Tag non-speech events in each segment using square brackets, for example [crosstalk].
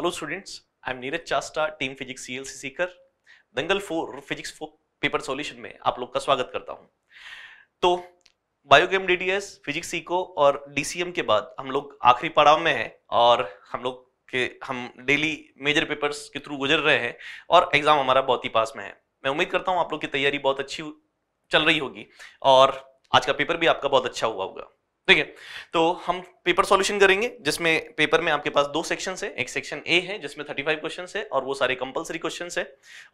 Hello students, I am Neeraj Chasta, Team Physics CLC Seeker. Dangal 4 physics 4 paper solution में आप लोग का स्वागत करता हूं तो बायोगेम डी डी एस फिजिक्स सीको और डी सी एम के बाद हम लोग आखिरी पड़ाव में है और हम लोग के हम डेली मेजर पेपर्स के थ्रू गुजर रहे हैं और एग्जाम हमारा बहुत ही पास में है मैं उम्मीद करता हूँ आप लोग की तैयारी बहुत अच्छी चल रही होगी और आज का पेपर भी आपका बहुत अच्छा हुआ होगा ठीक है तो हम पेपर सॉल्यूशन करेंगे जिसमें पेपर में आपके पास दो सेक्शन है एक सेक्शन ए है जिसमें 35 क्वेश्चन है और वो सारे कंपलसरी क्वेश्चन है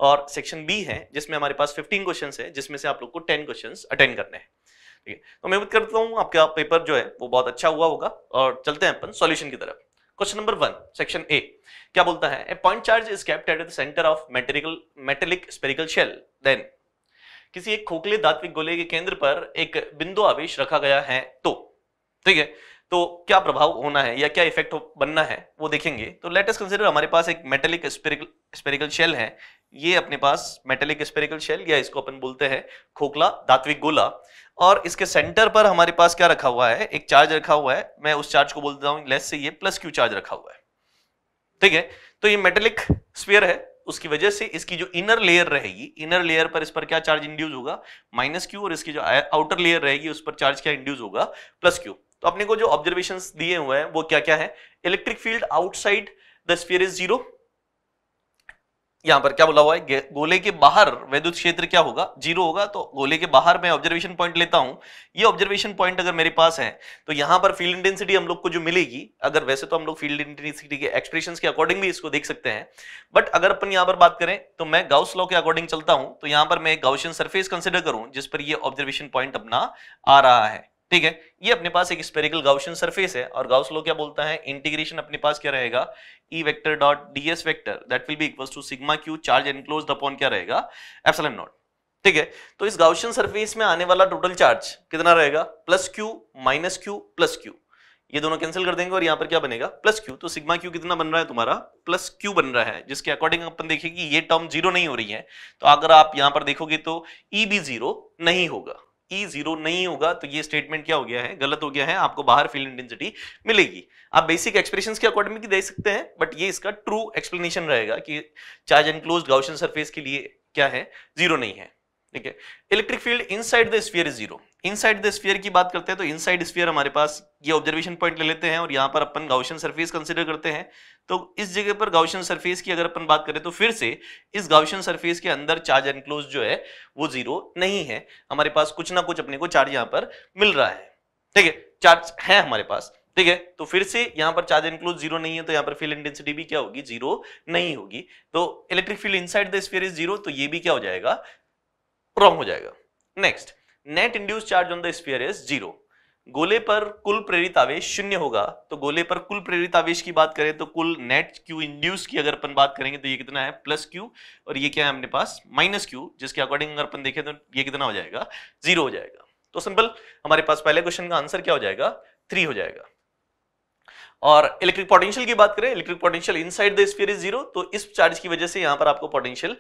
और सेक्शन बी है जिसमें हमारे पास 15 क्वेश्चन है जिसमें से आप लोग को 10 क्वेश्चन अटेंड करने हैं ठीक है तो मैं उम्मीद करता हूँ आपका पेपर जो है वो बहुत अच्छा हुआ होगा और चलते हैं अपन सोल्यूशन की तरफ question number one section A क्या बोलता है point charge is kept at the centre of metrical metallic spherical shell then किसी एक खोखले दात्विक गोले के केंद्र पर एक बिंदु आवेश रखा गया है तो ठीक है तो क्या प्रभाव होना है या क्या इफेक्ट बनना है वो देखेंगे तो लेटेस्ट कंसिडर हमारे पास एक मेटेलिक स्पेरिकल शेल है ये अपने पास मेटेलिक स्पेरिकल शेल या इसको अपन बोलते हैं खोखला धात्विक गोला और इसके सेंटर पर हमारे पास क्या रखा हुआ है एक चार्ज रखा हुआ है मैं उस चार्ज को बोलता हूँ लेस से ये प्लस क्यू चार्ज रखा हुआ है ठीक है तो ये मेटेलिक स्पेयर है उसकी वजह से इसकी जो इनर लेयर रहेगी इनर लेयर पर इस पर क्या चार्ज इंड्यूस होगा माइनस क्यू और इसकी जो आउटर लेयर रहेगी उस पर चार्ज क्या इंड्यूस होगा प्लस क्यू तो अपने को जो ऑब्जर्वेशन दिए हुए हैं वो क्या क्या है electric field outside the sphere is zero यहां पर क्या बोला हुआ है गोले के बाहर वैद्युत क्षेत्र क्या होगा जीरो होगा तो गोले के बाहर मैं ऑब्जर्वेशन पॉइंट लेता हूं ये ऑब्जर्वेशन पॉइंट अगर मेरे पास है तो यहां पर फील्ड इंटेंसिटी हम लोग को जो मिलेगी अगर वैसे तो हम लोग फील्ड इंटेंसिटी के एक्सप्रेशन के अकॉर्डिंग भी इसको देख सकते हैं बट अगर अपन यहाँ पर बात करें तो मैं गाउस लॉ के अकॉर्डिंग चलता हूं तो यहां पर मैं गाउशियन सरफेस कंसिडर करूं जिस पर यह ऑब्जर्वेशन पॉइंट अपना आ रहा है ठीक है ये अपने पास एक स्पेरिकल गाउशन सरफेस है और गाउस लो क्या बोलता है इंटीग्रेशन अपने पास क्या रहेगा E vector dot D S vector that will be equal to sigma Q charge enclose upon क्या रहेगा एप्सलन नॉट ठीक है तो इस गाउशन सरफेस में आने वाला टोटल चार्ज कितना रहेगा plus Q minus Q plus Q ये दोनों कैंसिल कर देंगे और यहाँ पर क्या बनेगा प्लस क्यू तो सिग्मा क्यू कितना बन रहा है तुम्हारा प्लस क्यू बन रहा है जिसके अकॉर्डिंग अपन देखेंगे ये टर्म जीरो नहीं हो रही है तो अगर आप यहाँ पर देखोगे तो ई e भी जीरो नहीं होगा ई e जीरो नहीं होगा तो ये स्टेटमेंट क्या हो गया है गलत हो गया है आपको बाहर फील्ड इंटेंसिटी मिलेगी आप बेसिक एक्सप्रेशन के अकॉर्डिंग दे सकते हैं बट ये इसका ट्रू एक्सप्लेनेशन रहेगा कि चार्ज एनक्लोज गाउशन सरफेस के लिए क्या है जीरो नहीं है ठीक है electric field inside the sphere is zero inside the sphere की बात करते हैं तो इनसाइड स्फीयर हमारे पास ये ऑब्जर्वेशन पॉइंट ले लेते हैं और यहाँ पर अपन गाउशन सरफेस कंसिडर करते हैं तो इस जगह पर गाउशन सरफेस की अगर अपन बात करें तो फिर से इस गाउशन सरफेस के अंदर चार्ज एनक्लोज जो है वो जीरो नहीं है हमारे पास कुछ ना कुछ अपने को चार्ज यहाँ पर मिल रहा है ठीक है चार्ज है हमारे पास ठीक है तो फिर से यहाँ पर चार्ज एनक्लोज जीरो नहीं है तो यहाँ पर फील्ड इंटेंसिटी भी क्या होगी जीरो नहीं होगी तो electric field inside the sphere is zero तो ये भी क्या हो जाएगा रॉन्ग हो जाएगा next net induce charge on the sphere is zero गोले पर कुल प्रेरित आवेश शून्य होगा तो गोले पर कुल प्रेरित आवेश की बात करें तो कुल नेट क्यू इंड्यूस की अगर अपन बात करेंगे तो ये कितना है प्लस क्यू और ये क्या है अपने पास माइनस क्यू जिसके अकॉर्डिंग अगर अपन देखें तो ये कितना हो जाएगा जीरो हो जाएगा तो सिंपल हमारे पास पहले क्वेश्चन का आंसर क्या हो जाएगा थ्री हो जाएगा और इलेक्ट्रिक पोटेंशियल की बात करें electric potential inside the sphere is zero तो इस चार्ज की वजह से यहां पर आपको पोटेंशियल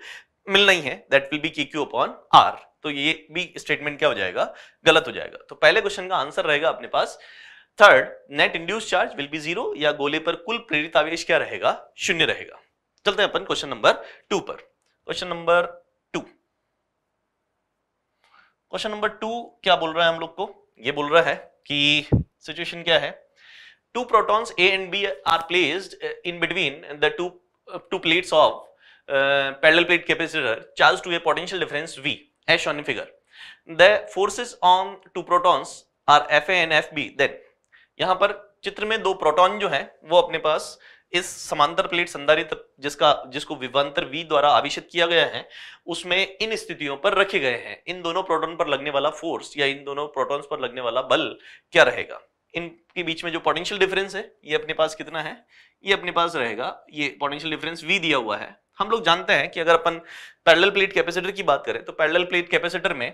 मिलना ही है that will be K Q upon R तो ये भी स्टेटमेंट क्या हो जाएगा गलत हो जाएगा तो पहले क्वेश्चन का आंसर रहेगा अपने पास third net induce charge will be zero या गोले पर कुल प्रेरित आवेश क्या रहेगा शून्य रहेगा चलते हैं अपन क्वेश्चन नंबर टू पर question number two question number two क्या बोल रहा है हम लोग को ये बोल रहा है कि सिचुएशन क्या है two protons A and B are placed in between the two uh, two plates of uh, parallel plate capacitor charged to a potential difference V as shown in figure. The forces on two protons are Fa and Fb. Then यहाँ पर चित्र में दो proton जो है वो अपने पास इस समांतर प्लेट संधारित्र जिसका जिसको विभवांतर V द्वारा आवेशित किया गया है उसमें इन स्थितियों पर रखे गए हैं इन दोनों प्रोटॉन पर लगने वाला फोर्स या इन दोनों प्रोटॉन्स पर लगने वाला बल क्या रहेगा इनके बीच में जो पोटेंशियल डिफरेंस है ये अपने पास कितना है ये अपने पास रहेगा ये पोटेंशियल डिफरेंस वी दिया हुआ है हम लोग जानते हैं कि अगर अपन पैरेलल प्लेट कैपेसिटर की बात करें तो पैरेलल प्लेट कैपेसिटर में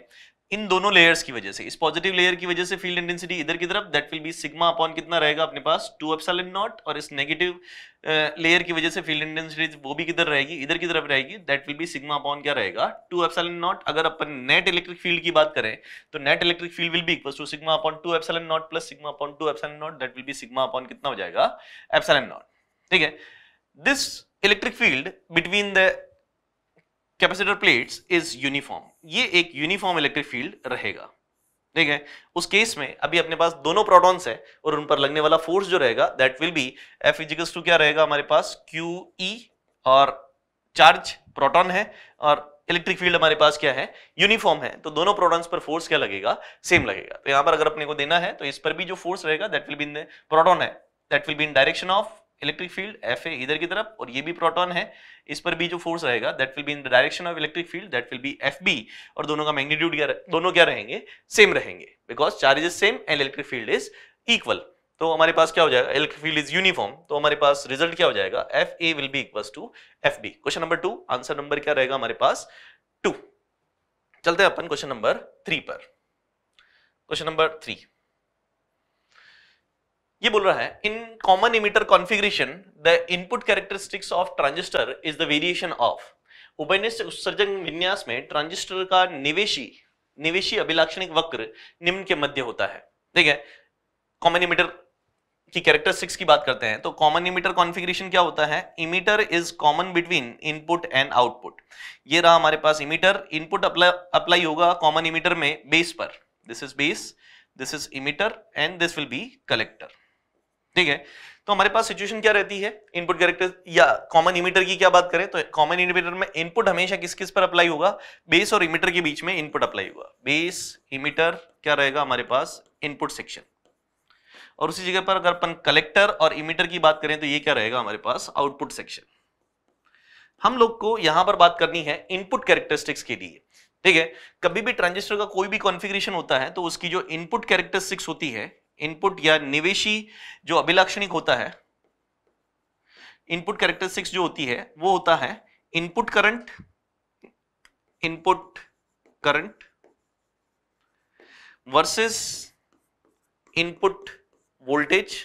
इन दोनों लेयर्स की वजह से इस पॉजिटिव लेयर की वजह से फील्ड इंटेंसिटी इधर की तरफ that will be sigma upon कितना रहेगा अपने पास टू एप्सिलॉन नॉट और इस नेगेटिव लेयर uh, की वजह से फील्ड इंटेंसिटी वो भी किधर रहेगी इधर की तरफ रहेगी that will be sigma upon क्या रहेगा टू एप्सिलॉन नॉट अगर अपन नेट इलेक्ट्रिक फील्ड की बात करें तो net electric field will be equal to sigma upon two epsilon naught plus sigma upon two epsilon naught that will be sigma upon कितना हो जाएगा एप्सिलॉन नॉट ठीक है this electric field between the capacitor plates is uniform ये एक uniform electric field रहेगा ठीक है उस केस में अभी अपने पास दोनों प्रोटॉन्स है और उन पर लगने वाला फोर्स जो रहेगा that will be F equals to क्या रहेगा हमारे पास क्यू ई e और चार्ज प्रोटॉन है और इलेक्ट्रिक फील्ड हमारे पास क्या है यूनिफॉर्म है तो दोनों प्रोटॉन्स पर फोर्स क्या लगेगा सेम लगेगा तो यहां पर अगर अपने को देना है तो इस पर भी जो फोर्स रहेगा that will be in proton है that will be in direction of electric field F A इधर की तरफ और ये भी प्रोटॉन है इस पर भी जो फोर्स रहेगा that will be in the direction of electric field that will be F B और दोनों का मैग्नीट्यूड क्या दोनों क्या रहेंगे सेम रहेंगे because charge is same and electric field is equal तो हमारे पास क्या हो जाएगा इलेक्ट्रिक फील्ड इज यूनिफॉर्म तो हमारे पास रिजल्ट क्या हो जाएगा F A will be equal to F B question number two answer number क्या रहेगा हमारे पास टू चलते हैं अपन क्वेश्चन नंबर थ्री पर क्वेश्चन नंबर थ्री ये बोल रहा है in common emitter configuration the input characteristics of transistor is the variation of उभयनिष्ठ उत्सर्जन विन्यास में ट्रांजिस्टर का निवेशी निवेशी अभिलाक्षणिक वक्र निम्न के मध्य होता है ठीक है कॉमन इमिटर की कैरेक्टरिस्टिक्स की बात करते हैं तो कॉमन इमीटर कॉन्फ़िगरेशन क्या होता है emitter is common between input and output ये रहा हमारे पास इमीटर इनपुट अप्लाई होगा कॉमन इमीटर में बेस पर this is base this is emitter and this will be collector ठीक है तो हमारे पास सिचुएशन क्या रहती है इनपुट कैरेक्टर या कॉमन इमीटर की क्या बात करें तो कॉमन इमीटर में इनपुट हमेशा किस किस पर अप्लाई होगा बेस और इमीटर के बीच में इनपुट अप्लाई होगा बेस इमीटर क्या रहेगा हमारे पास इनपुट सेक्शन और उसी जगह पर अगर अपन कलेक्टर और इमीटर की बात करें तो ये क्या रहेगा हमारे पास आउटपुट सेक्शन हम लोग को यहां पर बात करनी है इनपुट कैरेक्टरिस्टिक्स के लिए ठीक है कभी भी ट्रांजिस्टर का कोई भी कॉन्फ़िगरेशन होता है तो उसकी जो इनपुट कैरेक्टरिस्टिक्स होती है इनपुट या निवेशी जो अभिलाक्षणिक होता है इनपुट कैरेक्टरिस्टिक्स जो होती है वो होता है input current input current versus input voltage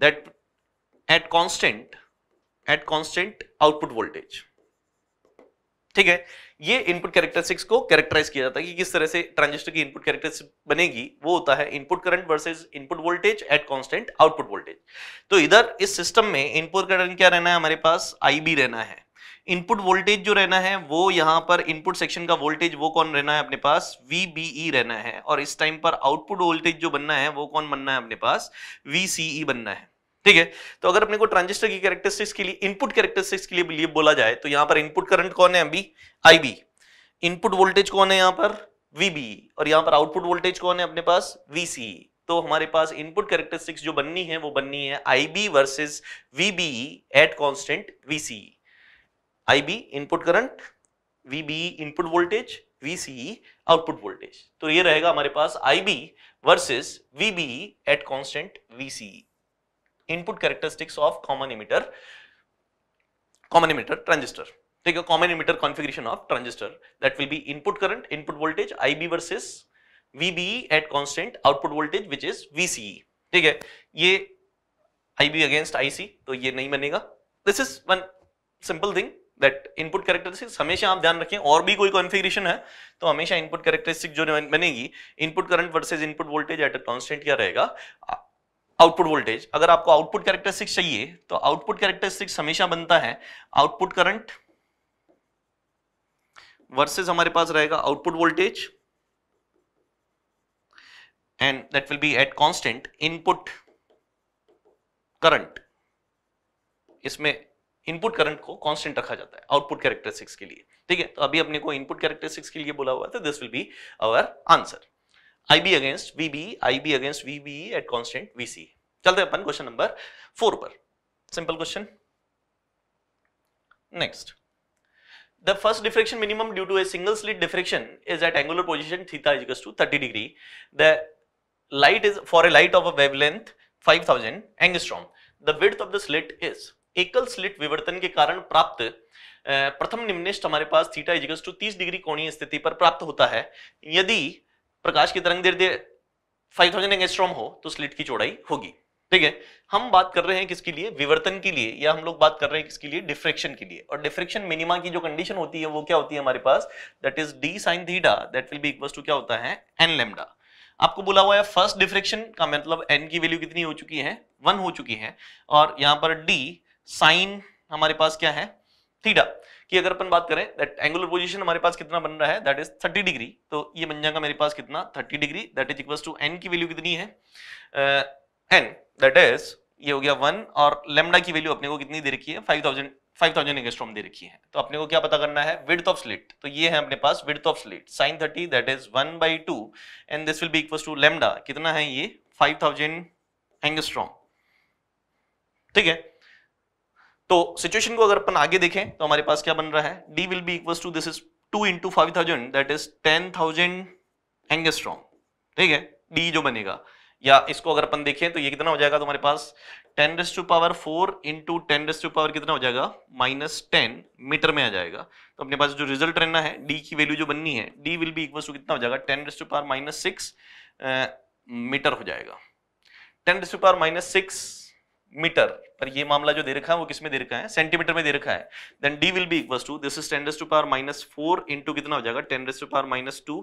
that at constant at constant output voltage ठीक है ये इनपुट कैरेक्टरिस्टिक्स को कैरेक्टराइज किया जाता है कि किस तरह से ट्रांजिस्टर की इनपुट कैरेक्टरिस्टिक बनेगी वो होता है input current versus input voltage at constant output voltage तो इधर इस सिस्टम में इनपुट करंट क्या रहना है हमारे पास बी रहना है इनपुट वोल्टेज जो रहना है वो यहाँ पर इनपुट सेक्शन का वोल्टेज वो कौन रहना है अपने पास वी e रहना है और इस टाइम पर आउटपुट वोल्टेज जो बनना है वो कौन बनना है अपने पास वी e बनना है ठीक है तो अगर अपने को ट्रांजिस्टर की कैरेक्टरिस्टिक्स के लिए इनपुट कैरेक्टरिस्टिक्स के लिए बोला जाए तो यहां पर इनपुट करंट कौन है अभी आई इनपुट वोल्टेज कौन है यहाँ पर वीबी और यहां पर आउटपुट वोल्टेज कौन है अपने पास वीसी तो हमारे पास इनपुट कैरेक्टरिस्टिक्स जो बननी है वो बननी है IB versus VB at constant VC IB input current VB input voltage VC output voltage तो ये रहेगा हमारे पास IB versus VB at constant VC input characteristics of common emitter common emitter transistor take a common emitter configuration of transistor that will be input current input voltage ib versus vbe at constant output voltage which is vce ठीक है ये ib against ic तो ये नहीं बनेगा this is one simple thing that input characteristics हमेशा आप ध्यान रखें और भी कोई कॉन्फ़िगरेशन है तो हमेशा इनपुट कैरेक्टरिस्टिक जो बनेगी input current versus input voltage at a constant क्या रहेगा आउटपुट वोल्टेज अगर आपको आउटपुट कैरेक्टरिस्टिक्स चाहिए तो आउटपुट कैरेक्टरिस्टिक्स हमेशा बनता है आउटपुट करंट वर्सेस हमारे पास रहेगा output voltage and that will be at constant input current इसमें इनपुट करंट को कांस्टेंट रखा जाता है आउटपुट कैरेक्टरिस्टिक्स के लिए ठीक है तो अभी अपने को इनपुट कैरेक्टरिस्टिक्स के लिए बोला हुआ था this will be our answer I B against V B I B against V B at अपन क्वेश्चन नंबर फोर पर simple question next the first diffraction minimum due to a single slit diffraction is at angular position theta equals to thirty degree the light is for a light of a wave five thousand angstrom the width of the slit is एकल स्लिट विवर्तन के कारण प्राप्त प्रथम निम्निष्ट हमारे पास थीटा इजिकल्स टू तीस डिग्री कोणीय स्थिति पर प्राप्त होता है यदि प्रकाश की तरंग धीरे फाइव थाउजेंड एंगस्ट्रॉम हो तो स्लिट की चौड़ाई होगी ठीक है हम बात कर रहे हैं किसके लिए विवर्तन के लिए या हम लोग बात कर रहे हैं किसके लिए डिफ्रेक्शन के लिए और डिफ्रेक्शन मिनिमा की जो कंडीशन होती है वो क्या होती है हमारे पास that is D sine theta that will be equals to क्या होता है एन लेमडा आपको बोला हुआ है फर्स्ट डिफ्रेक्शन का मतलब एन की वैल्यू कितनी हो चुकी है वन हो चुकी है और यहाँ पर डी साइन हमारे पास क्या है थीटा कि अगर अपन बात करें दैट एंगुलर पोजिशन हमारे पास कितना बन रहा है दैट इज थर्टी डिग्री तो ये बन जाएगा मेरे पास कितना thirty degree that is equal to N की वैल्यू कितनी है एन दैट इज ये हो गया वन और लेमडा की वैल्यू अपने को कितनी दे रखी है five thousand five thousand angstrom दे रखी है तो अपने को क्या पता करना है विड्थ ऑफ स्लिट तो ये है अपने पास width of slit sine thirty that is one by two and this will be equal to lambda कितना है ये फाइव थाउजेंड एंगस्ट्रॉम ठीक है तो सिचुएशन को अगर अपन आगे देखें तो हमारे पास क्या बन रहा है D will be equal to this is two into five thousand that is ten thousand angstrom ठीक है डी जो बनेगा या इसको अगर अपन देखें तो ये कितना हो जाएगा तुम्हारे पास ten raise to power four into ten raise to power कितना हो जाएगा माइनस टेन मीटर में आ जाएगा तो अपने पास जो रिजल्ट रहना है डी की वैल्यू जो बननी है D will be equal to कितना हो जाएगा ten raise to power minus six metre हो जाएगा ten raise to power minus six metre पर ये मामला जो दे रखा है वो किसमें दे रखा है सेंटीमीटर में दे रखा है then D will be equal to this is ten to power minus four into कितना हो जाएगा ten to power minus two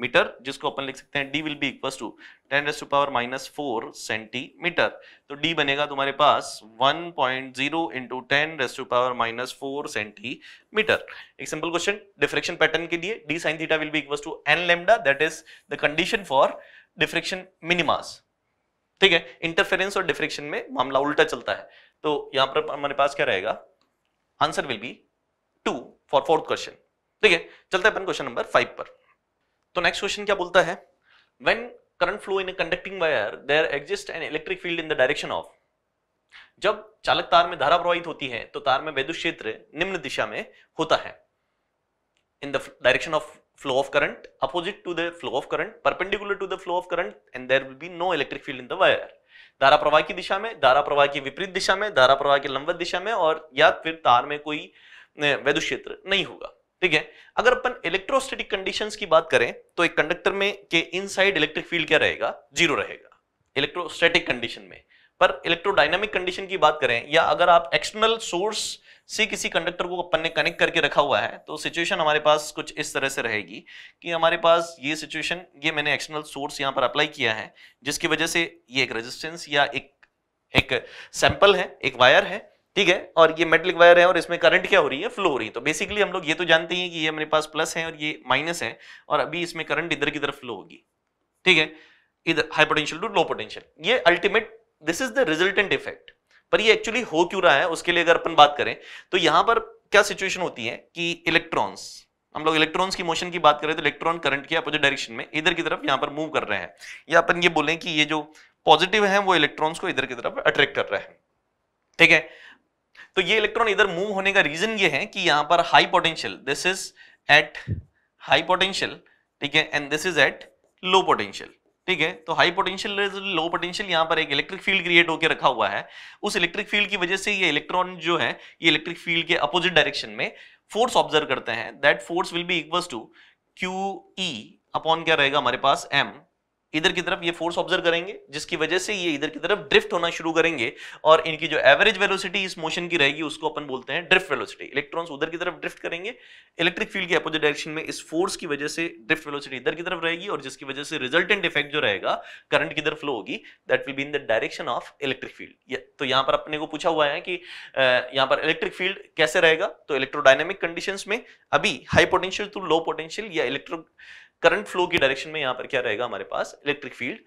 metre जिसको अपन लिख सकते हैं D will be equal to ten to power minus four centimetre तो D बनेगा तुम्हारे पास one point zero into ten to power minus four centimetre एक सिंपल क्वेश्चन डिफ्रेक्शन पैटर्न के लिए D sine theta will be equal to N lambda that is the condition for diffraction minimas ठीक है interference और diffraction में मामला उल्टा चलता है तो यहां पर हमारे पास क्या रहेगा answer will be two for fourth question ठीक है चलते अपन क्वेश्चन नंबर फाइव पर तो नेक्स्ट क्वेश्चन क्या बोलता है when current flow in conducting wire there exist an electric field in the direction of जब चालक तार में धारा प्रवाहित होती है तो तार में वैद्युत क्षेत्र निम्न दिशा में होता है in the direction of flow of current opposite to the flow of current perpendicular to the flow of current and there will be no electric field in the wire धारा प्रवाह की दिशा में धारा प्रवाह की विपरीत दिशा में धारा प्रवाह की लंबवत दिशा में और या फिर तार में कोई वैद्युत क्षेत्र नहीं होगा ठीक है अगर अपन इलेक्ट्रोस्टैटिक कंडीशंस की बात करें तो एक कंडक्टर में के इनसाइड इलेक्ट्रिक फील्ड क्या रहेगा जीरो रहेगा इलेक्ट्रोस्टैटिक कंडीशन में पर इलेक्ट्रोडाइनमिक कंडीशन की बात करें या अगर आप एक्सटर्नल सोर्स सी किसी कंडक्टर को अपन ने कनेक्ट करके रखा हुआ है तो सिचुएशन हमारे पास कुछ इस तरह से रहेगी कि हमारे पास ये सिचुएशन ये मैंने एक्सटर्नल सोर्स यहाँ पर अप्लाई किया है जिसकी वजह से ये एक रेजिस्टेंस या एक एक सैंपल है एक वायर है ठीक है और ये मेटलिक वायर है और इसमें करंट क्या हो रही है फ्लो हो रही है तो बेसिकली हम लोग ये तो जानते हैं कि ये हमारे पास प्लस है और ये माइनस है और अभी इसमें करंट इधर की तरफ फ्लो होगी ठीक है इधर high potential to low potential ये ultimate this is the resultant effect पर ये एक्चुअली हो क्यों रहा है उसके लिए अगर अपन बात करें तो यहाँ पर क्या सिचुएशन होती है कि इलेक्ट्रॉन्स हम लोग इलेक्ट्रॉन्स की मोशन की बात करें तो इलेक्ट्रॉन करंट के अपोजिट डायरेक्शन में इधर की तरफ यहां पर मूव कर रहे हैं या अपन ये बोलें कि ये जो पॉजिटिव है वो इलेक्ट्रॉन्स को इधर की तरफ अट्रैक्ट कर रहे हैं ठीक है तो ये इलेक्ट्रॉन इधर मूव होने का रीजन ये है कि यहां पर high potential this is at high potential ठीक है and this is at low potential ठीक है तो हाई पोटेंशियल लो पोटेंशियल यहाँ पर एक इलेक्ट्रिक फील्ड क्रिएट होकर रखा हुआ है उस इलेक्ट्रिक फील्ड की वजह से ये इलेक्ट्रॉन जो है ये इलेक्ट्रिक फील्ड के अपोजिट डायरेक्शन में फोर्स ऑब्जर्व करते हैं that force will be equal to Q E upon क्या रहेगा हमारे पास एम इधर की तरफ ये फोर्स ऑब्जर्व करेंगे जिसकी वजह से ये इधर की तरफ ड्रिफ्ट होना शुरू करेंगे और इनकी जो एवरेज वेलोसिटी इस मोशन की रहेगी उसको अपन बोलते हैं ड्रिफ्ट वेलोसिटी इलेक्ट्रॉन्स उधर की तरफ ड्रिफ्ट करेंगे इलेक्ट्रिक फील्ड के अपोजिट डायरेक्शन में इस फोर्स की वजह से ड्रिफ्ट वेलोसिटी इधर की तरफ रहेगी और जिसकी वजह से रिजल्टेंट इफेक्ट जो रहेगा करंट की तरफ फ्लो होगी that will be in the direction of electric field तो यहां पर अपने को पूछा हुआ है कि यहां पर इलेक्ट्रिक फील्ड कैसे रहेगा तो इलेक्ट्रोडाइनेमिक कंडीशन में अभी high potential to low potential या इलेक्ट्रो करंट फ्लो की डायरेक्शन में यहां पर क्या रहेगा हमारे पास इलेक्ट्रिक फील्ड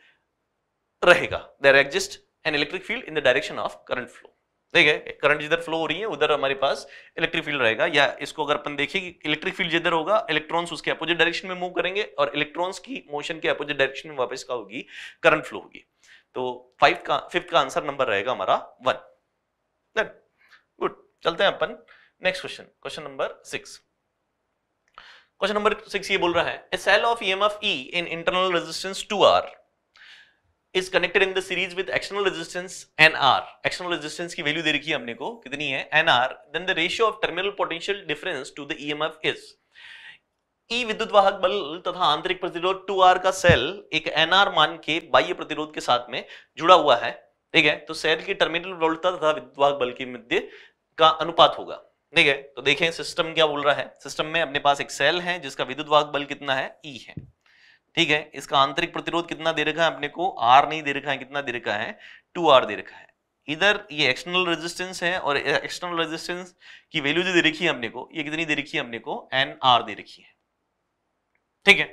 रहेगा there exist an electric field in the direction of current flow ठीक है करंट जिधर फ्लो हो रही है उधर हमारे पास इलेक्ट्रिक फील्ड रहेगा या इसको अगर अपन देखें कि इलेक्ट्रिक फील्ड जिधर होगा इलेक्ट्रॉन्स उसके अपोजिट डायरेक्शन में मूव करेंगे और इलेक्ट्रॉन्स की मोशन के अपोजिट डायरेक्शन में वापस का होगी करंट फ्लो होगी तो फाइव का फिफ्थ का आंसर नंबर रहेगा हमारा वन गुड चलते हैं अपन next question question number six question number six ये बोल रहा है a cell of EMF E in internal resistance two R is connected in the series with external resistance N R external resistance की value दे रखी है हमने को कितनी है N R then the ratio of terminal potential difference to the EMF is E विद्युत वाहक बल तथा आंतरिक प्रतिरोध 2R का सेल एक एनआर मान के बाह्य प्रतिरोध के साथ में जुड़ा हुआ है ठीक है तो सेल की टर्मिनल वोल्टता तथा विद्युत वाहक बल के मध्य का अनुपात होगा ठीक है तो देखें सिस्टम क्या बोल रहा है सिस्टम में अपने पास एक सेल है जिसका विद्युत वाहक बल कितना है ई e है ठीक है इसका आंतरिक प्रतिरोध कितना दे रखा है अपने को आर नहीं दे रखा है कितना दे रखा है टू आर दे रखा है इधर ये एक्सटर्नल रेजिस्टेंस है और एक्सटर्नल रेजिस्टेंस की वैल्यू जो दे रखी है अपने को ये कितनी दे रखी है अपने को एन आर दे रखी है ठीक है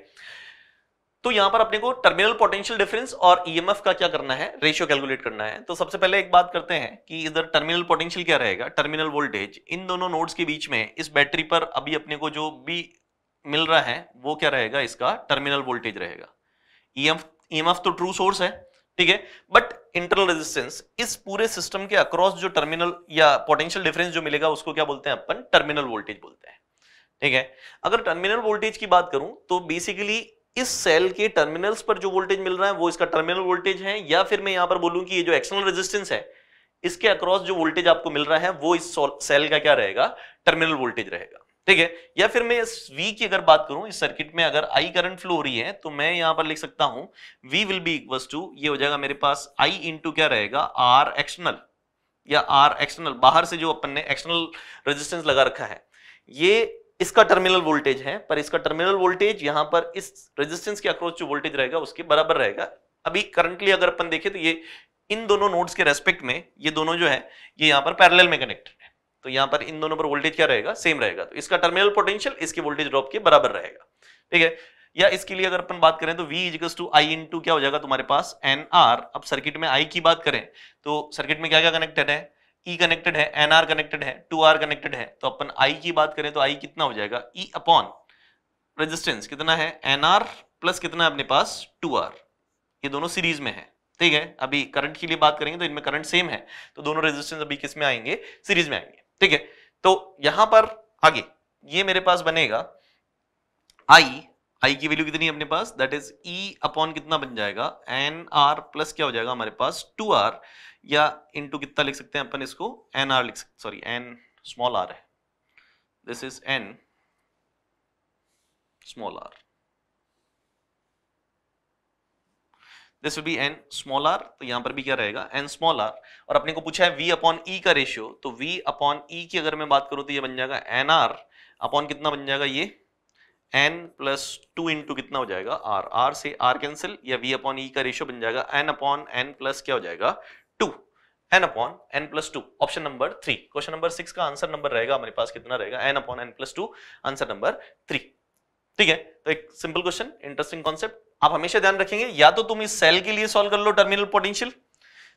तो यहां पर अपने को टर्मिनल पोटेंशियल डिफरेंस और ईएमएफ e का क्या करना है रेशियो कैलकुलेट करना है तो सबसे पहले एक बात करते हैं कि इधर टर्मिनल पोटेंशियल क्या रहेगा टर्मिनल वोल्टेज इन दोनों नोड्स के बीच में इस बैटरी पर अभी अपने को जो भी मिल रहा है वो क्या रहेगा इसका टर्मिनल वोल्टेज रहेगा ईएमएफ e e तो ट्रू सोर्स है ठीक है बट इंटरनल रेजिस्टेंस इस पूरे सिस्टम के अक्रॉस जो टर्मिनल या पोटेंशियल डिफरेंस जो मिलेगा उसको क्या बोलते हैं अपन टर्मिनल वोल्टेज बोलते हैं ठीक है अगर टर्मिनल वोल्टेज की बात करूं तो बेसिकली इस सेल के टर्मिनल्स पर जो वोल्टेज मिल रहा है वो इसका टर्मिनल वोल्टेज है या फिर मैं यहां पर बोलूँ कि ये जो एक्सटर्नल रेजिस्टेंस है इसके अक्रॉस जो वोल्टेज आपको मिल रहा है वो इस सेल का क्या रहेगा टर्मिनल वोल्टेज रहेगा ठीक है या फिर मैं इस वी की अगर बात करूं इस सर्किट में अगर आई करंट फ्लो हो रही है तो मैं यहां पर लिख सकता हूं V will be equal to ये हो जाएगा मेरे पास I इंटू क्या रहेगा आर एक्सटर्नल या आर एक्सटर्नल बाहर से जो अपन ने एक्सटर्नल रेजिस्टेंस लगा रखा है ये इसका टर्मिनल वोल्टेज है पर इसका टर्मिनल वोल्टेज यहां पर इस रेजिस्टेंस के अक्रोच जो वोल्टेज रहेगा उसके बराबर रहेगा अभी करंटली अगर अपन देखें तो ये इन दोनों नोड्स के रेस्पेक्ट में ये दोनों जो है ये यहां पर पैरेलल में कनेक्टेड है तो यहां पर इन दोनों पर वोल्टेज क्या रहेगा सेम रहेगा तो इसका टर्मिनल पोटेंशियल इसके वोल्टेज ड्रॉप के बराबर रहेगा ठीक है या इसके लिए अगर अपन बात करें तो V equals to I into क्या हो जाएगा तुम्हारे पास एन आर अब सर्किट में आई की बात करें तो सर्किट में क्या क्या कनेक्टेड है ई e कनेक्टेड है एन आर कनेक्टेड है टू आर कनेक्टेड है तो अपन आई की बात करें तो आई कितना हो जाएगा ई अपॉन रेजिस्टेंस कितना है एन आर प्लस कितना है अपने पास टू आर ये दोनों सीरीज में है ठीक है अभी करंट के लिए बात करेंगे तो इनमें करंट सेम है तो दोनों रेजिस्टेंस अभी किस में आएंगे सीरीज में आएंगे ठीक है तो यहां पर आगे ये मेरे पास बनेगा आई आई की वैल्यू कितनी अपने पास दैट इज ई अपॉन कितना बन जाएगा एन आर प्लस क्या हो जाएगा हमारे पास टू आर या इनटू कितना लिख सकते हैं अपन इसको एन आर लिख सकते सॉरी एन स्मॉल आर है this is N small R this will be N small R तो यहां पर भी क्या रहेगा एन स्मॉल आर और अपने को पूछा है वी अपॉन ई का रेशियो तो वी अपॉन ई की अगर मैं बात करूं तो ये बन जाएगा एन आर अपॉन कितना बन जाएगा ये एन प्लस टू इंटू कितना हो जाएगा आर आर से आर कैंसिल या वी अपॉन ई का रेशियो बन जाएगा एन अपॉन एन प्लस क्या हो जाएगा two N upon N plus two option number three question number six का आंसर नंबर रहेगा हमारे पास कितना रहेगा N upon N plus two answer number three ठीक है तो एक सिंपल क्वेश्चन इंटरेस्टिंग कॉन्सेप्ट आप हमेशा ध्यान रखेंगे या तो तुम इस सेल के लिए सॉल्व कर लो टर्मिनल पोटेंशियल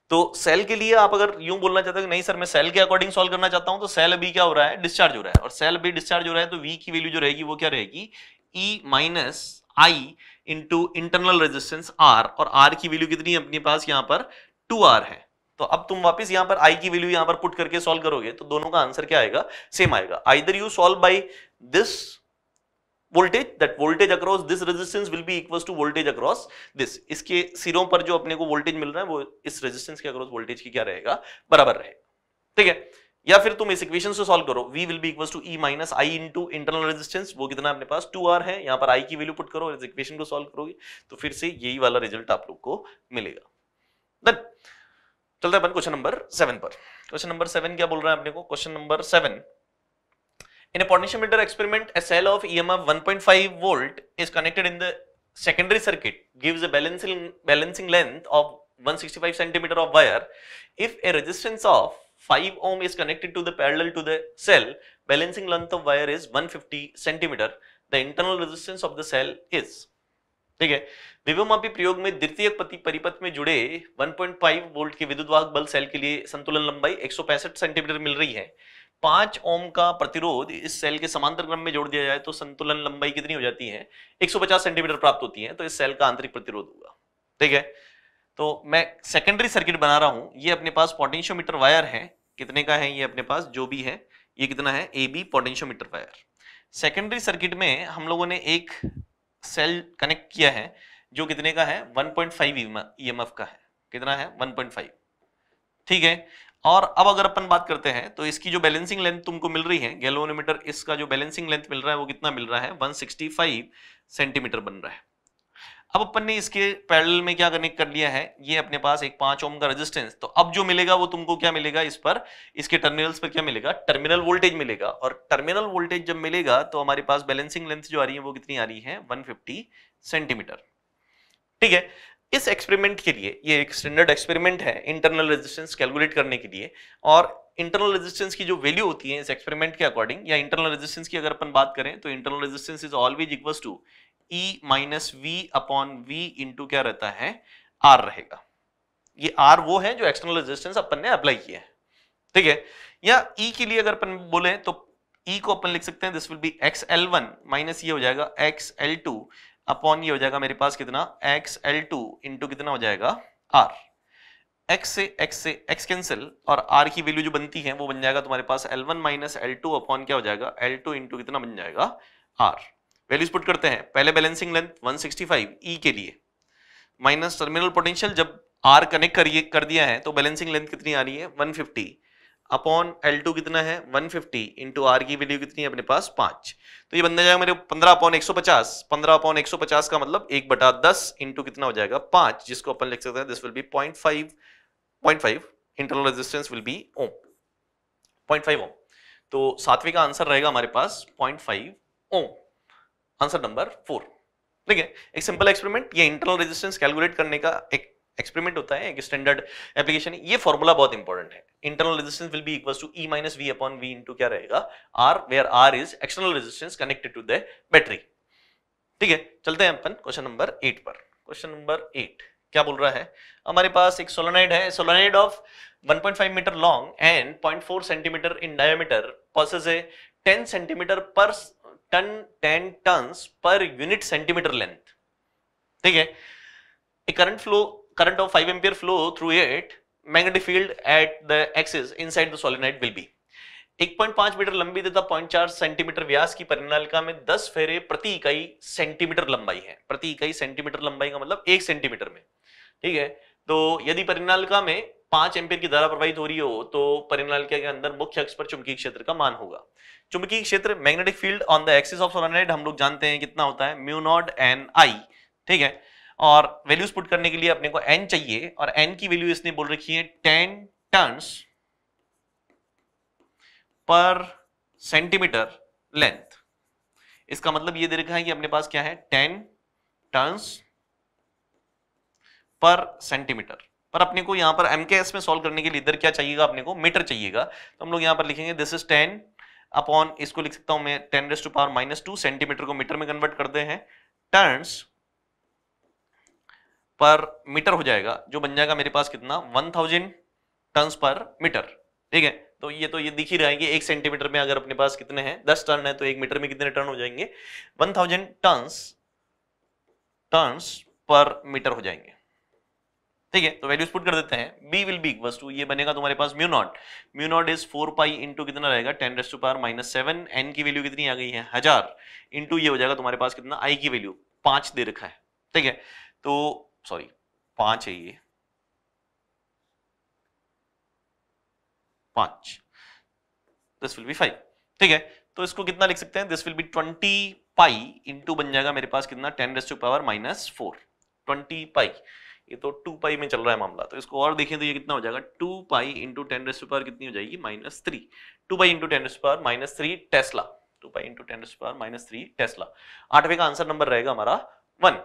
तो सेल के लिए आप अगर यूं बोलना चाहते हो कि नहीं सर मैं सेल के अकॉर्डिंग सॉल्व करना चाहता हूं तो सेल अभी क्या हो रहा है डिस्चार्ज हो रहा है और सेल अभी डिस्चार्ज हो रहा है तो वी की वैल्यू जो रहेगी वो क्या रहेगी E minus I into internal resistance R और आर की वैल्यू कितनी है अपने पास यहाँ पर टू आर है तो अब तुम वापस यहां पर आई की वैल्यू यहां पर पुट करके सॉल्व करोगे तो दोनों का आंसर क्या आएगा सेम आएगा either you solve by this voltage that voltage across this resistance will be equals to voltage across this इसके सिरों पर जो अपने को वोल्टेज मिल रहा है वो इस रेजिस्टेंस के अक्रॉस वोल्टेज की क्या रहेगा बराबर रहेगा ठीक है या फिर तुम इस इक्वेशन से सॉल्व करो v will be equals to e minus I into internal resistance वो कितना अपने पास 2r है यहां पर i की वैल्यू पुट करो इस इक्वेशन को सॉल्व करोगे तो फिर से यही वाला रिजल्ट आप लोग को मिलेगा देन चलते हैं अपन क्वेश्चन नंबर सेवन पर क्वेश्चन नंबर सेवन क्या बोल रहा है अपने को question number seven In a potentiometer experiment, a cell of EMF 1.5 volt is connected in the secondary circuit, gives a balancing, balancing length of 165 cm of wire. If a resistance of 5 ohm is connected to the parallel to the cell, balancing length of wire is 150 cm The internal resistance of the cell is ठीक है विवमापी प्रयोग में द्वितीय पति परिपथ में जुड़े 1.5 volt के विद्युत वाहक बल सेल के लिए संतुलन लंबाई एक सेंटीमीटर मिल रही है पांच ओम का प्रतिरोध इस सेल के समांतर क्रम में जोड़ दिया जाए तो संतुलन लंबाई कितनी हो जाती है 150 सेंटीमीटर प्राप्त होती है तो इस सेल का आंतरिक प्रतिरोध होगा ठीक है तो मैं सेकेंडरी सर्किट बना रहा हूं ये अपने पास पोटेंशियोमीटर वायर है कितने का है ये अपने पास जो भी है ये कितना है A B potentiometer wire secondary circuit में हम लोगों ने एक सेल कनेक्ट किया है जो कितने का है 1.5 पॉइंट e का है कितना है 1.5 ठीक है और अब अगर अपन बात करते हैं तो इसकी जो बैलेंसिंग लेंथ तुमको मिल रही है गैलोनोमीटर इसका जो बैलेंसिंग लेंथ मिल रहा है वो कितना मिल रहा है 165 सेंटीमीटर बन रहा है अब अपन ने इसके पैरेलल में क्या कनेक्ट कर लिया है ये अपने पास एक पांच ओम का रेजिस्टेंस तो अब जो मिलेगा वो तुमको क्या मिलेगा इस पर इसके टर्मिनल्स पर क्या मिलेगा टर्मिनल वोल्टेज मिलेगा और टर्मिनल वोल्टेज जब मिलेगा तो हमारे पास बैलेंसिंग लेंथ जो आ रही है वो कितनी आ रही है वन सेंटीमीटर ठीक है इस एक्सपेरिमेंट के लिए ये एक स्टैंडर्ड एक्सपेरिमेंट है इंटरनल रेजिस्टेंस कैलकुलेट करने के लिए और इंटरनल रेजिस्टेंस की जो वैल्यू होती है इस एक्सपेरिमेंट के अकॉर्डिंग या इंटरनल रेजिस्टेंस की अगर अपन बात करें तो internal resistance is always equal to E minus V upon V into क्या रहता है आर रहेगा ये आर वो है जो एक्सटर्नल रेजिस्टेंस अपन ने अप्लाई किया है ठीक है या ई e के लिए अगर अपन बोले तो ई e को अपन लिख सकते हैं this will be X L one minus ये हो जाएगा एक्स एल टू अपॉन ये हो जाएगा मेरे पास कितना एक्स एल टू इंटू कितना हो जाएगा आर एक्स से एक्स से एक्स कैंसिल और आर की वैल्यू जो बनती है वो बन जाएगा तुम्हारे पास L one minus L two upon क्या हो जाएगा एल टू इंटू कितना बन जाएगा आर वैल्यूज पुट करते हैं पहले बैलेंसिंग लेंथ 165 ई e के लिए माइनस टर्मिनल पोटेंशियल जब आर कनेक्ट करिए कर दिया है तो बैलेंसिंग लेंथ कितनी आ रही है 150 अपॉन एल टू कितना है 150 फिफ्टी इंटू आर की वैल्यू कितनी है अपने पास पांच तो ये बनना जाएगा मेरे पंद्रह अपॉन 150 पंद्रह अपॉन 150 का मतलब एक बटा दस इंटू कितना हो जाएगा पांच जिसको अपन लिख सकते हैं this will be point five point five internal resistance will be ohm point five ohm तो सातवें का आंसर रहेगा हमारे पास point five ohm answer number four ठीक है एक सिंपल एक्सपेरिमेंट ये इंटरनल रेजिस्टेंस कैलकुलेट करने का एक एक्सपेरिमेंट होता है एक स्टैंडर्ड एप्लीकेशन ये फॉर्मूला बहुत इंपॉर्टेंट है internal resistance will be equal to E minus V upon V into क्या रहेगा are where R is external resistance connected to the battery ठीक है चलते हैं अपन क्वेश्चन नंबर एट पर क्वेश्चन नंबर एट क्या बोल रहा है हमारे पास एक सोलोनाइड है solenoid of 1.5 metre long and 0.4 centimetre in diameter possess a 10 centimetre per turn 10 turns per unit centimetre length ठीक है a current flow current of 5 ampere flow through it, magnetic field at the axis inside the solenoid will be. 1.5 metre लंबी तथा 0.4 centimetre व्यास की परिनालिका में 10 फेरे प्रति इकाई centimetre लंबाई है प्रति इकाई सेंटीमीटर लंबाई का मतलब एक सेंटीमीटर में ठीक है तो यदि परिनालिका में 5 एम्पियर की धारा प्रवाहित हो रही हो तो परिनालिका के अंदर मुख्य अक्ष पर चुंबकीय क्षेत्र का मान होगा चुंबकीय क्षेत्र magnetic field on the axis of solenoid हम लोग जानते हैं कितना होता है म्यू नॉट एन आई ठीक है और वैल्यूज पुट करने के लिए अपने को एन चाहिए और एन की वैल्यू इसने बोल रखी है ten turn per centimetre length इसका मतलब ये दे रखा है कि अपने पास क्या है टेन टन पर सेंटीमीटर पर अपने को यहां पर एम के एस में सॉल्व करने के लिए इधर क्या चाहिएगा अपने को मीटर चाहिएगा तो हम लोग यहां पर लिखेंगे दिस इज टेन अपॉन इसको लिख सकता हूं मैं ten raise to power minus two centimetre को मीटर में कन्वर्ट करते हैं टर्न्स पर मीटर हो जाएगा जो बन जाएगा मेरे पास कितना one thousand turn per metre ठीक है तो ये तो ये दिख ही रहा है कि एक सेंटीमीटर में अगर अपने पास कितने हैं दस टन है तो एक मीटर में कितने टन हो जाएंगे one thousand turns turns per metre हो जाएंगे ठीक है तो वैल्यूज पुट कर देते हैं B will be equal to ये बनेगा तुम्हारे पास mu naught mu naught is four pi into कितना रहेगा ten raise to power minus seven N की वैल्यू कितनी आ गई है हजार इंटू ये हो जाएगा तुम्हारे पास कितना आई की वैल्यू पांच दे रखा है ठीक है तो सॉरी पांच है ये पांच दिस विल बी फाइव ठीक है तो इसको कितना लिख सकते हैं this will be twenty pi into बन जाएगा मेरे पास कितना ten raise to power minus four twenty pi ये तो टू पाई में चल रहा है मामला तो इसको और देखें तो ये कितना हो जाएगा two pi into ten raise to power कितनी हो जाएगी minus three two pi into ten rest power minus three tesla two pi into ten rest power minus three tesla आठवें का आंसर नंबर रहेगा हमारा वन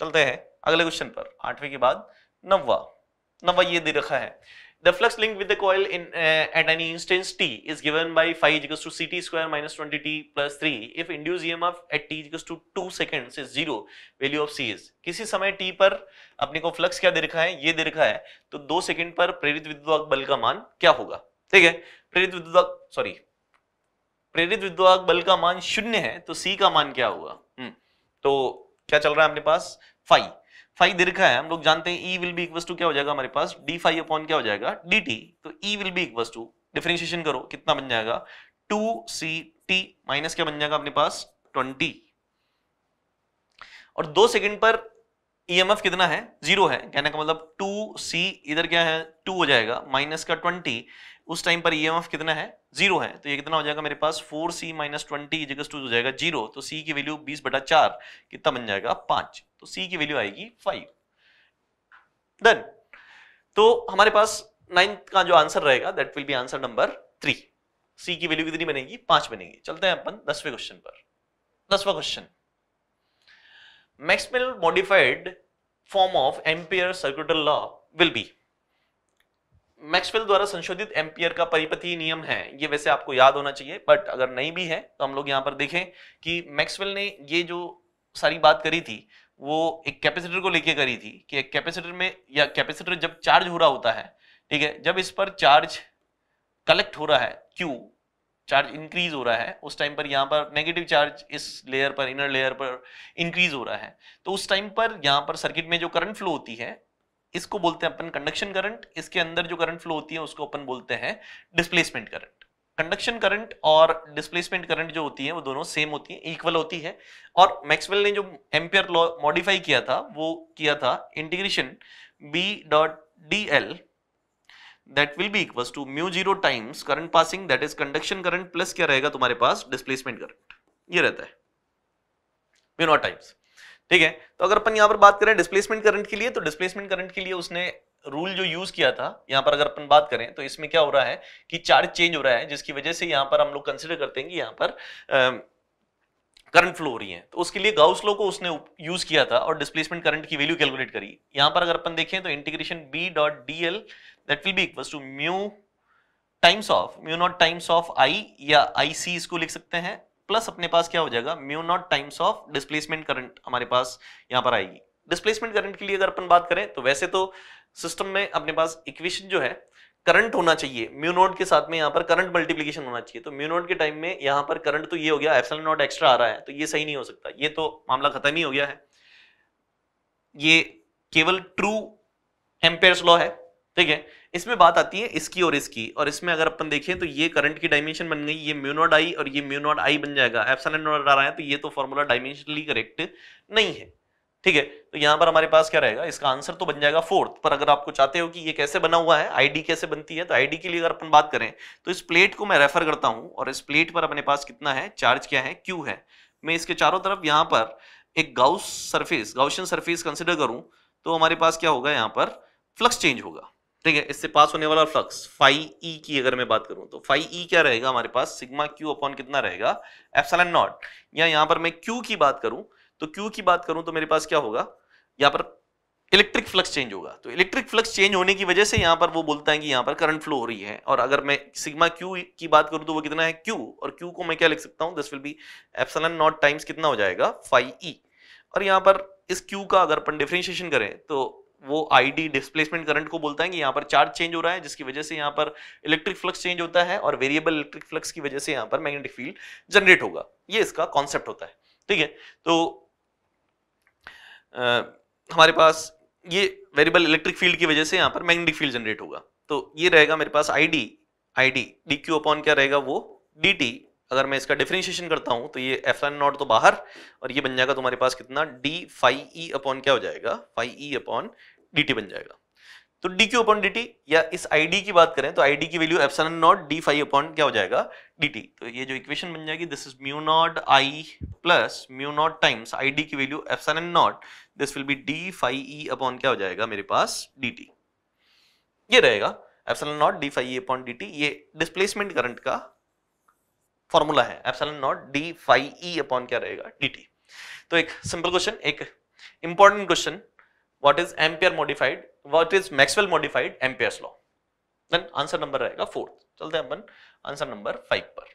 चलते हैं अगले क्वेश्चन पर आठवीं के बाद नववा नववा ये दे रखा है the flux link with the coil in uh, at any instance t is given by phi equals to c t square minus t plus 3 if induced emf at t equals to 2 seconds is zero value of c is किसी समय t पर अपने को flux क्या दे रखा है ये दे रखा है तो दो second पर प्रेरित विद्युत बल का मान क्या होगा ठीक है प्रेरित विद्युत sorry, प्रेरित विद्युत बल का मान शून्य है तो c का मान क्या होगा हम्म. तो क्या चल रहा है अपने पास Phi. फाइव दे रखा है हम लोग जानते हैं E will be equals to क्या हो जाएगा हमारे पास डी फाइव अपॉन क्या हो जाएगा डी टी तो E will be equals to differentiation करो कितना बन जाएगा टू सी टी माइनस क्या बन जाएगा अपने पास ट्वेंटी और दो सेकंड पर ईएमएफ e कितना है जीरो है कहने का मतलब टू सी इधर क्या है टू हो जाएगा माइनस का ट्वेंटी उस टाइम पर ई e कितना है जीरो है तो ये कितना हो जाएगा मेरे पास four C minus twenty two हो जाएगा जीरो तो सी की वैल्यू बीस बटा चार कितना बन जाएगा पांच तो सी की वैल्यू आएगी फाइव देन तो हमारे पास नाइन्थ का जो आंसर रहेगा that will be answer number three C की वैल्यू कितनी बनेगी पांच बनेगी चलते हैं अपन दसवें क्वेश्चन पर दसवा question maximal modified form of ampere circular law will be Maxwell द्वारा संशोधित एम्पियर का परिपति नियम है ये वैसे आपको याद होना चाहिए बट अगर नहीं भी है तो हम लोग यहाँ पर देखें कि मैक्सवेल ने ये जो सारी बात करी थी वो एक कैपेसिटर को लेके करी थी कि एक कैपेसिटर में या कैपेसिटर जब चार्ज हो रहा होता है ठीक है जब इस पर चार्ज कलेक्ट हो रहा है क्यू चार्ज इंक्रीज हो रहा है उस टाइम पर यहाँ पर नेगेटिव चार्ज इस लेयर पर इनर लेयर पर इंक्रीज हो रहा है तो उस टाइम पर यहाँ पर सर्किट में जो करंट फ्लो होती है इसको बोलते हैं अपन कंडक्शन करंट इसके अंदर जो करंट फ्लो होती है उसको अपन बोलते हैं डिस्प्लेसमेंट करंट कंडक्शन करंट और डिस्प्लेसमेंट करंट जो होती है वो दोनों सेम होती है इक्वल होती है और मैक्सवेल ने जो एम्पियर लॉ मॉडिफाई किया था वो किया था integration B dot D L that will be equal to mu zero times current passing that is conduction current plus क्या रहेगा तुम्हारे पास डिस्प्लेसमेंट करंट ये रहता है म्यू नॉट टाइम्स ठीक है तो अगर अपन यहां पर बात करें डिस्प्लेसमेंट करंट के लिए तो डिस्प्लेसमेंट करंट के लिए उसने रूल जो यूज किया था यहाँ पर अगर अपन बात करें तो इसमें क्या हो रहा है कि चार्ज चेंज हो रहा है जिसकी वजह से यहाँ पर हम लोग कंसिडर करते हैं कि यहाँ पर करंट फ्लो हो रही है तो उसके लिए गाउस लो को उसने यूज किया था और डिस्प्लेसमेंट करंट की वैल्यू कैलकुलेट करी यहाँ पर अगर अपन देखें तो integration B dot D L that will be equal to mu times of mu naught times of I या आई सी इसको लिख सकते हैं प्लस अपने पास क्या हो जाएगा mu naught times of displacement current हमारे पास यहां पर आएगी डिस्प्लेसमेंट करंट के लिए अगर अपन बात करें तो वैसे तो सिस्टम में अपने पास इक्वेशन जो है करंट होना चाहिए म्यू नोट के साथ में यहाँ पर करंट मल्टीप्लीकेशन होना चाहिए तो म्यू नोट के टाइम में यहाँ पर करंट तो ये हो गया एप्सल नॉट एक्स्ट्रा आ रहा है तो ये सही नहीं हो सकता ये तो मामला खत्म ही हो गया है ये केवल ट्रू एम्पेयर्स लॉ है ठीक है इसमें बात आती है इसकी और इसकी और इसमें अगर अपन देखें तो ये करंट की डायमेंशन बन गई ये म्यूनोड आई और ये म्यूनोड आई बन जाएगा एप्सलन नोड आ रहा है तो ये तो फॉर्मूला डायमेंशनली करेक्ट नहीं है ठीक है तो यहाँ पर हमारे पास क्या रहेगा इसका आंसर तो बन जाएगा फोर्थ पर अगर आपको चाहते हो कि ये कैसे बना हुआ है आईडी कैसे बनती है तो आईडी के लिए अगर अपन बात करें तो इस प्लेट को मैं रेफर करता हूँ और इस प्लेट पर अपने पास कितना है चार्ज क्या है क्यू है मैं इसके चारों तरफ यहाँ पर एक Gauss surface Gaussian surface consider करूँ तो हमारे पास क्या होगा यहाँ पर फ्लक्स चेंज होगा ठीक है इससे पास होने वाला फ्लक्स फाइव ई e की अगर मैं बात करूं तो फाइव ई e क्या रहेगा हमारे पास सिग्मा क्यू अपॉन कितना रहेगा एफ एप्सलन नॉट या यहां पर मैं क्यू की बात करूं तो क्यू की बात करूं तो मेरे पास क्या होगा यहां पर इलेक्ट्रिक फ्लक्स चेंज होगा तो इलेक्ट्रिक फ्लक्स चेंज होने की वजह से यहाँ पर वो बोलता है कि यहाँ पर करंट फ्लो हो रही है और अगर मैं सिग्मा क्यू की बात करूँ तो वो कितना है क्यू और क्यू को मैं क्या लिख सकता हूँ this will be epsilon naught times कितना हो जाएगा फाइव ई e। और यहाँ पर इस क्यू का अगर अपन डिफ्रेंशिएशन करें तो वो आईडी डिस्प्लेसमेंट करंट को बोलता है कि यहाँ पर चार्ज चेंज हो रहा है जिसकी वजह से यहाँ पर इलेक्ट्रिक फ्लक्स चेंज होता है और वेरिएबल इलेक्ट्रिक फ्लक्स की वजह से यहाँ पर मैग्नेटिक फील्ड जनरेट होगा ये इसका कॉन्सेप्ट होता है ठीक है तो आ, हमारे पास ये वेरिएबल इलेक्ट्रिक फील्ड की वजह से यहाँ पर मैग्नेटिक फील्ड जनरेट होगा तो ये रहेगा मेरे पास I D I D D Q upon क्या रहेगा वो डी टी अगर मैं इसका डिफ्रेंशिएशन करता हूँ तो ये एफ एन नॉट तो बाहर और ये बन जाएगा तुम्हारे पास कितना डी फाइव ई अपॉन क्या हो जाएगा five E upon D T बन जाएगा तो D Q upon D T या इस आई डी की बात करें तो आई डी की value F N naught D five upon क्या हो जाएगा डी टी तो ये जो इक्वेशन बन जाएगी this is mu naught I plus mu naught times I D की value F N naught this will be D five E upon क्या हो जाएगा मेरे पास डी टी ये रहेगा F N naught D five E upon D T ये displacement current का फॉर्मूला है epsilon naught D five E upon क्या रहेगा डी तो एक सिंपल क्वेश्चन एक important question what is ampere modified what is Maxwell modified ampere's law then answer number रहेगा fourth चलते हैं अपन आंसर नंबर फाइव पर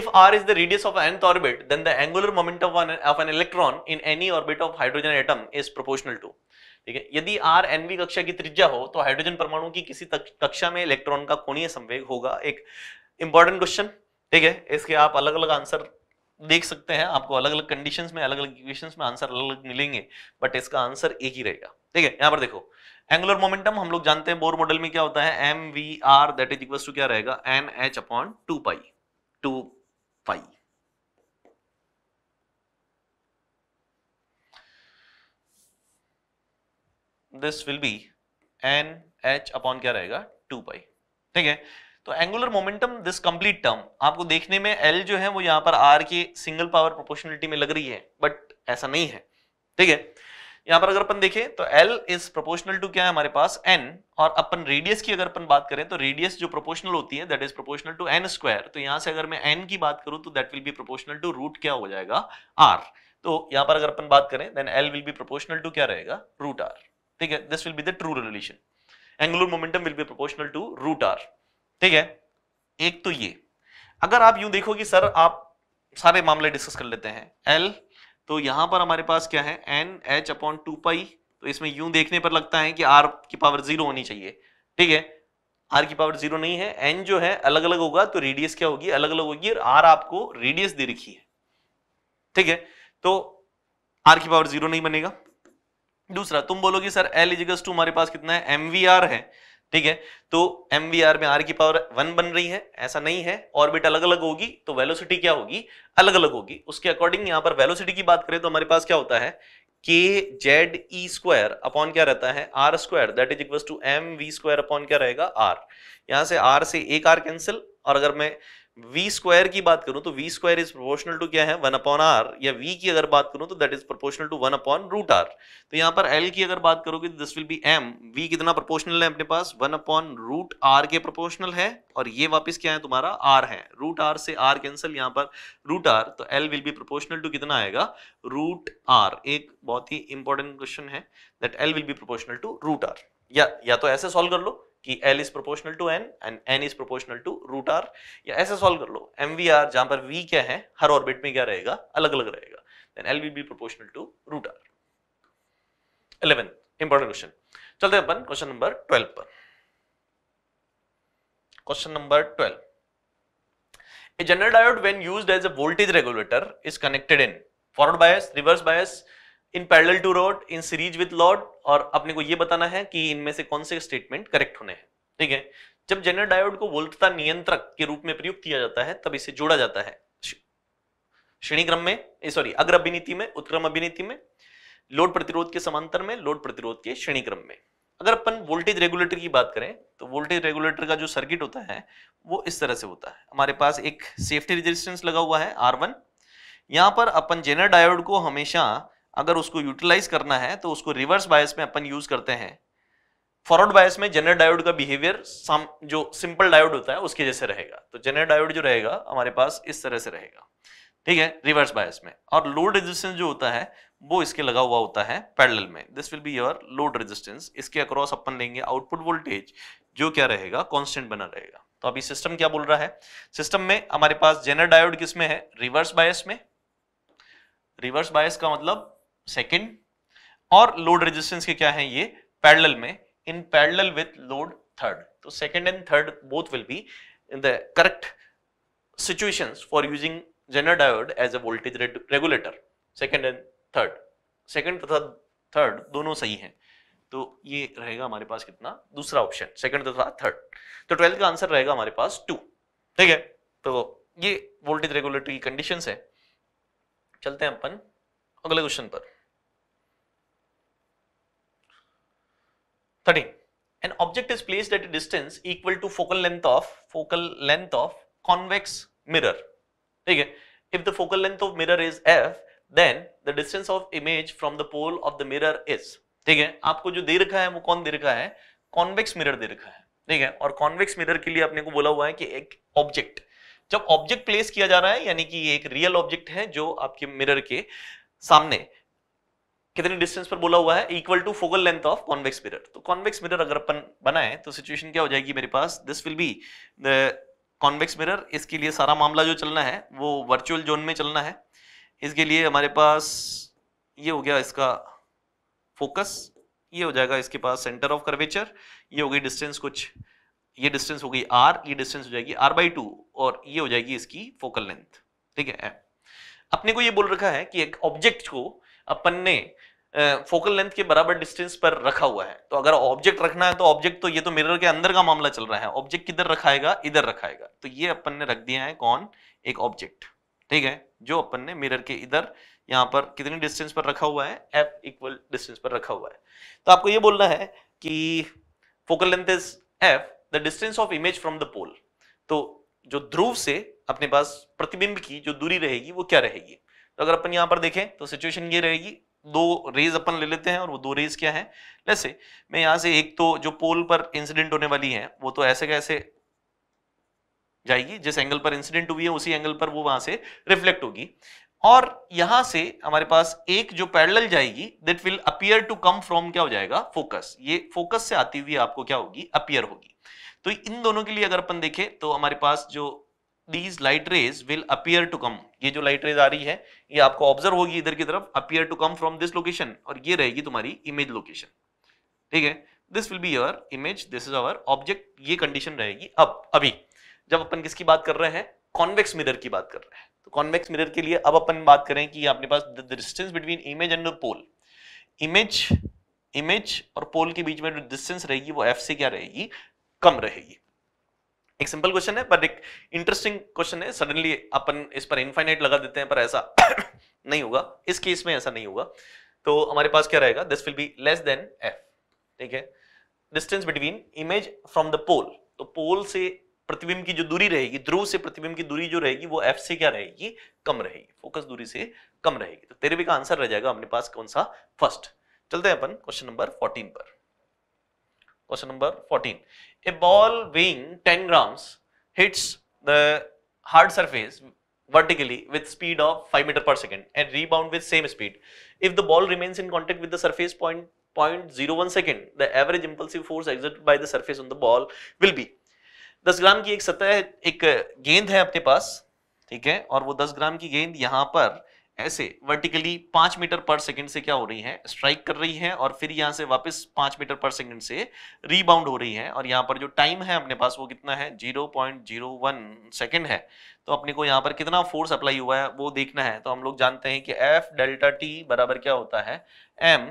If r is the radius of nth orbit, then the angular momentum of an electron in any orbit of hydrogen atom is proportional to. ठीक है यदि are N V कक्षा की त्रिज्या हो तो हाइड्रोजन परमाणु की किसी कक्षा में इलेक्ट्रॉन का कोणीय संवेग होगा एक इंपॉर्टेंट क्वेश्चन ठीक है इसके आप अलग अलग आंसर देख सकते हैं आपको अलग अलग कंडीशंस में अलग अलग इक्वेशंस में आंसर अलग अलग मिलेंगे बट इसका आंसर एक ही रहेगा ठीक है यहाँ पर देखो एंगुलर मोमेंटम हम लोग जानते हैं बोर मॉडल में क्या होता है M V R that is equal to क्या रहेगा N H upon two pi two pi this will be N H upon क्या रहेगा टू पाई ठीक है तो angular momentum this complete term आपको देखने में एल जो है वो यहां पर आर की सिंगल पावर प्रोपोर्शनलिटी में लग रही है बट ऐसा नहीं है ठीक है यहां पर अगर अपन देखें तो एल इज प्रोपोर्शनल टू क्या है हमारे पास एन और अपन रेडियस की अगर अपन बात करें तो रेडियस जो प्रोपोर्शनल होती है that is proportional to N square तो यहां से अगर मैं एन की बात करूँ तो that will be proportional to root क्या हो जाएगा आर तो यहां पर अगर अपन बात करें then L will be proportional to क्या रहेगा रूट आर ठीक है this will be the true relation angular momentum will be proportional to root R ठीक है एक तो ये अगर आप यूं देखो कि सर आप सारे मामले डिस्कस कर लेते हैं एल तो यहां पर हमारे पास क्या है N H upon two pi तो इसमें यूं देखने पर लगता है कि आर की पावर जीरो होनी चाहिए ठीक है आर की पावर जीरो नहीं है एन जो है अलग अलग होगा तो रेडियस क्या होगी अलग अलग होगी और आर आपको रेडियस दे रखी है ठीक है तो आर की पावर जीरो नहीं बनेगा दूसरा तुम बोलोगे सर एल इजिकल्स टू हमारे पास कितना है एम है ठीक है तो एम में आर की पावर वन बन रही है ऐसा नहीं है ऑर्बिट अलग अलग होगी तो वेलोसिटी क्या होगी अलग अलग होगी उसके अकॉर्डिंग यहाँ पर वेलोसिटी की बात करें तो हमारे पास क्या होता है के जेड ई स्क्वायर अपॉन क्या रहता है R square that is equal to M V square upon क्या रहेगा आर यहाँ से आर से एक आर कैंसिल और अगर मैं वी स्क्वायर की बात करूं तो V square is proportional to क्या है वन अपॉन आर या वी की अगर बात करूं तो that is proportional to one upon root R तो यहां पर एल की अगर बात करोगे तो this will be M V कितना प्रोपोर्शनल है अपने पास वन अपॉन रूट आर के प्रोपोर्शनल है और ये वापस क्या है तुम्हारा आर है रूट आर से आर कैंसिल यहाँ पर रूट आर तो L will be proportional to कितना आएगा रूट आर एक बहुत ही इंपॉर्टेंट क्वेश्चन है that L will be proportional to root R या या तो ऐसे सॉल्व कर लो कि L is proportional to N and N is proportional to root R या ऐसे सॉल्व कर लो एम वी आर जहां पर वी क्या है हर ऑर्बिट में क्या रहेगा अलग अलग रहेगा then L will be proportional to root R eleven important question चलते अपन क्वेश्चन नंबर ट्वेल्व पर question number twelve A general diode when used as a voltage regulator is connected in forward bias, reverse bias, in parallel to load in series with load और अपने को ये बताना है कि इनमें से कौन से स्टेटमेंट करेक्ट होने हैं ठीक है जब जेनर डायोड को वोल्टता नियंत्रक के रूप में प्रयुक्त किया जाता है तब इसे जोड़ा जाता है श्रेणी क्रम में सॉरी अग्र अभिनीति में उत्क्रम अभिनीति में लोड प्रतिरोध के समांतर में लोड प्रतिरोध के श्रेणी क्रम में अगर अपन वोल्टेज रेगुलेटर की बात करें तो वोल्टेज रेगुलेटर का जो सर्किट होता है वो इस तरह से होता है हमारे पास एक सेफ्टी रेजिस्टेंस लगा हुआ है आर वन यहाँ पर अपन जेनर डायोड को हमेशा अगर उसको यूटिलाइज करना है तो उसको रिवर्स बायस में अपन यूज करते हैं फॉरवर्ड बायस में जनरल डायोड का बिहेवियर जो सिंपल डायोड होता है उसके जैसे रहेगा तो जनरल डायोड जो रहेगा हमारे पास इस तरह से रहेगा ठीक है रिवर्स बायस में और लोड रेजिस्टेंस जो होता है वो इसके लगा हुआ होता है पैरेलल में this will be your load resistance इसके अक्रॉस अपन लेंगे आउटपुट वोल्टेज जो क्या रहेगा कॉन्स्टेंट बना रहेगा तो अभी सिस्टम क्या बोल रहा है सिस्टम में हमारे पास जेनर डायोड किसमें है रिवर्स बायस में रिवर्स बायस का मतलब सेकेंड और लोड रेजिस्टेंस के क्या है ये पैरल में in parallel with load third तो second and third both will be in the correct situation for using Zener diode as a voltage regulator second and third second तथा थर्ड दोनों सही हैं तो ये रहेगा हमारे पास कितना दूसरा ऑप्शन सेकेंड तथा थर्ड तो ट्वेल्थ का आंसर रहेगा हमारे पास टू ठीक है तो ये वोल्टेज रेगुलेटरी कंडीशन है चलते हैं अपन अगले क्वेश्चन पर 13 an object is placed at a distance equal to focal length of focal length of convex mirror ठीक है if the focal length of mirror is f then the distance of image from the pole of the mirror is ठीक है आपको जो दे रखा है वो कौन दे रखा है कॉन्वेक्स मिरर दे रखा है ठीक है और कॉन्वेक्स मिरर के लिए अपने को बोला हुआ है कि एक ऑब्जेक्ट जब ऑब्जेक्ट प्लेस किया जा रहा है यानी कि ये एक रियल ऑब्जेक्ट है जो आपके मिरर के सामने कितने डिस्टेंस पर बोला हुआ है equal to focal length of convex mirror तो कॉन्वेक्स मिरर अगर अपन बनाए तो सिचुएशन क्या हो जाएगी मेरे पास this will be convex mirror इसके लिए सारा मामला जो चलना है वो वर्चुअल जोन में चलना है इसके लिए हमारे पास ये हो गया इसका फोकस ये हो जाएगा इसके पास सेंटर ऑफ कर्वेचर ये हो गई डिस्टेंस कुछ ये डिस्टेंस हो गई आर ये डिस्टेंस हो जाएगी आर बाई टू और ये हो जाएगी इसकी फोकल लेंथ ठीक है अपने को ये बोल रखा है कि एक ऑब्जेक्ट को अपन ने फोकल लेंथ के बराबर डिस्टेंस पर रखा हुआ है तो अगर ऑब्जेक्ट रखना है तो ऑब्जेक्ट तो ये तो मिरर के अंदर का मामला चल रहा है ऑब्जेक्ट किधर रखाएगा इधर रखाएगा तो ये अपन ने रख दिया है कौन एक ऑब्जेक्ट ठीक है जो अपन ने मिरर के इधर यहाँ पर कितनी डिस्टेंस पर रखा हुआ है एफ इक्वल डिस्टेंस पर रखा हुआ है तो आपको ये बोलना है कि focal length is F the distance of image from the pole तो जो ध्रुव से अपने पास प्रतिबिंब की जो दूरी रहेगी वो क्या रहेगी तो अगर अपन यहाँ पर देखें तो सिचुएशन ये रहेगी दो रेज अपन ले लेते हैं और वो दो रेज क्या है जैसे मैं यहां से एक तो जो पोल पर इंसिडेंट होने वाली है वो तो ऐसे कैसे जाएगी जिस एंगल पर इंसिडेंट हुई है उसी एंगल पर वो वहां से रिफ्लेक्ट होगी और यहां से हमारे पास एक जो पैरेलल जाएगी that will appear to come from क्या हो जाएगा फोकस ये फोकस से आती हुई आपको क्या होगी अपियर होगी तो इन दोनों के लिए अगर अपन देखें तो हमारे पास जो these light rays will appear to come ये जो लाइट रेज आ रही है ये आपको ऑब्जर्व होगी इधर की तरफ appear to come from this location और ये रहेगी तुम्हारी इमेज लोकेशन ठीक है this will be your image this is our object ये कंडीशन रहेगी अब अभी जब अपन किसकी बात कर रहे हैं कॉन्वेक्स मिरर की बात कर रहे हैं तो कॉन्वेक्स मिरर के लिए अब अपन बात करें कि आपके पास the distance between image and pole image image और पोल के बीच में जो डिस्टेंस रहेगी वो एफ से क्या रहेगी कम रहेगी एक सिंपल क्वेश्चन है पर एक इंटरेस्टिंग क्वेश्चन है सडनली अपन इस पर इनफाइनाइट लगा देते हैं पर ऐसा [coughs] नहीं होगा इस केस में ऐसा नहीं होगा तो हमारे पास क्या रहेगा this will be less than F ठीक है distance between image from the pole तो पोल से प्रतिबिंब की जो दूरी रहेगी ध्रुव से प्रतिबिंब की दूरी जो रहेगी वो एफ से क्या रहेगी कम रहेगी फोकस दूरी से कम रहेगी तो तेरे भी का आंसर रह जाएगा अपने पास कौन सा फर्स्ट चलते हैं अपन क्वेश्चन नंबर फोर्टीन पर Question number 14. A ball weighing 10 grams hits the hard surface vertically with speed of 5 meter per second and rebound with same speed. If the ball remains in contact with the surface point 0.01 second, the average impulsive force exerted by the surface on the ball will be. 10 gram की एक सतह एक गेंद है अपने पास ठीक है और वो 10 ग्राम की गेंद यहाँ पर ऐसे वर्टिकली पांच मीटर पर सेकंड से क्या हो रही है स्ट्राइक कर रही है और फिर यहाँ से वापस पांच मीटर पर सेकंड से रीबाउंड हो रही है और यहाँ पर जो टाइम है अपने पास वो कितना है zero point zero one second है तो अपने को यहां पर कितना फोर्स अप्लाई हुआ है वो देखना है तो हम लोग जानते हैं कि एफ डेल्टा टी बराबर क्या होता है एम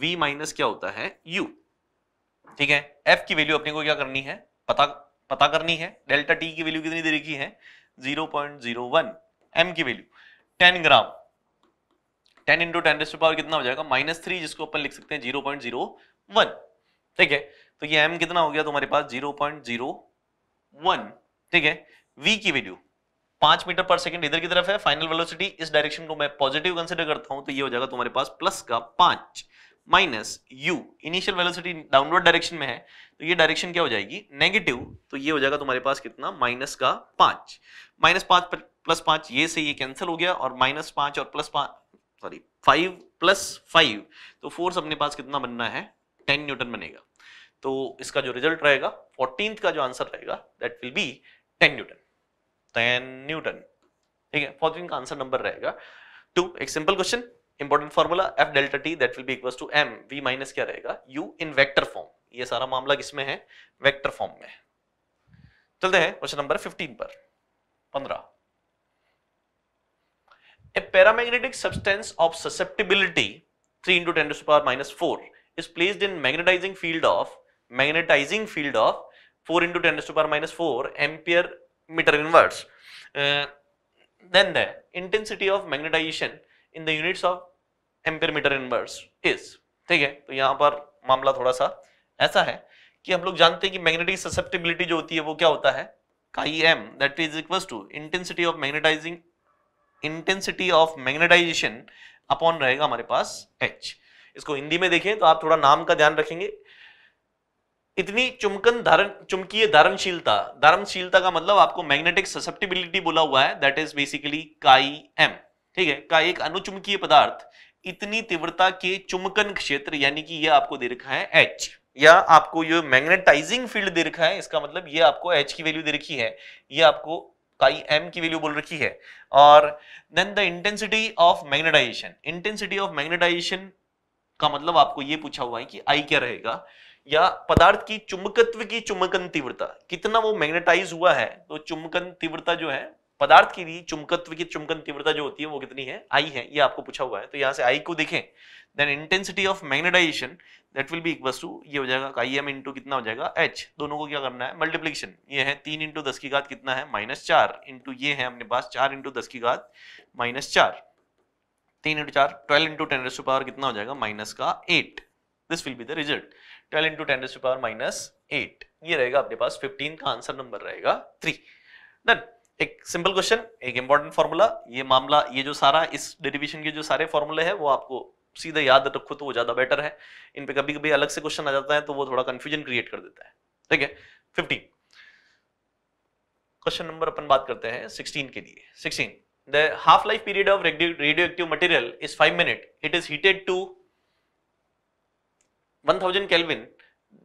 वी माइनस क्या होता है यू ठीक है एफ की वैल्यू अपने को क्या करनी है पता पता करनी है डेल्टा टी की वैल्यू कितनी दे रखी है zero point zero one M की value ten gram ten into ten rest power कितना हो जाएगा माइनस थ्री जिसको अपन लिख सकते हैं जीरो पॉइंट जीरो वन ठीक है तो ये एम कितना हो गया तुम्हारे पास जीरो पॉइंट जीरो वन ठीक है वी की वैल्यू पांच मीटर पर सेकंड इधर की तरफ है फाइनल वेलोसिटी इस डायरेक्शन को मैं पॉजिटिव कंसिडर करता हूं तो ये हो जाएगा तुम्हारे पास प्लस का पांच minus U initial velocity downward direction में है तो ये डायरेक्शन क्या हो जाएगी नेगेटिव तो ये हो जाएगा तुम्हारे पास कितना माइनस का पांच माइनस पांच प्लस पांच ये से ये कैंसिल हो गया और माइनस पांच और प्लस पांच सॉरी फाइव प्लस फाइव तो फोर्स अपने पास कितना बनना है टेन न्यूटन बनेगा तो इसका जो रिजल्ट रहेगा फोर्टीन का जो आंसर रहेगा that will be ten newton ten newton ठीक है फोर्टीन का आंसर नंबर रहेगा टू एक simple question important formula F delta T that will be equal to M V minus क्या रहेगा यू इन वेक्टर फॉर्म ये सारा मामला किसमें है वेक्टर फॉर्म में चलते हैं क्वेश्चन नंबर फिफ्टीन पर पंद्रह A paramagnetic substance of susceptibility 3 into 10 to the power minus 4 is placed in magnetizing field of magnetizing field of 4 into 10 to the power minus 4 ampere meter inverse. Uh, then the intensity of magnetization in the units of ampere metre inverse is ठीक है तो यहाँ पर मामला थोड़ा सा ऐसा है कि हम लोग जानते हैं कि मैग्नेटिक ससेप्टिबिलिटी जो होती है वो क्या होता है chi M that is equal to intensity of magnetizing intensity of magnetization upon रहेगा हमारे पास एच इसको हिंदी में देखें तो आप थोड़ा नाम का ध्यान रखेंगे इतनी चुमकन धारण चुमकीय धारणशीलता धारणशीलता का मतलब आपको मैग्नेटिक ससेप्टिबिलिटी बोला हुआ है that is basically chi M ठीक है का एक अनुचुमकीय पदार्थ इतनी तीव्रता के चुमकन क्षेत्र यानी कि यह आपको दे रखा है एच या आपको ये मैग्नेटाइजिंग फील्ड दे रखा है इसका मतलब ये आपको एच की वैल्यू दे रखी है ये आपको काई एम की वैल्यू बोल रखी है और then the intensity of magnetization intensity of magnetization का मतलब आपको ये पूछा हुआ है कि आई क्या रहेगा या पदार्थ की चुंबकत्व की चुंबकन तीव्रता कितना वो मैग्नेटाइज हुआ है तो चुंबकन तीव्रता जो है पदार्थ की भी चुंबकत्व की चुंबकन तीव्रता जो होती है वो कितनी है आई है ये आपको पूछा हुआ है तो यहाँ से आई को देखें then intensity of magnetization that will be equal to ये हो जाएगा का एम इंटू कितना हो जाएगा एच दोनों को क्या करना है मल्टीप्लीकेशन ये है तीन इंटू दस की घात कितना है माइनस चार इंटू ये है अपने पास चार इंटू दस की घात माइनस चार तीन इंटू चार twelve into ten rest power कितना हो जाएगा माइनस का eight this will be the result twelve into ten rest power minus eight ये रहेगा अपने पास फिफ्टीन का आंसर नंबर रहेगा थ्री डन एक सिंपल क्वेश्चन एक इंपॉर्टेंट फॉर्मूला ये मामला ये जो सारा इस डेरिवेशन के जो सारे फॉर्मूले है वो आपको सीधे याद रखो तो वो ज़्यादा बेटर है इन पे कभी कभी अलग से क्वेश्चन आ जाता है तो वो थोड़ा कंफ्यूजन क्रिएट कर देता है ठीक है फिफ्टीन क्वेश्चन नंबर अपन बात करते हैं सिक्सटीन के लिए sixteen the half life period of radio active material is five minute it is heated to one thousand kelvin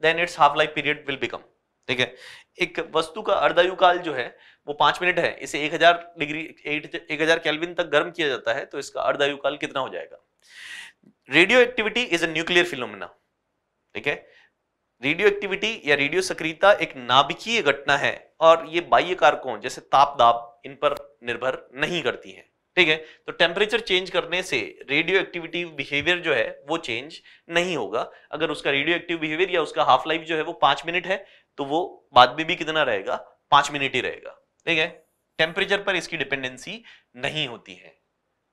then its half life period will become ठीक है एक वस्तु का अर्धायु काल जो है वो पांच मिनट है इसे एक हजार डिग्री एक हजार कैलविन तक गर्म किया जाता है तो इसका अर्धायु काल कितना हो जाएगा radio activity is a nuclear phenomena ठीक है रेडियो एक्टिविटी या रेडियो सक्रियता एक नाभिकीय घटना है और ये बाह्य कारकों जैसे ताप दाप इन पर निर्भर नहीं करती है ठीक है तो टेम्परेचर चेंज करने से रेडियो एक्टिविटी बिहेवियर जो है वो चेंज नहीं होगा अगर उसका रेडियो एक्टिव बिहेवियर या उसका हाफ लाइफ जो है वो पांच मिनट है तो वो बाद में भी कितना रहेगा पांच मिनट ही रहेगा ठीक है टेम्परेचर पर इसकी डिपेंडेंसी नहीं होती है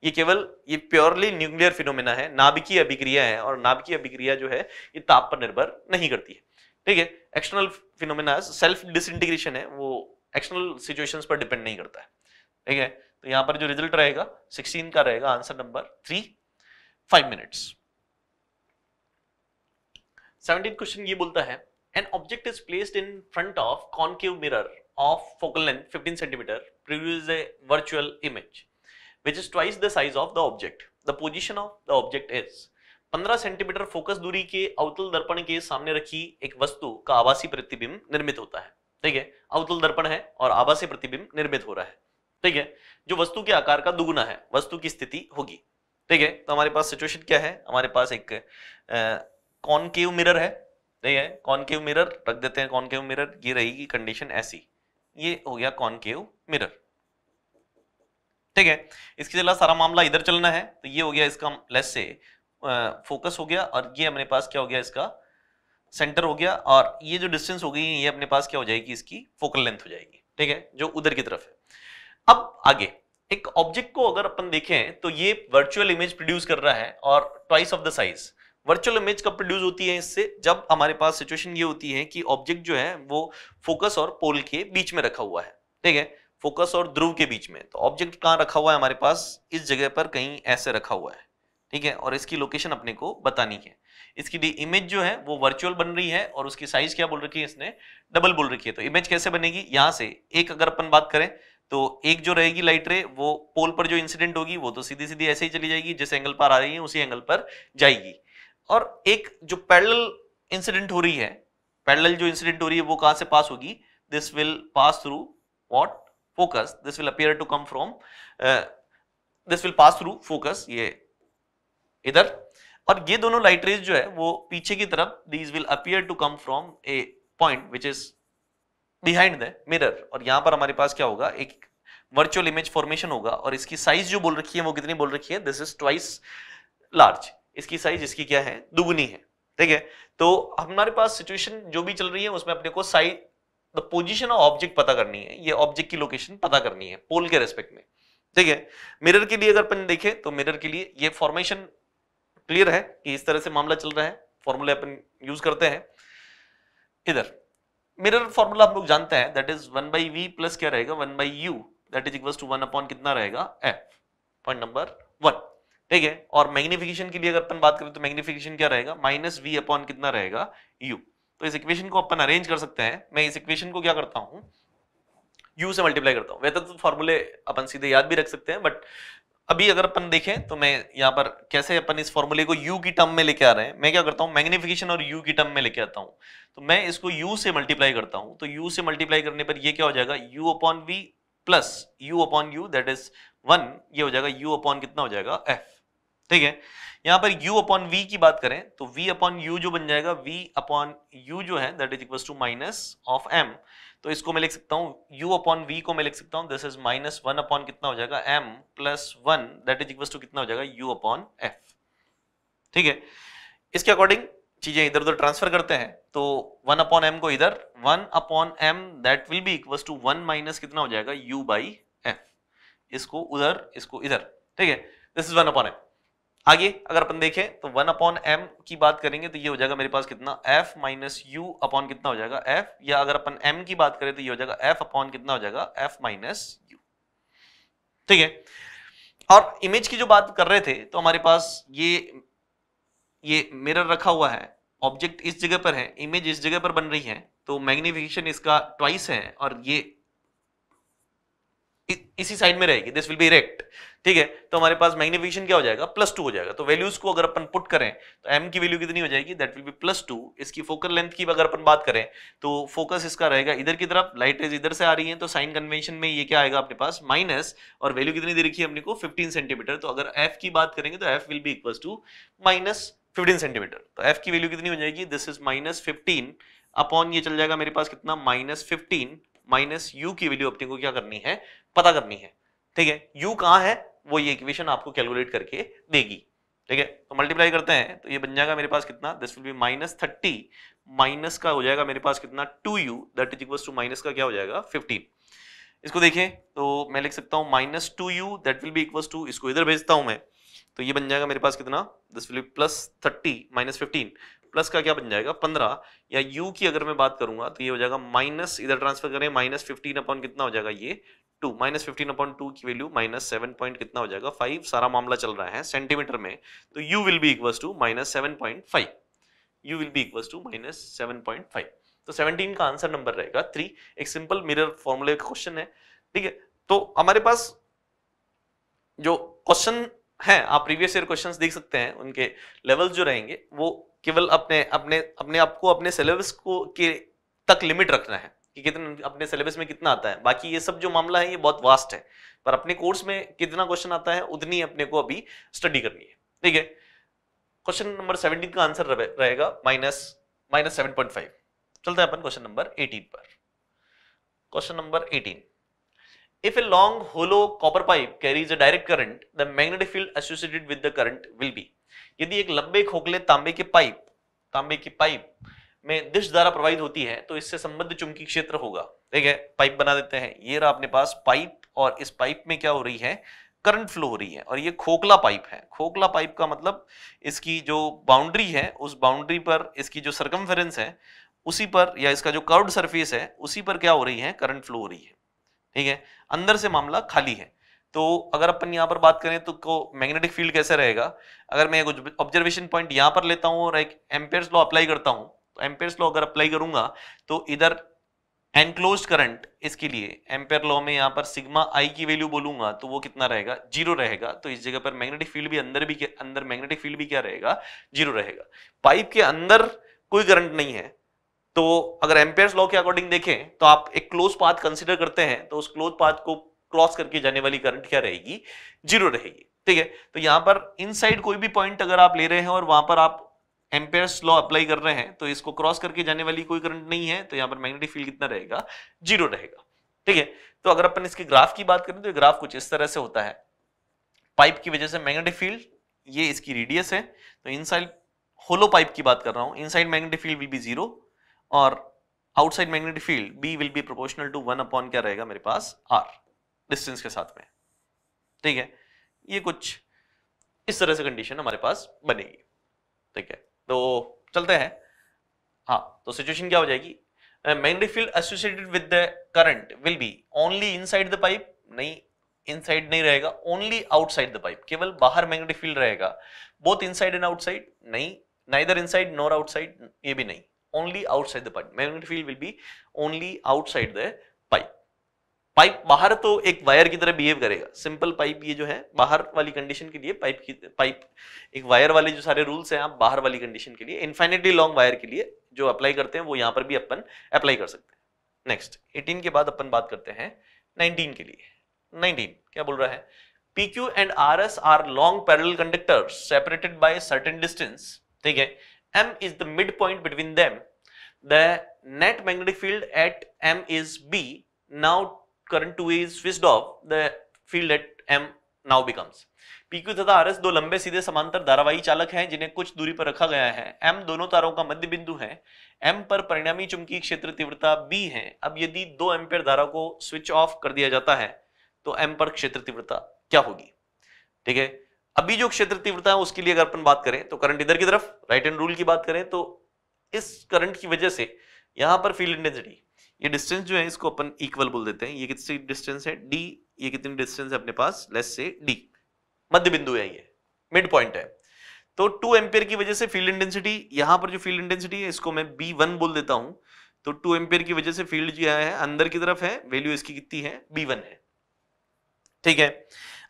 ये केवल ये प्योरली न्यूक्लियर फिनोमिना है नाभिकीय अभिक्रिया है और नाभिकीय अभिक्रिया जो है ये ताप पर निर्भर नहीं करती है ठीक है एक्सटर्नल फिनोमिना सेल्फ डिसइंटीग्रेशन है वो एक्सटर्नल सिचुएशंस पर डिपेंड नहीं करता है ठीक है तो यहाँ पर जो रिजल्ट रहेगा सिक्सटीन का रहेगा answer number three five minutes seventeen question ये बोलता है an object is placed in front of concave mirror of focal length 15 centimetre produce a virtual image which is twice the size of the object. The position of the object is 15 centimetre focus दूरी के अवतल दर्पण के सामने रखी एक वस्तु का आभासी प्रतिबिंब निर्मित होता है ठीक है अवतल दर्पण है और आवासीय प्रतिबिंब निर्मित हो रहा है ठीक है जो वस्तु के आकार का दुगुना है वस्तु की स्थिति होगी ठीक है तो हमारे पास सिचुएशन क्या है हमारे पास एक कॉनकेव मिरर है ठीक है कॉनकेव मिरर रख देते हैं कॉनकेव मिरर ये रहेगी कंडीशन ऐसी ये हो गया कॉनकेव मिरर ठीक है इसके अलावा सारा मामला इधर चलना है तो ये हो गया इसका लेस से फोकस हो गया और ये अपने पास क्या हो गया इसका सेंटर हो गया और ये जो डिस्टेंस हो गई ये अपने पास क्या हो जाएगी इसकी फोकल लेंथ हो जाएगी ठीक है जो उधर की तरफ है अब आगे एक ऑब्जेक्ट को अगर अपन देखें तो ये वर्चुअल इमेज प्रोड्यूस कर रहा है और twice of the size virtual image कब प्रोड्यूस होती है इससे जब हमारे पास सिचुएशन ये होती है कि ऑब्जेक्ट जो है वो फोकस और पोल के बीच में रखा हुआ है ठीक है फोकस और ध्रुव के बीच में तो ऑब्जेक्ट कहाँ रखा हुआ है हमारे पास इस जगह पर कहीं ऐसे रखा हुआ है ठीक है और इसकी लोकेशन अपने को बतानी है इसकी इमेज जो है वो वर्चुअल बन रही है और उसकी साइज क्या बोल रखी है इसने डबल बोल रखी है तो इमेज कैसे बनेगी यहाँ से एक अगर अपन बात करें तो एक जो रहेगी लाइट रे वो पोल पर जो इंसिडेंट होगी वो तो सीधी सीधी ऐसे ही चली जाएगी जिस एंगल पर आ रही है उसी एंगल पर जाएगी और एक जो पैडल इंसिडेंट हो रही है पैडल जो इंसिडेंट हो रही है वो कहाँ से पास होगी this will pass through what focus this will appear to come from uh, this will pass through focus ye इधर और ये दोनों लाइट रेज जो है वो पीछे की तरफ these will appear to come from a point which is behind the mirror और यहाँ पर हमारे पास क्या होगा एक वर्चुअल इमेज फॉर्मेशन होगा और इसकी साइज जो बोल रखी है वो कितनी बोल रखी है दिस इज ट्वाइस लार्ज इसकी साइज इसकी क्या है दुगुनी है ठीक है तो हमारे पास सिचुएशन जो भी चल रही है उसमें अपने को size the position of object पता करनी है ये ऑब्जेक्ट की लोकेशन पता करनी है पोल के रेस्पेक्ट में ठीक है मिरर के लिए अगर अपन देखें तो मिरर के लिए ये फॉर्मेशन क्लियर है कि इस तरह से मामला चल रहा है फॉर्मूले अपन यूज करते हैं इधर मिरर फॉर्मूला हम लोग जानते हैं that is one by v plus क्या रहेगा one by u that is equal to one upon कितना रहेगा एफ पॉइंट नंबर वन ठीक है और मैग्निफिकेशन के लिए अगर अपन बात करें तो मैग्निफिकेशन क्या रहेगा माइनस वी अपॉन कितना रहेगा यू तो इस इक्वेशन को अपन अरेंज कर सकते हैं मैं इस इक्वेशन को क्या करता हूँ यू से मल्टीप्लाई करता हूँ वैसे तो फॉर्मूले अपन सीधे याद भी रख सकते हैं बट अभी अगर अपन देखें तो मैं यहाँ पर कैसे अपन इस फॉर्मूले को यू की टर्म में लेके आ रहे हैं मैं क्या करता हूँ मैग्निफिकेशन और यू की टर्म में लेके आता हूँ तो मैं इसको यू से मल्टीप्लाई करता हूँ तो यू से मल्टीप्लाई करने पर ये क्या हो जाएगा u upon v plus u upon u that is one ये हो जाएगा यू अपॉन कितना हो जाएगा एफ ठीक है यहां पर u अपॉन वी की बात करें तो v अपॉन यू जो बन जाएगा v अपॉन यू जो है that is equal to minus of m तो इसको मैं लिख सकता हूं u अपॉन v को मैं लिख सकता हूं this is minus one upon कितना हो जाएगा m plus one that is equal to कितना हो जाएगा u अपॉन f ठीक है इसके अकॉर्डिंग चीजें इधर उधर ट्रांसफर करते हैं तो वन अपॉन एम को इधर one upon m that will be equal to one minus कितना हो जाएगा u बाई एफ इसको उधर इसको इधर ठीक है this is one upon m आगे अगर अपन देखें तो वन अपॉन एम की बात करेंगे तो ये हो जाएगा मेरे पास कितना एफ माइनस यू अपॉन कितना हो जाएगा एफ या अगर अपन एम की बात करें तो ये हो जाएगा एफ अपॉन कितना हो जाएगा एफ माइनस यू ठीक है और इमेज की जो बात कर रहे थे तो हमारे पास ये ये मिरर रखा हुआ है ऑब्जेक्ट इस जगह पर है इमेज इस जगह पर बन रही है तो मैग्निफिकेशन इसका ट्वाइस है और ये इसी साइड में रहेगी दिस विल बी इरेक्ट ठीक है तो हमारे पास मैग्निफिकेशन क्या हो जाएगा प्लस टू हो जाएगा तो वैल्यूज को अगर अपन पुट करें तो एम की वैल्यू कितनी हो जाएगी that will be plus two इसकी फोकल लेंथ की अगर अपन बात करें तो फोकस इसका रहेगा इधर की तरफ लाइट रेज इधर से आ रही है तो साइन कन्वेंशन में ये क्या आएगा अपने पास माइनस और वैल्यू कितनी दे रखी है अपने को फिफ्टीन सेंटीमीटर तो अगर एफ की बात करेंगे तो f will be equal to minus fifteen centimetre तो एफ की वैल्यू कितनी हो जाएगी this is minus fifteen upon ये चल जाएगा मेरे पास कितना माइनस फिफ्टीन माइनस यू की वैल्यू अपने को क्या करनी है पता करनी है ठीक है यू कहाँ है वो ये इक्वेशन आपको कैलकुलेट करके देगी ठीक है तो मल्टीप्लाई करते हैं तो ये बन जाएगा मेरे पास कितना this will be minus thirty minus का हो जाएगा मेरे पास कितना two u that is equal to minus का क्या हो जाएगा फिफ्टीन इसको देखें तो मैं लिख सकता हूँ minus two u that will be equal to इसको इधर भेजता हूँ मैं तो ये बन जाएगा मेरे पास कितना this will be plus thirty minus fifteen plus का क्या बन जाएगा पंद्रह या यू की अगर मैं बात करूंगा तो ये हो जाएगा माइनस इधर ट्रांसफर करें माइनस फिफ्टीन अपॉन कितना हो जाएगा ये two minus fifteen upon two की वैल्यू माइनस सेवन पॉइंट कितना हो जाएगा फाइव सारा मामला चल रहा है सेंटीमीटर में तो u will be equal to minus seven point five u will be equal to minus seven point five तो सेवनटीन का आंसर नंबर रहेगा थ्री एक सिंपल मिरर फॉर्मूले का क्वेश्चन है ठीक है तो हमारे पास जो क्वेश्चन है आप प्रीवियस ईयर क्वेश्चन देख सकते हैं उनके लेवल जो रहेंगे वो केवल अपने अपने अपने आपको अपने सिलेबस को के तक लिमिट रखना है कि कितने अपने सिलेबस में कितना आता है बाकी ये सब जो मामला है ये बहुत वास्ट है पर अपने कोर्स में कितना क्वेश्चन आता है उतनी अपने को अभी स्टडी करनी है ठीक है क्वेश्चन नंबर सेवनटीन का आंसर रहेगा minus minus seven point five चलते हैं अपन क्वेश्चन नंबर एटीन पर question number eighteen if a long hollow copper pipe carries a direct current the magnetic field associated with the current will be यदि एक लंबे खोखले तांबे के पाइप तांबे की पाइप में दिश धारा प्रवाहित होती है तो इससे संबद्ध चुंबकीय क्षेत्र होगा ठीक है पाइप बना देते हैं ये रहा अपने पास पाइप और इस पाइप में क्या हो रही है करंट फ्लो हो रही है और ये खोखला पाइप है खोखला पाइप का मतलब इसकी जो बाउंड्री है उस बाउंड्री पर इसकी जो सरकमफेरेंस है उसी पर या इसका जो कर्व्ड सरफेस है उसी पर क्या हो रही है करंट फ्लो हो रही है ठीक है अंदर से मामला खाली है तो अगर अपन यहाँ पर बात करें तो मैग्नेटिक फील्ड कैसे रहेगा अगर मैं एक ऑब्जर्वेशन पॉइंट यहाँ पर लेता हूँ और एक एम्पेयर्स लॉ अप्लाई करता हूँ एम्पेयर लॉ अगर अप्लाई करूंगा तो इधर एनक्लोज करंट इसके लिए एम्पेयर लॉ में यहाँ पर सिग्मा आई की वैल्यू बोलूंगा तो वो कितना रहेगा जीरो रहेगा तो इस जगह पर मैग्नेटिक फील्ड भी अंदर भी अंदर मैग्नेटिक फील्ड भी क्या रहेगा जीरो रहेगा पाइप के अंदर कोई करंट नहीं है तो अगर एम्पेयर लॉ के अकॉर्डिंग देखें तो आप एक क्लोज पाथ कंसिडर करते हैं तो उस क्लोज पाथ को क्रॉस करके जाने वाली करंट क्या रहेगी जीरो रहेगी ठीक है तो यहां पर इनसाइड कोई भी पॉइंट अगर आप ले रहे हैं और वहां पर आप एम्पेयर्स लॉ अप्लाई कर रहे हैं तो इसको क्रॉस करके जाने वाली कोई करंट नहीं है तो यहाँ पर मैग्नेटिक फील्ड कितना रहेगा जीरो रहेगा ठीक है तो अगर अपन इसके ग्राफ की बात करें तो ग्राफ कुछ इस तरह से होता है पाइप की वजह से मैग्नेटिक फील्ड ये इसकी रेडियस है तो इनसाइड होलो पाइप की बात कर रहा हूँ inside magnetic field will be zero और outside magnetic field b will be proportional to one upon क्या रहेगा मेरे पास आर डिस्टेंस के साथ में ठीक है ये कुछ इस तरह से कंडीशन हमारे पास बनेगी ठीक है तो चलते हैं हाँ तो सिचुएशन क्या हो जाएगी magnetic field associated with the current will be only inside the pipe नहीं इनसाइड नहीं रहेगा ओनली आउटसाइड द पाइप केवल बाहर मैग्नेटिक फील्ड रहेगा बोथ इनसाइड एंड आउटसाइड नहीं नाइदर इनसाइड नॉर आउटसाइड ये भी नहीं only outside the pipe magnetic field will be only outside the pipe pipe बाहर तो एक वायर की तरह बिहेव करेगा सिंपल पाइप ये जो है बाहर वाली कंडीशन के लिए पाइप की पाइप एक वायर वाले जो सारे रूल्स हैं आप बाहर वाली कंडीशन के लिए इन्फाइनेटली लॉन्ग वायर के लिए जो अप्लाई करते हैं वो यहाँ पर भी अपन अप्लाई कर सकते हैं नेक्स्ट एटीन के बाद अपन बात करते हैं नाइनटीन के लिए नाइनटीन क्या बोल रहा है P Q and R S are long parallel conductor separated by certain distance ठीक है M is the mid point between them the net magnetic field at M is B now current 2A is switched off, the field at M now becomes. PQ तथा RS दो लंबे सीधे समांतर धारावाही चालक हैं जिन्हें कुछ दूरी पर रखा गया है M दोनों तारों का मध्य बिंदु है M पर परिणामी चुंबकीय क्षेत्र तीव्रता B है अब यदि दो एम्पेयर धारा को स्विच ऑफ कर दिया जाता है तो M पर क्षेत्र तीव्रता क्या होगी ठीक है अभी जो क्षेत्र तीव्रता है उसके लिए अगर अपन बात करें तो करंट इधर की तरफ राइट एंड रूल की बात करें तो इस करंट की वजह से यहां पर फील्ड इंटेंसिटी ये डिस्टेंस जो है इसको अपन इक्वल बोल देते हैं ये कितनी डिस्टेंस है डी ये कितनी डिस्टेंस है अपने पास लेस से डी मध्य बिंदु है ये मिड पॉइंट है तो टू एम्पेयर की वजह से फील्ड इंटेंसिटी यहां पर जो फील्ड इंटेंसिटी है इसको मैं बी वन बोल देता हूं तो टू एम्पेयर की वजह से फील्ड जो है अंदर की तरफ है वैल्यू इसकी कितनी है बी वन है ठीक है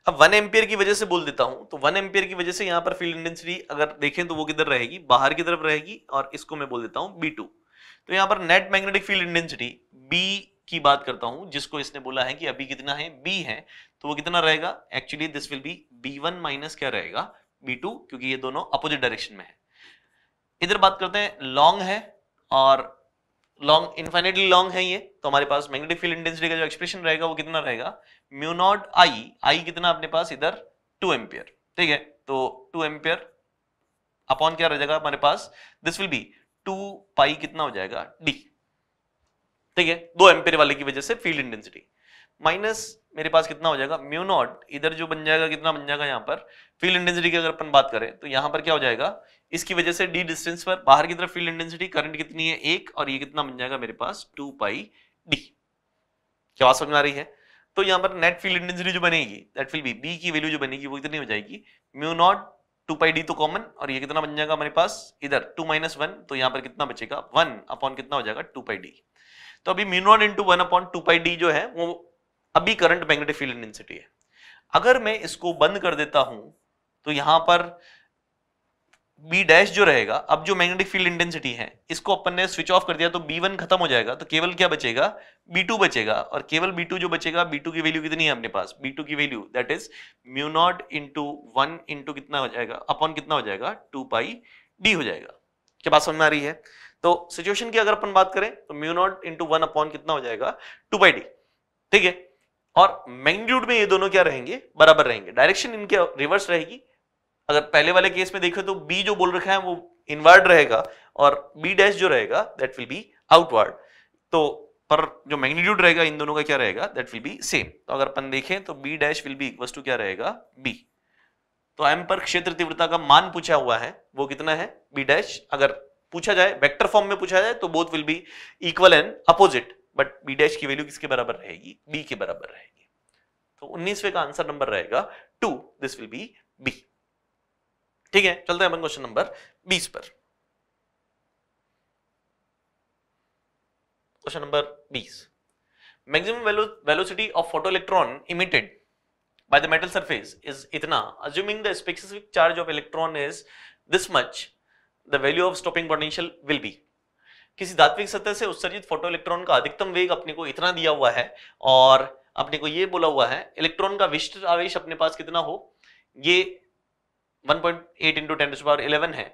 अब वन एम्पेयर की वजह से बोल देता हूं तो वन एम्पेयर की वजह से यहां पर फील्ड इंटेंसिटी अगर देखें तो वो किधर रहेगी बाहर की तरफ रहेगी और इसको मैं बोल देता हूं बी टू तो यहां पर net magnetic field intensity B की बात करता हूँ जिसको इसने बोला है कि अभी कितना है बी है तो वो कितना रहेगा actually this will be B one minus क्या रहेगा बी टू क्योंकि ये दोनों अपोजिट डायरेक्शन में है इधर बात करते हैं लॉन्ग है और लॉन्ग इन्फाइनेटली लॉन्ग है ये तो हमारे पास मैग्नेटिक फील्ड इंटेंसिटी का जो एक्सप्रेशन रहेगा वो कितना रहेगा नॉट आई आई कितना अपने पास इधर टू एम्पियर ठीक है तो टू एम्पियर अपॉन क्या रह जाएगा हमारे पास this will be two pi कितना हो जाएगा डी ठीक है दो एम्पेयर वाले की वजह से फील्ड इंटेंसिटी माइनस मेरे पास कितना हो जाएगा म्यू नॉट इधर जो बन जाएगा कितना बन जाएगा यहां पर फील्ड इंटेंसिटी की अगर अपन बात करें तो यहां पर क्या हो जाएगा इसकी वजह से डी डिस्टेंस पर बाहर की तरफ फील्ड इंटेंसिटी करंट कितनी है एक और ये कितना बन जाएगा मेरे पास टू पाई डी क्या बात समझ आ रही है तो यहां पर नेट फील्ड इंटेंसिटी जो बनेगी दैट विल बी बी की वैल्यू जो बनेगी वो कितनी हो जाएगी mu naught two pi d तो कॉमन और ये कितना बन जाएगा हमारे पास इधर टू माइनस वन तो यहाँ पर कितना बचेगा वन अपॉन कितना हो जाएगा टू पाई डी तो अभी mu naught into one upon two pi d जो है वो अभी करंट मैग्नेटिक फील्ड इंटेंसिटी है अगर मैं इसको बंद कर देता हूं तो यहां पर बी डैश जो रहेगा अब जो मैग्नेटिक फील्ड इंटेंसिटी है इसको अपन ने स्विच ऑफ कर दिया तो बी वन खत्म हो जाएगा तो केवल क्या बचेगा बी टू बचेगा और केवल बी टू जो बचेगा बी टू की वैल्यू कितनी है अपने पास बी टू की value that is mu naught into one into कितना हो जाएगा अपॉन कितना हो जाएगा टू पाई डी हो जाएगा क्या बात समझ में आ रही है तो सिचुएशन की अगर अपन बात करें तो mu naught into one upon कितना हो जाएगा टू बाई डी ठीक है और मैग्नीट्यूड में ये दोनों क्या रहेंगे बराबर रहेंगे डायरेक्शन इनके रिवर्स रहेगी अगर मतलब पहले वाले केस में देखो तो बी जो बोल रखा है वो इनवर्ड रहेगा और बी डैश जो रहेगा दैट विल बी आउटवर्ड तो पर जो मैग्नीट्यूड रहेगा इन दोनों का क्या रहेगा दैट विल बी सेम तो अगर अपन देखें तो B dash will be equal to क्या रहेगा बी तो एम पर क्षेत्र तीव्रता का मान पूछा हुआ है वो कितना है बी डैश अगर पूछा जाए वेक्टर फॉर्म में पूछा जाए तो both will be equal and opposite but B dash की वैल्यू किसके बराबर रहेगी बी के बराबर रहेगी तो उन्नीसवे का आंसर नंबर रहेगा two this will be B ठीक है चलते हैं अपन क्वेश्चन नंबर बीस पर क्वेश्चन नंबर बीस maximum velocity of photo electron emitted by the metal surface is इतना assuming the specific charge of electron is this much the value of stopping potential will be किसी धात्विक सतह से उत्सर्जित photo electron का अधिकतम वेग अपने को इतना दिया हुआ है और अपने को ये बोला हुआ है इलेक्ट्रॉन का विशिष्ट आवेश अपने पास कितना हो ये 1.8 इंटू टेन पावर 11 है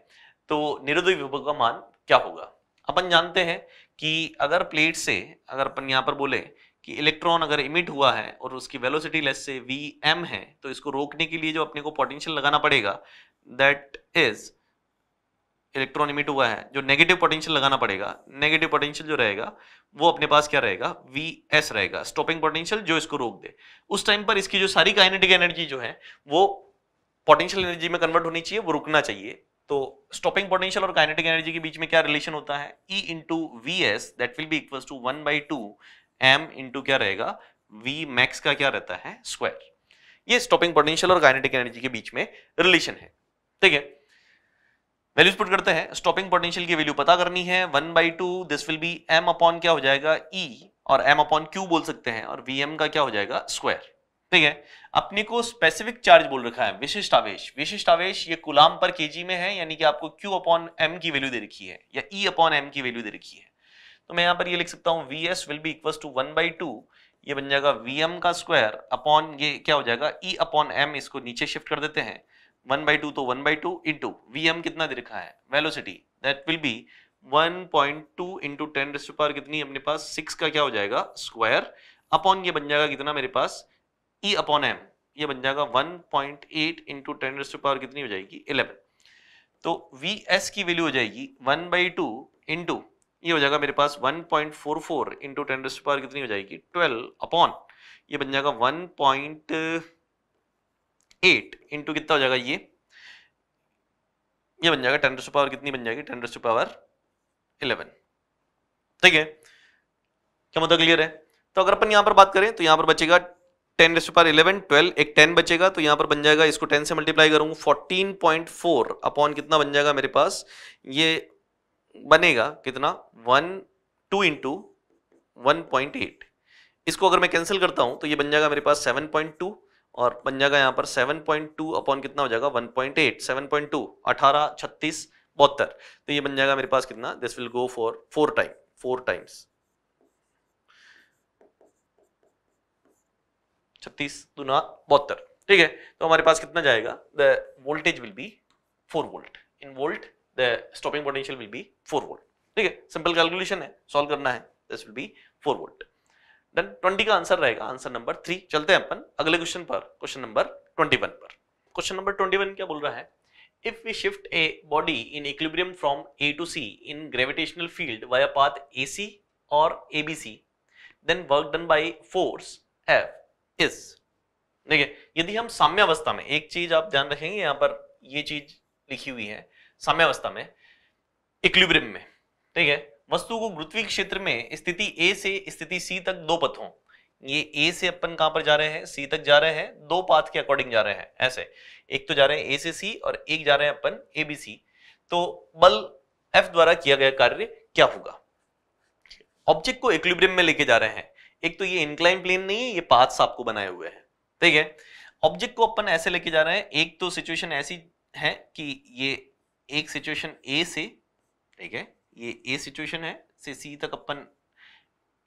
तो निरुद्ध विभव का मान क्या होगा अपन जानते हैं कि अगर प्लेट से अगर अपन यहाँ पर बोले कि इलेक्ट्रॉन अगर इमिट हुआ है और उसकी वेलोसिटी लेस से वी एम है तो इसको रोकने के लिए जो अपने को पोटेंशियल लगाना पड़ेगा दैट इज इलेक्ट्रॉन इमिट हुआ है जो नेगेटिव पोटेंशियल लगाना पड़ेगा नेगेटिव पोटेंशियल जो रहेगा वो अपने पास क्या रहेगा वी एस रहेगा स्टॉपिंग पोटेंशियल जो इसको रोक दे उस टाइम पर इसकी जो सारी काइनेटिक एनर्जी जो है वो पोटेंशियल एनर्जी में कन्वर्ट होनी चाहिए वो रुकना चाहिए तो स्टॉपिंग पोटेंशियल और काइनेटिक एनर्जी के बीच में क्या रिलेशन होता है e into v s that will be equal to one by two m into क्या रहेगा वी मैक्स का क्या रहता है स्क्वायर ये स्टॉपिंग पोटेंशियल और काइनेटिक एनर्जी के बीच में रिलेशन है ठीक है वैल्यूज पुट करते हैं स्टॉपिंग पोटेंशियल की वैल्यू पता करनी है one by two this will be m upon क्या हो जाएगा ई e, और एम अपॉन क्यू बोल सकते हैं और वी एम का क्या हो जाएगा स्क्वायर ठीक है अपने को स्पेसिफिक चार्ज बोल रखा है विशिष्ट आवेश विशिष्ट आवेश ये कुलाम पर केजी में है यानी कि आपको क्यू अपॉन एम की वैल्यू दे रखी है या ई अपॉन एम की वैल्यू दे रखी है तो मैं यहाँ पर ये लिख सकता हूँ v s will be equal to one by two ये बन जाएगा वी एम का स्क्वायर अपॉन ये क्या हो जाएगा ई अपॉन एम इसको नीचे शिफ्ट कर देते हैं वन बाई टू तो one by two into v m कितना दे रखा है velocity that will be one point two into ten power कितनी अपने पास सिक्स का क्या हो जाएगा स्क्वायर अपॉन ये बन जाएगा कितना मेरे पास ई अपॉन एम ये बन जाएगा 1.8 point eight into ten rest power कितनी हो जाएगी 11 तो वी एस की वैल्यू हो जाएगी 1 बाई टू इंटू ये हो जाएगा मेरे पास 1.44 point four four into ten rest power कितनी हो जाएगी 12 अपॉन ये बन जाएगा 1.8 पॉइंट एट इंटू कितना हो जाएगा ये ये बन जाएगा टेन रेस्ट पावर कितनी बन जाएगी टेन रेस्ट पावर 11 ठीक है क्या मतलब क्लियर है तो अगर अपन यहां पर बात करें तो यहां पर बचेगा टेन रेस्ट इलेवन ट्वेल्व एक टेन बचेगा तो यहाँ पर बन जाएगा इसको टेन से मल्टीप्लाई करूंगा फोर्टीन पॉइंट फोर अपॉन कितना बन जाएगा मेरे पास ये बनेगा कितना one two into one point eight इसको अगर मैं कैंसिल करता हूँ तो ये बन जाएगा मेरे पास सेवन पॉइंट टू और बन जाएगा यहाँ पर सेवन पॉइंट टू अपॉन कितना हो जाएगा one point eight seven point two अठारह छत्तीस बहत्तर तो ये बन जाएगा मेरे पास कितना this will go for four time four times छत्तीस दुना बहत्तर ठीक है तो हमारे पास कितना जाएगा the voltage will be four volt in volt the stopping potential will be four volt ठीक है सिंपल कैलकुलेशन है सॉल्व करना है this will be four volt then twenty का आंसर रहेगा आंसर नंबर थ्री चलते हैं अपन अगले क्वेश्चन पर क्वेश्चन नंबर 21 पर क्वेश्चन नंबर 21 क्या बोल रहा है if we shift a body in equilibrium from A to C in gravitational field via path AC or ABC, then work done by force F is देखिए यदि हम साम्यावस्था में एक चीज आप ध्यान रखेंगे यहां पर ये चीज लिखी हुई है साम्यावस्था में इक्लिब्रियम में ठीक है वस्तु को गुरुत्वी क्षेत्र में स्थिति ए से स्थिति सी तक दो पथों ये ए से अपन कहां पर जा रहे हैं सी तक जा रहे हैं दो पाथ के अकॉर्डिंग जा रहे हैं ऐसे एक तो जा रहे हैं ए से सी और एक जा रहे हैं अपन ए बी सी तो बल एफ द्वारा किया गया कार्य क्या होगा ऑब्जेक्ट को इक्विलिब्रियम में लेके जा रहे हैं एक तो ये इंक्लाइन प्लेन नहीं है ये पाथ आपको बनाए हुए हैं ठीक है ऑब्जेक्ट को अपन ऐसे लेके जा रहे हैं एक तो सिचुएशन ऐसी है कि ये एक सिचुएशन ए से ठीक है ये ए सिचुएशन है से सी तक अपन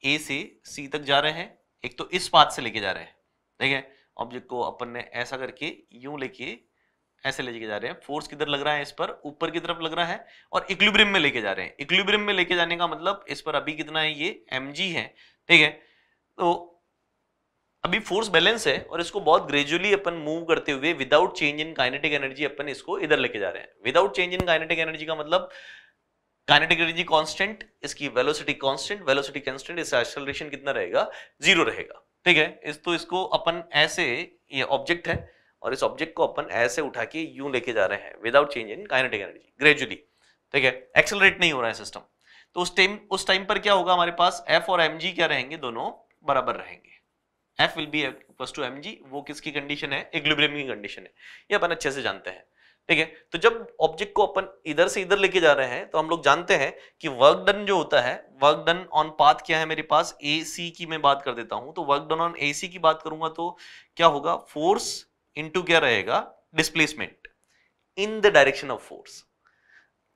ए से सी तक जा रहे हैं एक तो इस पाथ से लेके जा रहे हैं ठीक है ऑब्जेक्ट को अपन ने ऐसा करके यूं लेके ऐसे लेके जा रहे हैं फोर्स किधर लग रहा है इस पर ऊपर की तरफ लग रहा है और इक्लिब्रियम में लेके जा रहे हैं इक्लिब्रियम में लेके जाने का मतलब इस पर अभी कितना है ये एम है ठीक है तो अभी फोर्स बैलेंस है और इसको बहुत ग्रेजुअली अपन मूव करते हुए without change in kinetic energy अपन इसको इधर लेके जा रहे हैं without change in kinetic energy का मतलब काइनेटिक एनर्जी कांस्टेंट इसकी वेलोसिटी कांस्टेंट वेलोसिटी कांस्टेंट इसका एक्सेलरेशन कितना रहेगा जीरो रहेगा ठीक है इस तो इसको अपन ऐसे ये ऑब्जेक्ट है और इस ऑब्जेक्ट को अपन ऐसे उठा के यू लेके जा रहे हैं without change in kinetic energy gradually ठीक है एक्सेलरेट नहीं हो रहा है सिस्टम तो उस टाइम उस टाइम पर क्या होगा हमारे पास एफ और एम क्या रहेंगे दोनों बराबर रहेंगे F will be equals to M G वो किसकी कंडीशन है इक्विलिब्रियम की कंडीशन है ये अपन अच्छे से जानते हैं ठीक है तो जब ऑब्जेक्ट को अपन इधर से इधर लेके जा रहे हैं तो हम लोग जानते हैं कि वर्क डन जो होता है वर्क डन ऑन पाथ क्या है मेरे पास ए सी की मैं बात कर देता हूं तो work done on A C की बात करूंगा तो क्या होगा फोर्स इंटू क्या रहेगा displacement in the direction of force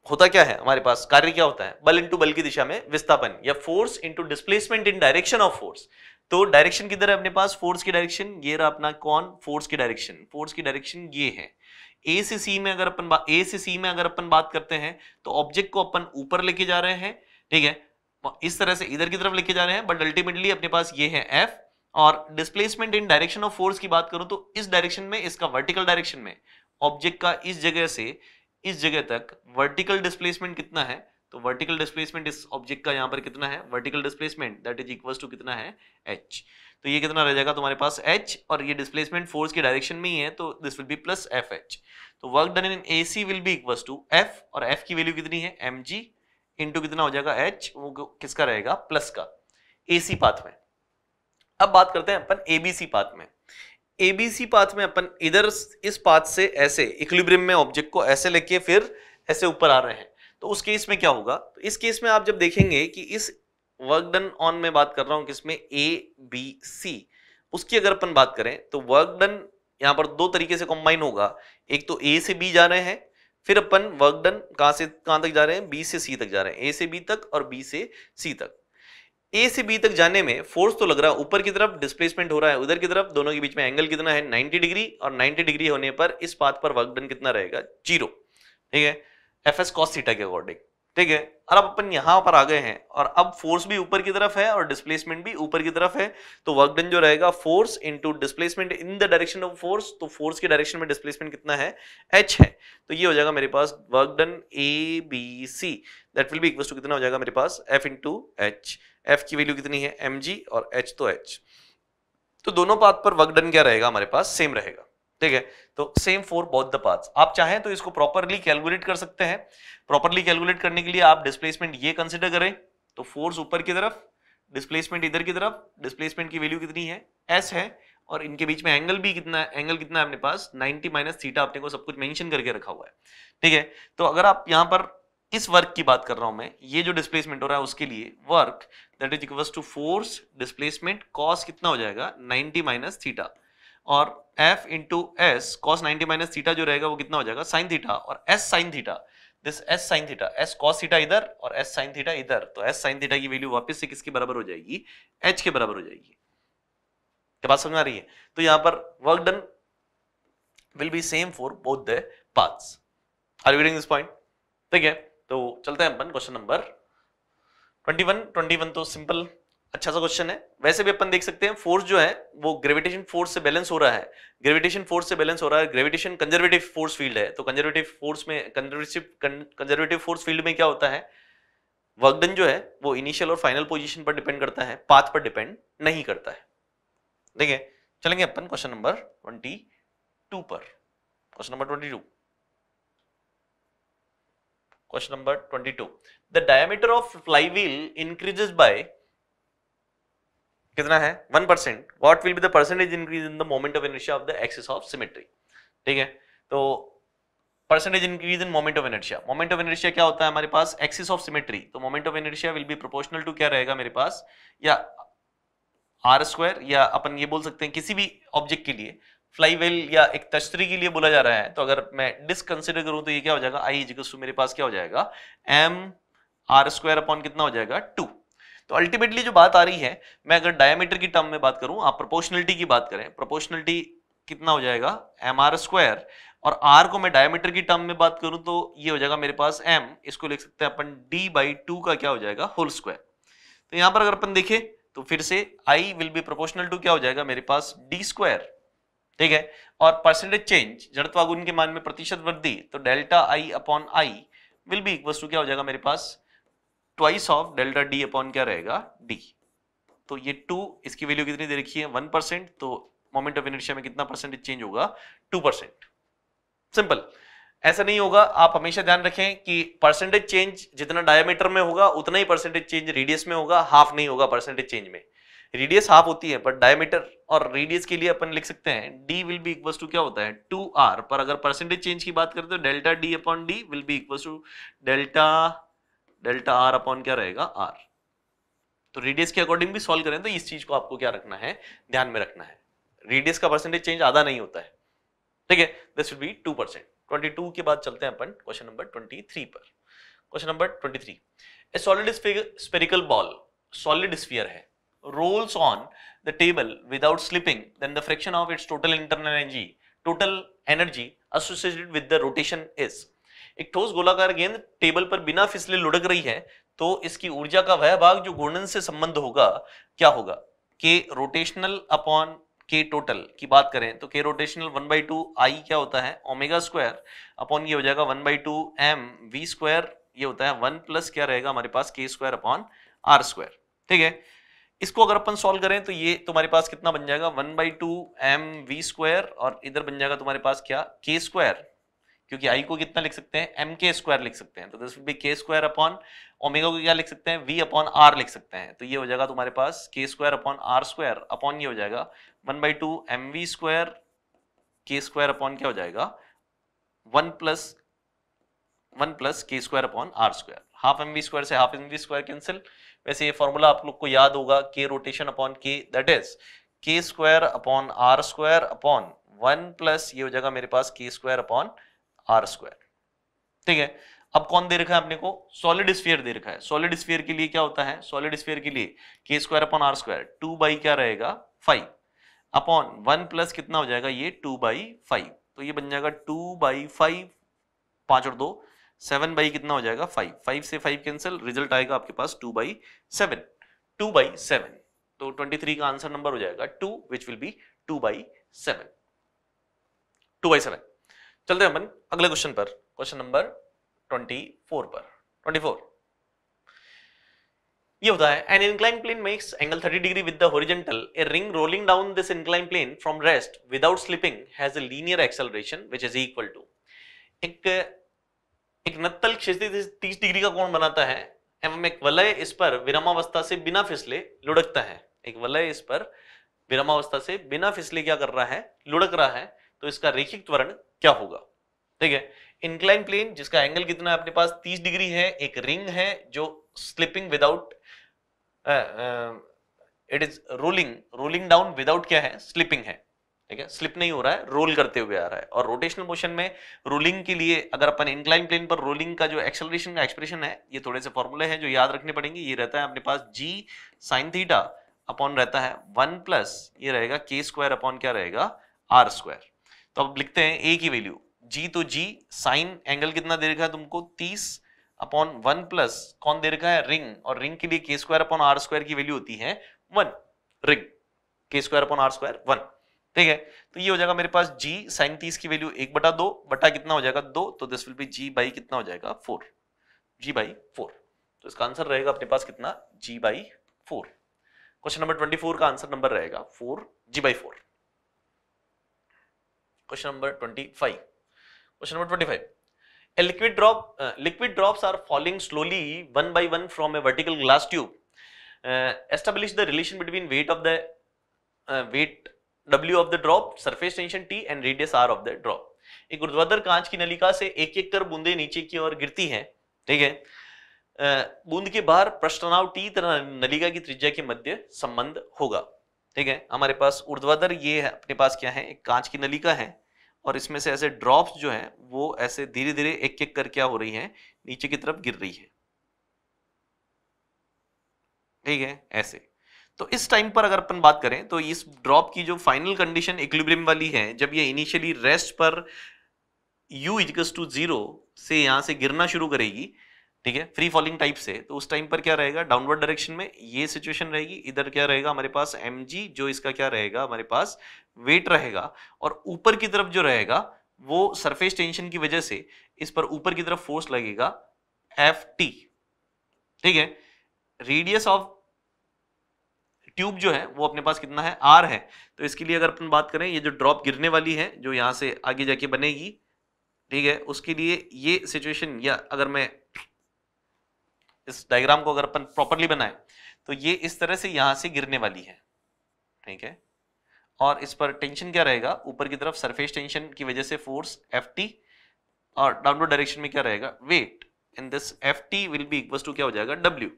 होता क्या है हमारे पास कार्य क्या होता है बल इंटू बल की दिशा में विस्थापन या force into displacement in direction of force तो डायरेक्शन किधर है अपने पास फोर्स की डायरेक्शन ये रहा अपना कौन फोर्स की डायरेक्शन फोर्स की डायरेक्शन ये है ए से सी में अगर अपन ए से सी में अगर अपन बात करते हैं तो ऑब्जेक्ट को अपन ऊपर लेके जा रहे हैं ठीक है इस तरह से इधर की तरफ लेके जा रहे हैं बट अल्टीमेटली अपने पास ये है एफ और displacement in direction of force की बात करूं तो इस डायरेक्शन में इसका वर्टिकल डायरेक्शन में ऑब्जेक्ट का इस जगह से इस जगह तक वर्टिकल डिस्प्लेसमेंट कितना है तो वर्टिकल डिस्प्लेसमेंट इस ऑब्जेक्ट का यहाँ पर कितना है vertical displacement that is equal to कितना है एच तो ये कितना रह जाएगा तुम्हारे पास एच और ये डिस्प्लेसमेंट फोर्स के डायरेक्शन में ही है तो this will be plus F H तो work done in A C will be equal to F और एफ की वैल्यू कितनी है एम जी इंटू कितना हो जाएगा एच वो किसका रहेगा प्लस का ए सी पाथ में अब बात करते हैं अपन एबीसी पाथ में एबीसी पाथ में अपन इधर इस पाथ से ऐसे इक्लिब्रियम में ऑब्जेक्ट को ऐसे लेके फिर ऐसे ऊपर आ रहे हैं तो उस केस में क्या होगा तो इस केस में आप जब देखेंगे कि इस वर्क डन ऑन में बात कर रहा हूं किसमें ए बी सी उसकी अगर अपन बात करें तो वर्क डन यहाँ पर दो तरीके से कंबाइन होगा एक तो ए से बी जा रहे हैं फिर अपन वर्क डन कहां से कहां तक जा रहे हैं बी से सी तक जा रहे हैं ए से बी तक और बी से सी तक ए से बी तक जाने में फोर्स तो लग रहा है ऊपर की तरफ डिस्प्लेसमेंट हो रहा है उधर की तरफ दोनों के बीच में एंगल कितना है 90 डिग्री और 90 डिग्री होने पर इस पाथ पर वर्क डन कितना रहेगा जीरो ठीक है एफ एस कॉस के अकॉर्डिंग ठीक है और अब अपन यहाँ पर आ गए हैं और अब फोर्स भी ऊपर की तरफ है और डिस्प्लेसमेंट भी ऊपर की तरफ है तो वर्क डन जो रहेगा force into displacement in the direction of force तो फोर्स के डायरेक्शन में डिस्प्लेसमेंट कितना है एच है तो ये हो जाएगा मेरे पास work done A B C that will be equal to कितना हो जाएगा मेरे पास एफ इंटू एच एफ की वैल्यू कितनी है एम और एच तो एच तो दोनों पाथ पर वर्क डन क्या रहेगा हमारे पास सेम रहेगा ठीक है तो same for both the parts आप चाहें तो इसको प्रॉपरली कैलकुलेट कर सकते हैं प्रॉपरली कैलकुलेट करने के लिए आप डिस्प्लेसमेंट ये कंसिडर करें तो फोर्स ऊपर की तरफ डिस्प्लेसमेंट इधर की तरफ डिस्प्लेसमेंट की वैल्यू कितनी है एस है और इनके बीच में एंगल भी कितना है एंगल कितना है अपने पास 90 माइनस थीटा आपने को सब कुछ मेंशन करके रखा हुआ है ठीक है तो अगर आप यहाँ पर इस वर्क की बात कर रहा हूं मैं ये जो डिस्प्लेसमेंट हो रहा है उसके लिए work that is equals to force displacement cos कितना हो जाएगा 90 माइनस थीटा और F into S cos ninety minus theta जो रहेगा वो कितना हो जाएगा साइन थीटा और S sine theta this S sine theta S cos theta इधर और एस साइन थीटा इधर तो एस साइन थीटा की वैल्यू वापस से किसके बराबर हो जाएगी एच के बराबर हो जाएगी क्या बात समझ आ रही है तो यहां पर work done will be same for both the paths are you reading this point ठीक है तो चलते हैं अपन क्वेश्चन नंबर 21 21 तो सिंपल अच्छा सा क्वेश्चन है वैसे भी अपन देख सकते हैं फोर्स जो है वो ग्रेविटेशन फोर्स से बैलेंस हो रहा है ग्रेविटेशन फोर्स से बैलेंस हो रहा है ग्रेविटेशन कंजर्वेटिव फोर्स फील्ड है तो कंजर्वेटिव फोर्स में कंजर्वेटिव कंजर्वेटिव फोर्स फील्ड में क्या होता है वर्कडन जो है वो इनिशियल और फाइनल पोजिशन पर डिपेंड करता है पाथ पर डिपेंड नहीं करता है देखिए चलेंगे अपन क्वेश्चन नंबर ट्वेंटी टू पर question number twenty two question number twenty two the diameter of flywheel increases by कितना है one percent what will be percentage increase in the moment of inertia of the axis of symmetry ठीक है तो percentage increase in moment of inertia moment of inertia क्या होता है हमारे पास एक्सिस ऑफ सिमेट्री तो moment of inertia will be proportional to क्या रहेगा मेरे पास या आर स्क्वायर या अपन ये बोल सकते हैं किसी भी ऑब्जेक्ट के लिए फ्लाई वेल या एक तस्तरी के लिए बोला जा रहा है तो अगर मैं डिस्क कंसिडर करूं तो ये क्या हो जाएगा आई इजिकल्स मेरे पास क्या हो जाएगा एम आर स्क्वायर अपॉन कितना हो जाएगा टू तो अल्टीमेटली जो बात आ रही है मैं अगर डायमीटर की टर्म में बात करूं आप प्रोपोर्शनलिटी की बात करें प्रोपोर्शनलिटी कितना हो जाएगा एम आर स्क्वायर और आर को मैं डायमीटर की टर्म में बात करूं तो ये हो जाएगा मेरे पास एम इसको लिख सकते हैं अपन डी बाई टू का क्या हो जाएगा होल स्क्वायर तो यहां पर अगर अपन देखें तो फिर से I will be proportional to क्या हो जाएगा मेरे पास डी स्क्वायर ठीक है और परसेंटेज चेंज जड़त्वागुण के मान में प्रतिशत वृद्धि तो delta I upon I will be equal to क्या हो जाएगा मेरे पास twice of delta D upon क्या रहेगा डी तो ये टू इसकी वैल्यू कितनी दे रखी है वन परसेंट तो मोमेंट ऑफ इनर्शिया में कितना परसेंटेज चेंज होगा टू परसेंट सिंपल ऐसा नहीं होगा आप हमेशा ध्यान रखें कि परसेंटेज चेंज जितना डायमीटर में होगा उतना ही परसेंटेज चेंज रेडियस में होगा हाफ नहीं होगा परसेंटेज चेंज में रेडियस हाफ होती है पर डायमीटर और रेडियस के लिए अपन लिख सकते हैं D will be equal to क्या होता है टू आर पर अगर परसेंटेज चेंज की बात करें तो delta D upon D will be equal to delta delta are upon क्या रहेगा आर तो रेडियस के अकॉर्डिंग भी सॉल्व करें तो इस चीज को आपको क्या रखना है ध्यान में रखना है रेडियस का परसेंटेज चेंज आधा नहीं होता है ठीक है this will be two percent twenty two के बाद चलते हैं अपन क्वेश्चन नंबर ट्वेंटी थ्री पर question number twenty three a solid spherical ball solid sphere है rolls on the table without slipping then the fraction of its total internal energy total energy associated with the rotation is एक ठोस गोलाकार गेंद table पर बिना फिसले लुढ़क रही है तो इसकी ऊर्जा का वह भाग जो घूर्णन से संबंध होगा क्या होगा के रोटेशनल अपॉन के टोटल की बात करें तो K rotational one by two I क्या होता है ओमेगा स्क्वायर अपॉन ये हो जाएगा one by two M V square ये होता है वन प्लस क्या रहेगा हमारे पास K square upon R square ठीक है इसको अगर अपन सॉल्व करें तो ये तुम्हारे पास कितना बन जाएगा one by two M V square और इधर बन जाएगा तुम्हारे पास क्या के स्क्वायर क्योंकि आई को कितना लिख सकते हैं एम के स्क्वायर लिख सकते हैं तो this be K square upon omega को क्या लिख सकते हैं वी अपॉन आर लिख सकते हैं तो ये हो जाएगा तुम्हारे पास K square upon R square upon ये हो जाएगा one by two M V square K square upon क्या हो जाएगा one plus one plus K square upon R square half M V square से half M V square cancel वैसे ये formula आप लोग को याद होगा K rotation upon K that is K square upon R square upon one plus ये हो जाएगा मेरे पास K square upon R square ठीक है अब कौन दे रखा है अपने को सॉलिड स्फीयर दे रखा है सॉलिड स्फीयर के लिए क्या होता है सॉलिड स्फीयर के लिए K square upon R square two by क्या रहेगा फाइव अपॉन वन प्लस कितना हो जाएगा ये टू बाई फाइव तो ये बन जाएगा टू बाई फाइव पांच और दो सेवन बाई कितना हो जाएगा फाइव फाइव से फाइव कैंसिल रिजल्ट आएगा आपके पास two by seven two by seven तो ट्वेंटी थ्री का आंसर नंबर हो जाएगा two which will be two by seven two by seven चलते हैं अपन अगले क्वेश्चन पर क्वेश्चन नंबर ट्वेंटी फोर पर ट्वेंटी फोर ये होता है an incline plane makes angle 30 degree with the horizontal a ring rolling down this incline plane from rest without slipping has a linear acceleration which is equal to एक एक नत्तल क्षेत्र तीस degree का कोण बनाता है एवं एक वलय इस पर विरामावस्था से बिना फिसले लुढ़कता है एक वलय इस पर विरामावस्था से बिना फिसले क्या कर रहा है लुढ़क रहा है तो इसका रेखिक त्वरण क्या होगा ठीक है इंक्लाइन प्लेन जिसका एंगल कितना है अपने पास 30 डिग्री है एक रिंग है जो slipping without it is rolling rolling down without क्या है स्लिपिंग है ठीक है स्लिप नहीं हो रहा है रोल करते हुए आ रहा है और रोटेशनल मोशन में रोलिंग के लिए अगर अपन इंक्लाइन प्लेन पर रोलिंग का जो एक्सेलरेशन का एक्सप्रेशन है ये थोड़े से फॉर्मूले हैं जो याद रखने पड़ेंगे ये रहता है अपने पास जी साइन थीटा अपॉन रहता है वन प्लस ये रहेगा के स्क्वायर अपॉन क्या रहेगा आर स्क्वायर तो अब लिखते हैं ए की वैल्यू जी तो जी साइन एंगल कितना दे रखा है तुमको तीस अपॉन वन प्लस कौन दे रखा है रिंग और रिंग के लिए K square upon R square की वैल्यू होती है one ring K square upon R square one ठीक है तो ये हो जाएगा मेरे पास जी साइन तीस की वैल्यू एक बटा दो बटा कितना हो जाएगा दो तो this will be G by कितना हो जाएगा फोर जी बाई फोर तो इसका आंसर रहेगा अपने पास कितना G by four question number twenty four का आंसर नंबर रहेगा four G by four question number 25 question number 25 a liquid drop uh, liquid drops are falling slowly one by one from a vertical glass tube uh, establish the relation between weight of the uh, weight w of the drop surface tension t and radius r of the drop एक ऊर्ध्वाधर कांच की नलिका से एक एक कर बूंदे नीचे की ओर गिरती हैं ठीक है बूंद के बाहर प्रश्न तनाव टी तथा नलिका की त्रिज्या के मध्य संबंध होगा ठीक है हमारे पास उर्ध्वाधर ये है अपने पास क्या है एक कांच की नली का है और इसमें से ऐसे ड्रॉप्स जो है वो ऐसे धीरे धीरे एक एक कर क्या हो रही है नीचे की तरफ गिर रही है ठीक है ऐसे तो इस टाइम पर अगर अपन बात करें तो इस ड्रॉप की जो फाइनल कंडीशन इक्विलिब्रियम वाली है जब ये इनिशियली रेस्ट पर यू इजकस टू जीरो से यहां से गिरना शुरू करेगी ठीक है फ्री फॉलिंग टाइप से तो उस टाइम पर क्या रहेगा डाउनवर्ड डायरेक्शन में ये सिचुएशन रहेगी इधर क्या रहेगा हमारे पास एम जो इसका क्या रहेगा हमारे पास वेट रहेगा और ऊपर की तरफ जो रहेगा वो सरफेस टेंशन की वजह से इस पर ऊपर की तरफ फोर्स लगेगा एफ टी ठीक है रेडियस ऑफ ट्यूब जो है वो अपने पास कितना है आर है तो इसके लिए अगर अपन बात करें ये जो ड्रॉप गिरने वाली है जो यहां से आगे जाके बनेगी ठीक है उसके लिए ये सिचुएशन या अगर मैं इस डायग्राम को अगर अपन प्रॉपरली बनाए तो ये इस तरह से यहां से गिरने वाली है ठीक है और इस पर टेंशन क्या रहेगा ऊपर की तरफ सरफेस टेंशन की वजह से फोर्स एफ और डाउनवर्ड डायरेक्शन में क्या रहेगा weight in this F T will be equal to क्या हो जाएगा डब्ल्यू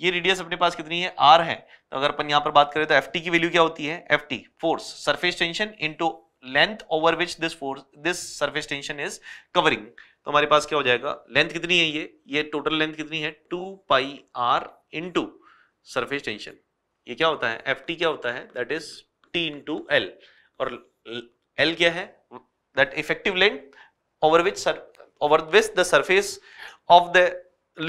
ये रेडियस अपने पास कितनी है आर है तो अगर अपन यहां पर बात करें तो एफ की वैल्यू क्या होती है F force surface tension into length over which this force this surface tension is covering तो हमारे पास क्या हो जाएगा लेंथ कितनी है ये ये टोटल लेंथ कितनी है two pi R into surface tension ये क्या होता है एफ टी क्या होता है that is T into L और एल क्या है that effective length over which sir over which the surface of the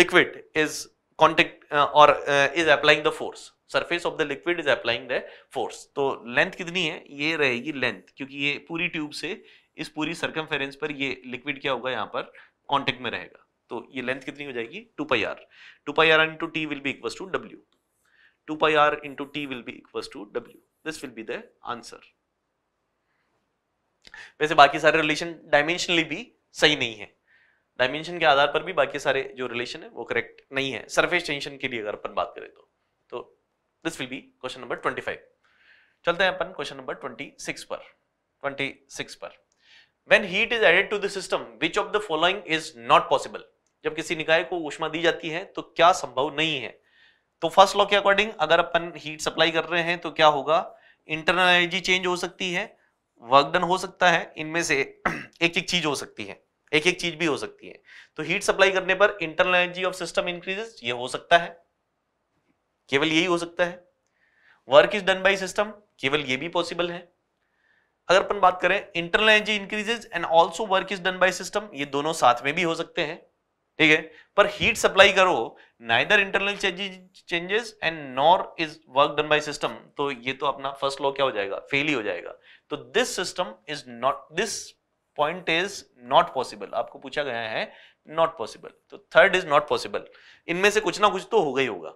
liquid is contact और is applying the force surface of the liquid is applying the force तो length कितनी है ये रहेगी length क्योंकि ये पूरी ट्यूब से इस पूरी सर्कम पर ये लिक्विड क्या होगा यहाँ पर कॉन्टेक्ट में रहेगा तो ये लेंथ कितनी हो जाएगी two pi R two pi R into T will be equal to W two pi R into T will be equal to W this will be the answer वैसे बाकी सारे रिलेशन डायमेंशनली भी सही नहीं है डायमेंशन के आधार पर भी बाकी सारे जो रिलेशन है वो करेक्ट नहीं है सरफेस टेंशन के लिए अगर अपन बात करें तो तो this will be question number 25 चलते हैं अपन क्वेश्चन नंबर 26 पर 26 पर when heat is added to the system which of the following is not possible जब किसी निकाय को ऊष्मा दी जाती है तो क्या संभव नहीं है तो फर्स्ट लॉ के अकॉर्डिंग अगर अपन हीट सप्लाई कर रहे हैं तो क्या होगा इंटरनल एनर्जी चेंज हो सकती है वर्क डन हो सकता है इनमें से [clears throat] एक एक चीज हो सकती है एक एक चीज भी हो सकती है तो हीट सप्लाई करने पर internal energy of system increases ये हो सकता है केवल यही हो सकता है work is done by system केवल ये भी पॉसिबल है अगर अपन बात करें internal energy increases and also work is done by system ये दोनों साथ में भी हो सकते हैं ठीक है पर हीट सप्लाई करो neither internal changes and nor is work done by system तो ये तो अपना फर्स्ट लॉ क्या हो जाएगा फेल ही हो जाएगा तो this system is not this point is not possible आपको पूछा गया है नॉट पॉसिबल तो थर्ड इज नॉट पॉसिबल इनमें से कुछ ना कुछ तो होगा ही होगा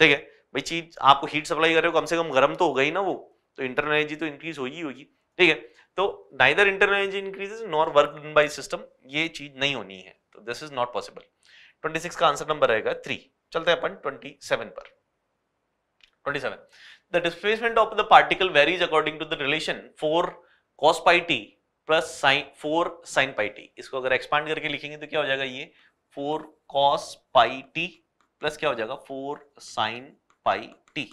ठीक है भाई चीज आपको हीट सप्लाई कर रहे हो कम से कम गर्म तो होगा ही ना वो तो इंटरनल एनर्जी तो इंक्रीज होगी होगी ठीक है तो neither internal energy increases nor work done by system ये चीज नहीं होनी है तो दिस इज नॉट पॉसिबल 26 का आंसर नंबर रहेगा थ्री चलते हैं अपन 27 पर 27 the displacement of the particle varies according to the relation four cos pi T plus sine four sine pi T इसको अगर एक्सपांड करके लिखेंगे तो क्या हो जाएगा ये four cos pi T plus क्या हो जाएगा फोर साइन पाई टी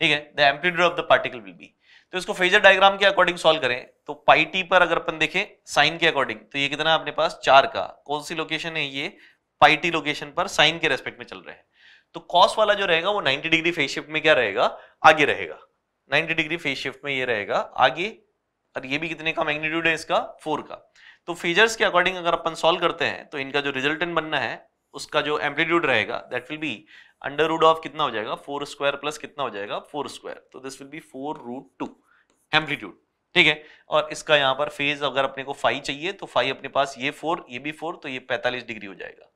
ठीक है the amplitude of the particle will be तो इसको फेजर डायग्राम के अकॉर्डिंग सॉल्व करें तो पाई टी पर अगर अपन देखें साइन के अकॉर्डिंग तो ये कितना अपने पास चार का कौन सी लोकेशन है ये पाई टी लोकेशन पर साइन के रेस्पेक्ट में चल रहे हैं तो कॉस वाला जो रहेगा वो नाइनटी डिग्री फेज शिफ्ट में क्या रहेगा आगे रहेगा नाइनटी डिग्री फेज शिफ्ट में ये रहेगा आगे और ये भी कितने का मैग्नीट्यूड है इसका फोर का तो फेजर्स के अकॉर्डिंग अगर अपन सॉल्व करते हैं तो इनका जो रिजल्टेंट बनना है उसका जो एम्पलीट्यूड रहेगा that will be under root of कितना हो जाएगा फोर स्क्वायर प्लस कितना हो जाएगा फोर स्क्वायर तो this will be four root two amplitude ठीक है और इसका यहाँ पर फेज अगर अपने को फाइव चाहिए तो फाइव अपने पास ये फोर ये भी फोर तो ये पैंतालीस डिग्री हो जाएगा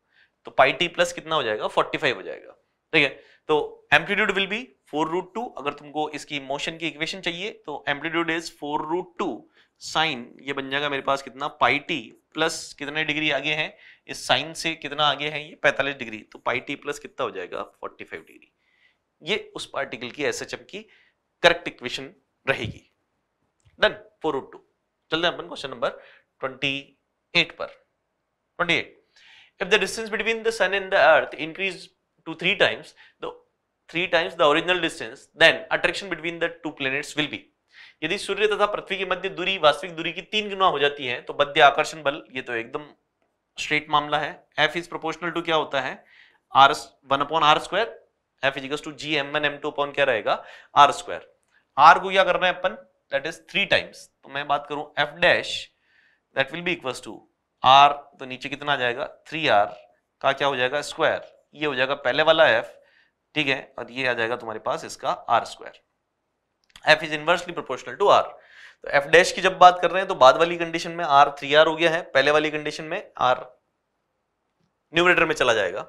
तो पाई टी प्लस कितना हो जाएगा फोर्टी फाइव हो जाएगा ठीक है तो amplitude will be four root two अगर तुमको इसकी मोशन की इक्वेशन चाहिए तो amplitude is four root two sine ये बन जाएगा मेरे पास कितना पाई टी प्लस कितने डिग्री आगे है इस साइन से कितना आगे है ये 45 डिग्री तो पाई टी प्लस कितना हो जाएगा 45 डिग्री ये उस पार्टिकल की एस की करेक्ट इक्वेशन रहेगी डन फोर रूट टू चलते हैं अपन क्वेश्चन नंबर 28 पर 28 if the distance between the sun and the earth increase to three times the three times the original distance then attraction between the two planets will be यदि सूर्य तथा पृथ्वी के मध्य दूरी वास्तविक दूरी की तीन गुना हो जाती है तो मध्य आकर्षण बल ये तो एकदम स्ट्रेट मामला है एफ इज प्रोपोर्शनल टू क्या होता है R one upon R square F equals to G M N M two upon क्या रहेगा आर स्क्वायर आर को क्या करना है अपन दैट इज थ्री टाइम्स तो मैं बात करूं F dash that will be equals to R तो नीचे कितना आ जाएगा थ्री आर का क्या हो जाएगा स्क्वायर ये हो जाएगा पहले वाला एफ ठीक है और ये आ जाएगा तुम्हारे पास इसका R square F is inversely proportional to R तो एफ डैश की जब बात कर रहे हैं तो बाद वाली कंडीशन में आर थ्री आर हो गया है पहले वाली कंडीशन में आर न्यूमरेटर में चला जाएगा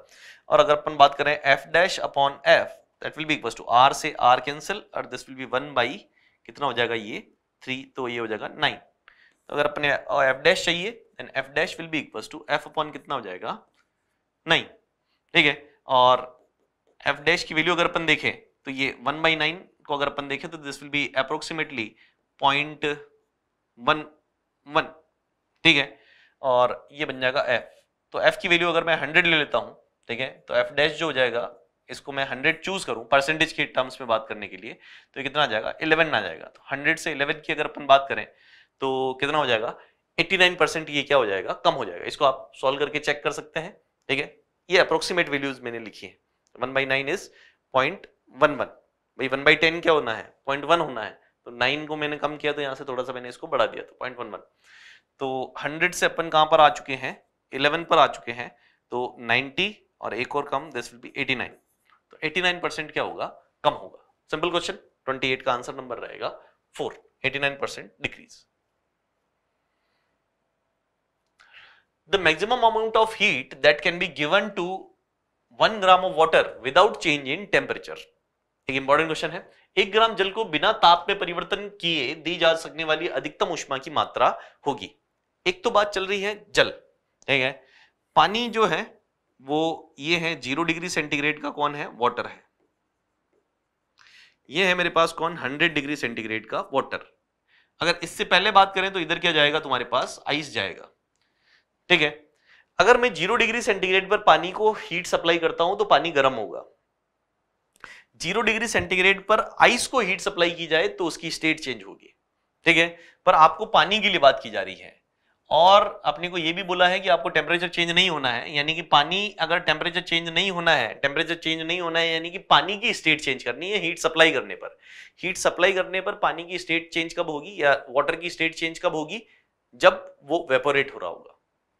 और अगर अपन बात करें F dash upon F that will be equal to R से आर कैंसिल और this will be one by कितना हो जाएगा ये थ्री तो ये हो जाएगा नाइन तो अगर अपने एफ डैश चाहिए F dash will be equal to F upon कितना हो जाएगा नाइन ठीक है और एफ डैश की वैल्यू अगर अपन देखें तो ये वन बाई नाइन को अगर अपन देखें तो this will be approximately point one one ठीक है और ये बन जाएगा एफ तो एफ की वैल्यू अगर मैं हंड्रेड ले लेता हूँ ठीक है तो एफ डैश जो हो जाएगा इसको मैं हंड्रेड चूज करूँ परसेंटेज के टर्म्स में बात करने के लिए तो कितना आ जाएगा इलेवन आ जाएगा तो हंड्रेड से इलेवन की अगर अपन बात करें तो कितना हो जाएगा 89 परसेंट ये क्या हो जाएगा कम हो जाएगा इसको आप सॉल्व करके चेक कर सकते हैं ठीक है ये अप्रोक्सीमेट वैल्यूज मैंने लिखी है one by nine is point one one भाई वन बाई टेन क्या होना है पॉइंट वन होना है तो नाइन को मैंने कम किया तो यहाँ से थोड़ा सा मैंने इसको बढ़ा दिया तो पॉइंट वन वन तो हंड्रेड से अपन कहाँ पर आ चुके हैं इलेवन पर आ चुके हैं तो नाइन्टी और एक और कम this will be eighty nine तो एटी नाइन परसेंट क्या होगा कम होगा सिंपल क्वेश्चन ट्वेंटी एट का आंसर नंबर रहेगा four eighty nine percent decrease the maximum amount of heat that can be given to one gram of water without change in temperature एक important question है एक ग्राम जल को बिना ताप में परिवर्तन किए दी जा सकने वाली अधिकतम उष्मा की मात्रा होगी एक तो बात चल रही है जल ठीक है पानी जो है वो ये है जीरो डिग्री सेंटीग्रेड का कौन है वाटर है ये है मेरे पास कौन हंड्रेड डिग्री सेंटीग्रेड का वाटर अगर इससे पहले बात करें तो इधर क्या जाएगा तुम्हारे पास आइस जाएगा ठीक है अगर मैं जीरो डिग्री सेंटीग्रेड पर पानी को हीट सप्लाई करता हूं तो पानी गर्म होगा जीरो डिग्री सेंटीग्रेड पर आइस को हीट सप्लाई की जाए तो उसकी स्टेट चेंज होगी ठीक है पर आपको पानी के लिए बात की जा रही है और अपने को ये भी बोला है कि आपको टेम्परेचर चेंज नहीं होना है यानी कि पानी अगर टेम्परेचर चेंज नहीं होना है टेम्परेचर चेंज नहीं होना है यानी कि पानी की स्टेट चेंज करनी है हीट सप्लाई करने पर हीट सप्लाई करने पर पानी की स्टेट चेंज कब होगी या वाटर की स्टेट चेंज कब होगी जब वो वेपोरेट हो रहा होगा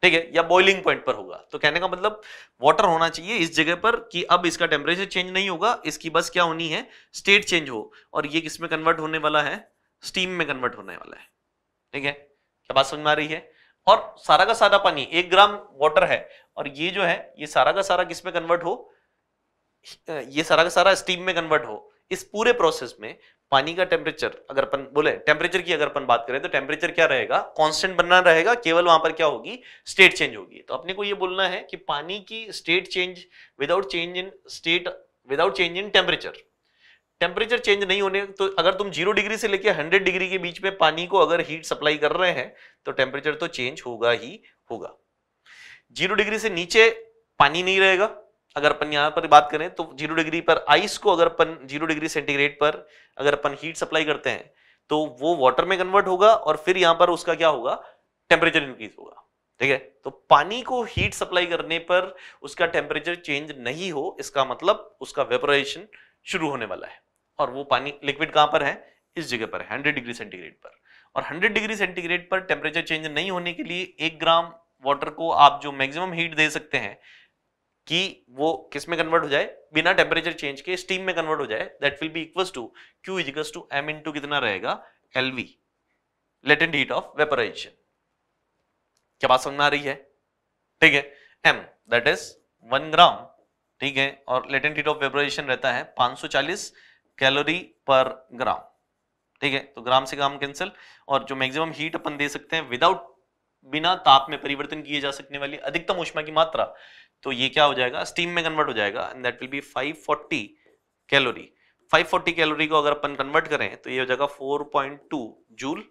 ठीक है या बॉइलिंग पॉइंट पर होगा तो कहने का मतलब वाटर होना चाहिए इस जगह पर कि अब इसका टेम्परेचर चेंज नहीं होगा इसकी बस क्या होनी है स्टेट चेंज हो और ये किस में कन्वर्ट होने वाला है स्टीम में कन्वर्ट होने वाला है ठीक है क्या बात समझ में आ रही है और सारा का सारा पानी एक ग्राम वाटर है और ये जो है ये सारा का सारा किस में कन्वर्ट हो ये सारा का सारा स्टीम में कन्वर्ट हो इस पूरे प्रोसेस में पानी का टेम्परेचर अगर अपन बोले टेम्परेचर की अगर अपन बात करें तो टेम्परेचर क्या रहेगा कांस्टेंट बनना रहेगा केवल वहां पर क्या होगी स्टेट चेंज होगी तो अपने को ये बोलना है कि पानी की state change without change in state without change in temperature temperature change नहीं होने तो अगर तुम जीरो डिग्री से लेकर हंड्रेड डिग्री के बीच में पानी को अगर हीट सप्लाई कर रहे हैं तो टेम्परेचर तो चेंज होगा ही होगा जीरो डिग्री से नीचे पानी नहीं रहेगा अगर अपन यहाँ पर बात करें तो जीरो डिग्री पर आइस को अगर अपन जीरो डिग्री सेंटीग्रेड पर अगर अपन हीट सप्लाई करते हैं तो वो वाटर में कन्वर्ट होगा और फिर यहाँ पर उसका क्या होगा टेम्परेचर इंक्रीज होगा ठीक है तो पानी को हीट सप्लाई करने पर उसका टेम्परेचर चेंज नहीं हो इसका मतलब उसका वेपोराइजेशन शुरू होने वाला है और वो पानी लिक्विड कहां पर है इस जगह पर हंड्रेड डिग्री सेंटीग्रेड पर और हंड्रेड डिग्री सेंटीग्रेड पर टेम्परेचर चेंज नहीं होने के लिए एक ग्राम वाटर को आप जो मैक्सिमम हीट दे सकते हैं कि वो किस में कन्वर्ट हो जाए बिना टेम्परेचर चेंज के स्टीम में कन्वर्ट हो जाए that will be equal to Q equals to M in कितना रहेगा L V and heat of vaporization क्या बात समझ में आ रही है ठीक है M that is one gram ठीक है और लेटेंट हीट ऑफ वेपराइजेशन रहता है 540 कैलोरी पर ग्राम ठीक है तो ग्राम से ग्राम कैंसिल और जो मैक्सिमम हीट अपन दे सकते हैं विदाउट बिना ताप में परिवर्तन किए जा सकने वाली अधिकतम ऊष्मा की मात्रा तो ये क्या हो जाएगा स्टीम में कन्वर्ट हो जाएगा and that will be 540 calorie 540 calorie को अगर अपन कन्वर्ट करें तो ये हो जाएगा 4.2 जूल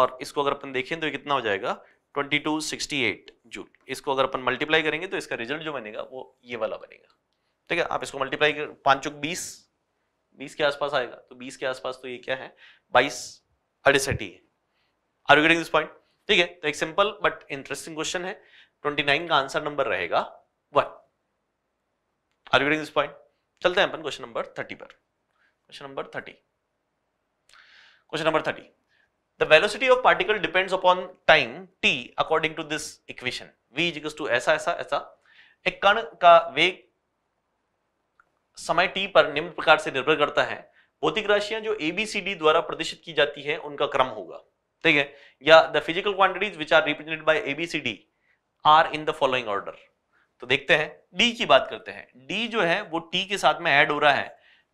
और इसको अगर अपन देखें तो ये कितना हो जाएगा 2268 जूल इसको अगर अपन मल्टीप्लाई करेंगे तो इसका रिजल्ट जो बनेगा वो ये वाला बनेगा ठीक है आप इसको मल्टीप्लाई कर पाँच बीस बीस के आसपास आएगा तो बीस के आसपास तो ये क्या है बाईस अड़सठी है are you getting this point ठीक है तो एक सिंपल बट इंटरेस्टिंग क्वेश्चन है नाइन का आंसर नंबर रहेगा one are you this point चलते हैं अपन क्वेश्चन नंबर थर्टी पर question number thirty question number thirty the velocity of particle depends upon time T according to this equation V is two ऐसा ऐसा ऐसा एक कण का वेग समय टी पर निम्न प्रकार से निर्भर करता है भौतिक राशियां जो ए बी सी डी द्वारा प्रदर्शित की जाती है उनका क्रम होगा ठीक है या the physical quantities which are represented by A B C D are in the following order तो देखते हैं डी की बात करते हैं डी जो है वो टी के साथ में ऐड हो रहा है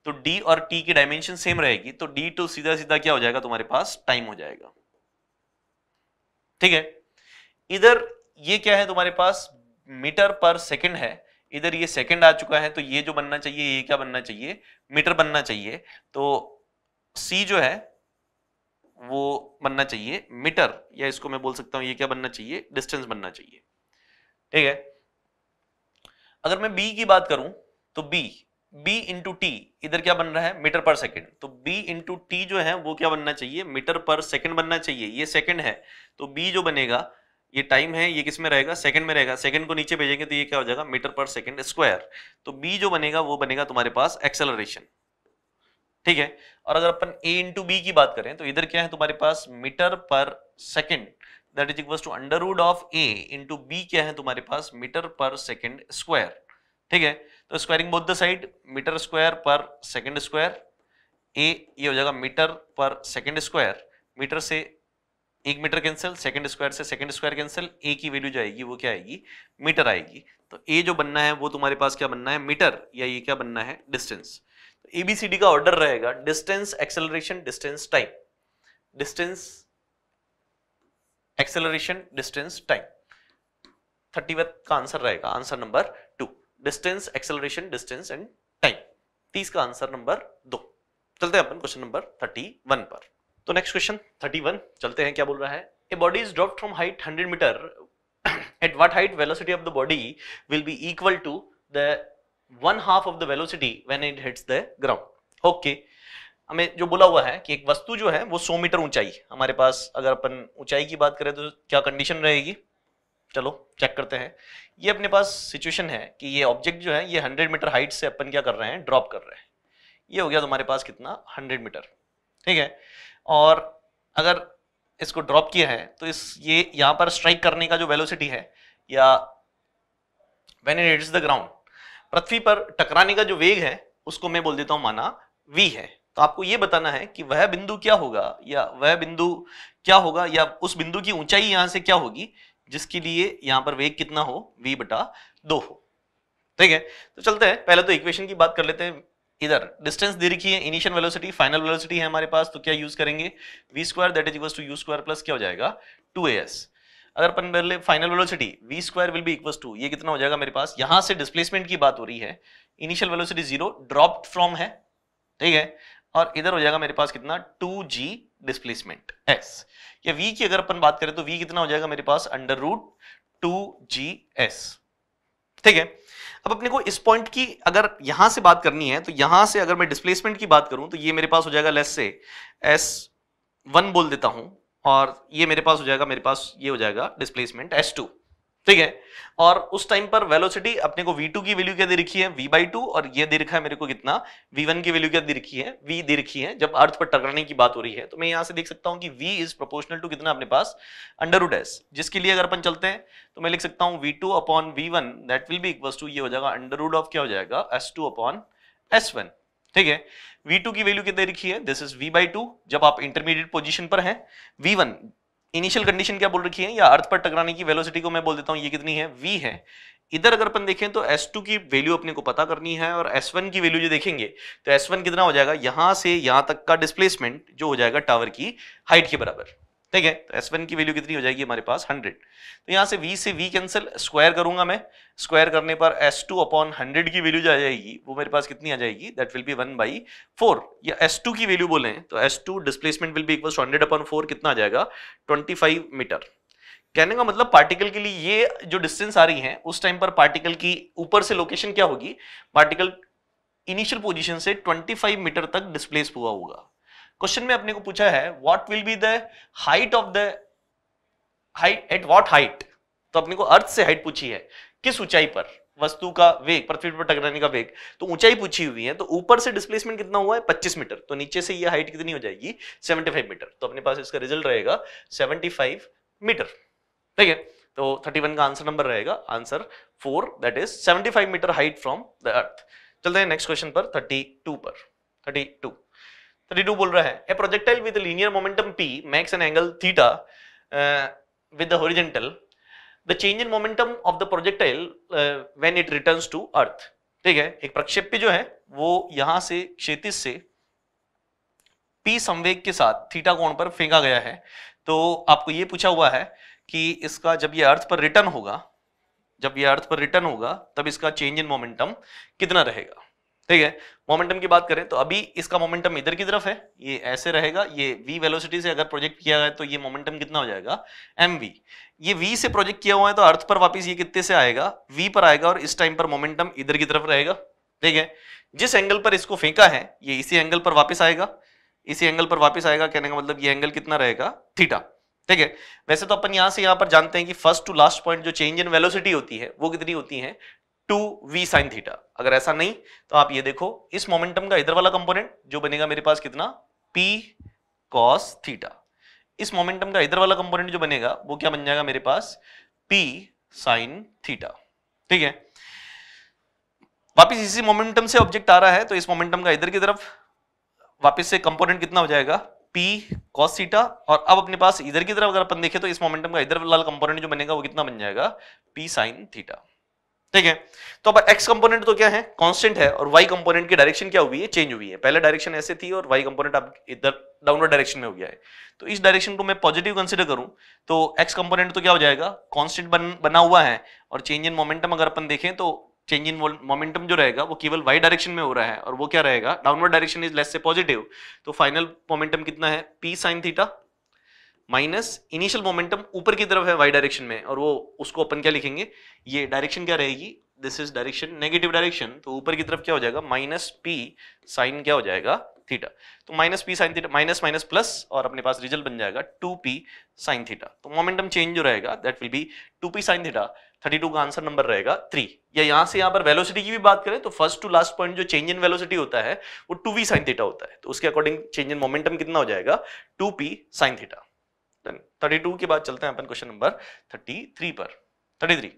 तो डी और टी की डायमेंशन सेम रहेगी तो डी टू सीधा सीधा क्या हो जाएगा तुम्हारे पास टाइम हो जाएगा ठीक है इधर ये क्या है तुम्हारे पास मीटर पर सेकेंड है इधर ये सेकंड आ चुका है तो ये जो बनना चाहिए ये क्या बनना चाहिए मीटर बनना चाहिए तो सी जो है वो बनना चाहिए मीटर या इसको मैं बोल सकता हूं ये क्या बनना चाहिए डिस्टेंस बनना चाहिए ठीक है अगर मैं बी की बात करूं तो बी बी इंटू टी इधर क्या बन रहा है मीटर पर सेकेंड तो बी इंटू टी जो है वो क्या बनना चाहिए मीटर पर सेकेंड बनना चाहिए ये सेकेंड है तो बी जो बनेगा ये टाइम है ये किसमें रहेगा सेकंड में रहेगा सेकंड को नीचे भेजेंगे तो ये क्या हो जाएगा मीटर पर सेकंड स्क्वायर तो बी जो बनेगा वो बनेगा तुम्हारे पास एक्सेलरेशन ठीक है और अगर अपन ए इंटू बी की बात करें तो इधर क्या है तुम्हारे पास मीटर पर second that is equal to under root of A into B क्या है तुम्हारे पास मीटर पर सेकेंड स्क्वायर ठीक है तो squaring both the side meter square पर सेकेंड स्क्वायर ए ये हो जाएगा मीटर पर सेकेंड स्क्वायर मीटर से एक मीटर कैंसिल सेकेंड स्क्वायर से सेकेंड स्क्वायर कैंसिल ए की वैल्यू जो आएगी वो क्या आएगी मीटर आएगी तो ए जो बनना है वो तुम्हारे पास क्या बनना है मीटर या ये क्या बनना है डिस्टेंस एबीसीडी तो का ऑर्डर रहेगा distance acceleration distance time distance acceleration distance time thirty का आंसर रहेगा answer number two distance acceleration distance and time तीस का आंसर नंबर दो चलते हैं अपन क्वेश्चन नंबर थर्टी वन पर तो नेक्स्ट क्वेश्चन थर्टी वन चलते हैं क्या बोल रहा है a body is drop from height hundred meter at what height velocity of the body will be equal to the one half of the velocity when it hits the ground okay हमें जो बोला हुआ है कि एक वस्तु जो है वो 100 मीटर ऊंचाई हमारे पास अगर अपन ऊंचाई की बात करें तो क्या कंडीशन रहेगी चलो चेक करते हैं ये अपने पास सिचुएशन है कि ये ऑब्जेक्ट जो है ये 100 मीटर हाइट से अपन क्या कर रहे हैं ड्रॉप कर रहे हैं ये हो गया तुम्हारे पास कितना 100 मीटर ठीक है और अगर इसको ड्रॉप किया है तो इस ये यहाँ पर स्ट्राइक करने का जो वेलोसिटी है या when it is the ground पृथ्वी पर टकराने का जो वेग है उसको मैं बोल देता हूँ माना वी है तो आपको यह बताना है कि वह बिंदु क्या होगा या वह बिंदु क्या होगा या उस बिंदु की ऊंचाई यहां से क्या होगी जिसके लिए यहां पर वेग कितना हो v बटा दो हो ठीक है तो चलते हैं पहले तो इक्वेशन की बात कर लेते हैं इधर डिस्टेंस दे रखी है इनिशियल वेलोसिटी फाइनल वेलोसिटी है हमारे पास तो क्या यूज करेंगे V square that is equal to U square plus क्या हो जाएगा टू अगर अपन पहले final velocity v square will be equal to ये कितना हो जाएगा मेरे पास यहां से डिस्प्लेसमेंट की बात हो रही है initial velocity zero dropped from है ठीक है और इधर हो जाएगा मेरे पास कितना टू जी डिस्प्लेसमेंट एस या वी की अगर अपन बात करें तो वी कितना हो जाएगा मेरे पास under root two G S ठीक है अब अपने को इस पॉइंट की अगर यहां से बात करनी है तो यहां से अगर मैं डिस्प्लेसमेंट की बात करूं तो ये मेरे पास हो जाएगा लेस से एस वन बोल देता हूं और ये मेरे पास हो जाएगा मेरे पास ये हो जाएगा डिस्प्लेसमेंट एस टू ठीक है और उस टाइम पर वेलोसिटी अपने को v2 की वैल्यू क्या दे रखी है v बाई टू और ये दे रखा है मेरे को कितना v1 की वैल्यू क्या दे रखी है v दे रखी है जब अर्थ पर टकराने की बात हो रही है तो मैं यहां से देख सकता हूं कि v इज प्रोपोर्शनल टू कितना अपने पास अंडर रूट एस जिसके लिए अगर अपन चलते हैं तो मैं लिख सकता हूं v2 two upon V one that will be equal to ये हो जाएगा अंडर रूट ऑफ क्या हो जाएगा S two upon S one ठीक है V2 की वैल्यू कितनी रखी है this is V by two जब आप इंटरमीडिएट पोजीशन पर हैं V1 इनिशियल कंडीशन क्या बोल रखी है या अर्थ पर टकराने की वेलोसिटी को मैं बोल देता हूँ ये कितनी है वी है इधर अगर अपन देखें तो S2 की वैल्यू अपने को पता करनी है और S1 की वैल्यू जो देखेंगे तो S1 कितना हो जाएगा यहां से यहाँ तक का डिस्प्लेसमेंट जो हो जाएगा टावर की हाइट के बराबर ठीक है तो एस वन की वैल्यू कितनी हो जाएगी हमारे पास हंड्रेड तो यहाँ से वी से वी कैंसिल स्क्वायर करूंगा मैं स्क्वायर करने पर एस टू अपॉन हंड्रेड की वैल्यू जो आ जाएगी वो मेरे पास कितनी आ जाएगी that will be one by four या एस टू की वैल्यू बोले तो S two displacement will be equal to hundred upon four कितना आ जाएगा ट्वेंटी फाइव मीटर कहने का मतलब पार्टिकल के लिए ये जो डिस्टेंस आ रही है उस टाइम पर पार्टिकल की ऊपर से लोकेशन क्या होगी पार्टिकल इनिशियल पोजीशन से 25 मीटर तक डिस्प्लेस हुआ होगा क्वेश्चन में अपने को पूछा है what will be the height of the height at what height तो अपने को अर्थ से हाइट पूछी है किस ऊंचाई पर वस्तु का वेग पृथ्वी पर टकराने का वेग तो ऊंचाई पूछी हुई है तो ऊपर से डिस्प्लेसमेंट कितना हुआ है 25 मीटर तो नीचे से ये हाइट कितनी हो जाएगी 75 मीटर तो अपने पास इसका रिजल्ट रहेगा 75 मीटर ठीक है तो 31 का आंसर नंबर रहेगा answer four that is 75 meter height from the earth चलते हैं नेक्स्ट क्वेश्चन पर 32 पर 32 तो रिडू बोल रहा है a projectile with linear momentum P makes an angle theta with the horizontal the change in momentum of the projectile when it returns to earth ठीक है एक प्रक्षेप्य जो है वो यहां से क्षेत्र से पी संवेग के साथ थीटा कोण पर फेंका गया है तो आपको ये पूछा हुआ है कि इसका जब ये अर्थ पर रिटर्न होगा जब ये अर्थ पर रिटर्न होगा तब इसका चेंज इन मोमेंटम कितना रहेगा ठीक है मोमेंटम की बात करें तो अभी इसका मोमेंटम इधर की तरफ है ये ऐसे रहेगा ये वी वेलोसिटी से अगर प्रोजेक्ट किया गया तो ये मोमेंटम कितना हो जाएगा एम वी ये वी से प्रोजेक्ट किया हुआ है तो अर्थ पर वापस ये कितने से आएगा वी पर आएगा और इस टाइम पर मोमेंटम इधर की तरफ रहेगा ठीक है जिस एंगल पर इसको फेंका है ये इसी एंगल पर वापिस आएगा इसी एंगल पर वापिस आएगा कहने का मतलब ये एंगल कितना रहेगा थीटा ठीक है वैसे तो अपन यहां से यहां पर जानते हैं कि फर्स्ट टू लास्ट पॉइंट जो चेंज इन वेलोसिटी होती है वो कितनी होती है टू वी साइन थीटा अगर ऐसा नहीं तो आप ये देखो इस मोमेंटम का इधर वाला कंपोनेंट जो बनेगा मेरे पास कितना पी कॉस थीटा इस मोमेंटम का इधर वाला कंपोनेंट जो बनेगा वो क्या बन जाएगा मेरे पास पी साइन थीटा ठीक है वापस इसी मोमेंटम से ऑब्जेक्ट आ रहा है तो इस मोमेंटम का इधर की तरफ वापस से कंपोनेंट कितना हो जाएगा पी कॉस थीटा और अब अपने पास इधर की तरफ अगर अपन देखें तो इस मोमेंटम का इधर वाला कंपोनेंट जो बनेगा वो कितना बन जाएगा पी साइन थीटा ठीक है तो अब एक्स कंपोनेंट तो क्या है कांस्टेंट है और वाई कंपोनेंट की डायरेक्शन क्या हुई है चेंज हुई है पहले डायरेक्शन ऐसे थी और वाई कंपोनेंट अब इधर डाउनवर्ड डायरेक्शन में हो गया है तो इस डायरेक्शन को मैं पॉजिटिव कंसिडर करूं तो एक्स कंपोनेंट तो क्या हो जाएगा कांस्टेंट बन, बना हुआ है और चेंज इन मोमेंटम अगर अपन देखें तो चेंज इन मोमेंटम जो रहेगा वो केवल वाई डायरेक्शन में हो रहा है और वो क्या रहेगा डाउनवर्ड डायरेक्शन इज लेस से पॉजिटिव तो फाइनल मोमेंटम कितना है P sine theta minus initial momentum ऊपर की तरफ है वाई डायरेक्शन में और वो उसको अपन क्या लिखेंगे ये डायरेक्शन क्या रहेगी this is direction negative direction तो ऊपर की तरफ क्या हो जाएगा माइनस पी साइन क्या हो जाएगा थीटा तो minus P sine theta minus minus plus और अपने पास रिजल्ट बन जाएगा टू पी साइन थीटा तो मोमेंटम चेंज जो रहेगा that will be two P sine theta thirty two का आंसर नंबर रहेगा थ्री या यहाँ से यहाँ पर वेलोसिटी की भी बात करें तो फर्स्ट टू लास्ट पॉइंट जो चेंज इन वेलोसिटी होता है वो टू वी साइन थीटा होता है तो उसके अकॉर्डिंग चेंज इन मोमेंटम कितना हो जाएगा two P sine theta thirty two के बाद चलते हैं अपन क्वेश्चन नंबर थर्टी थ्री पर थर्टी थ्री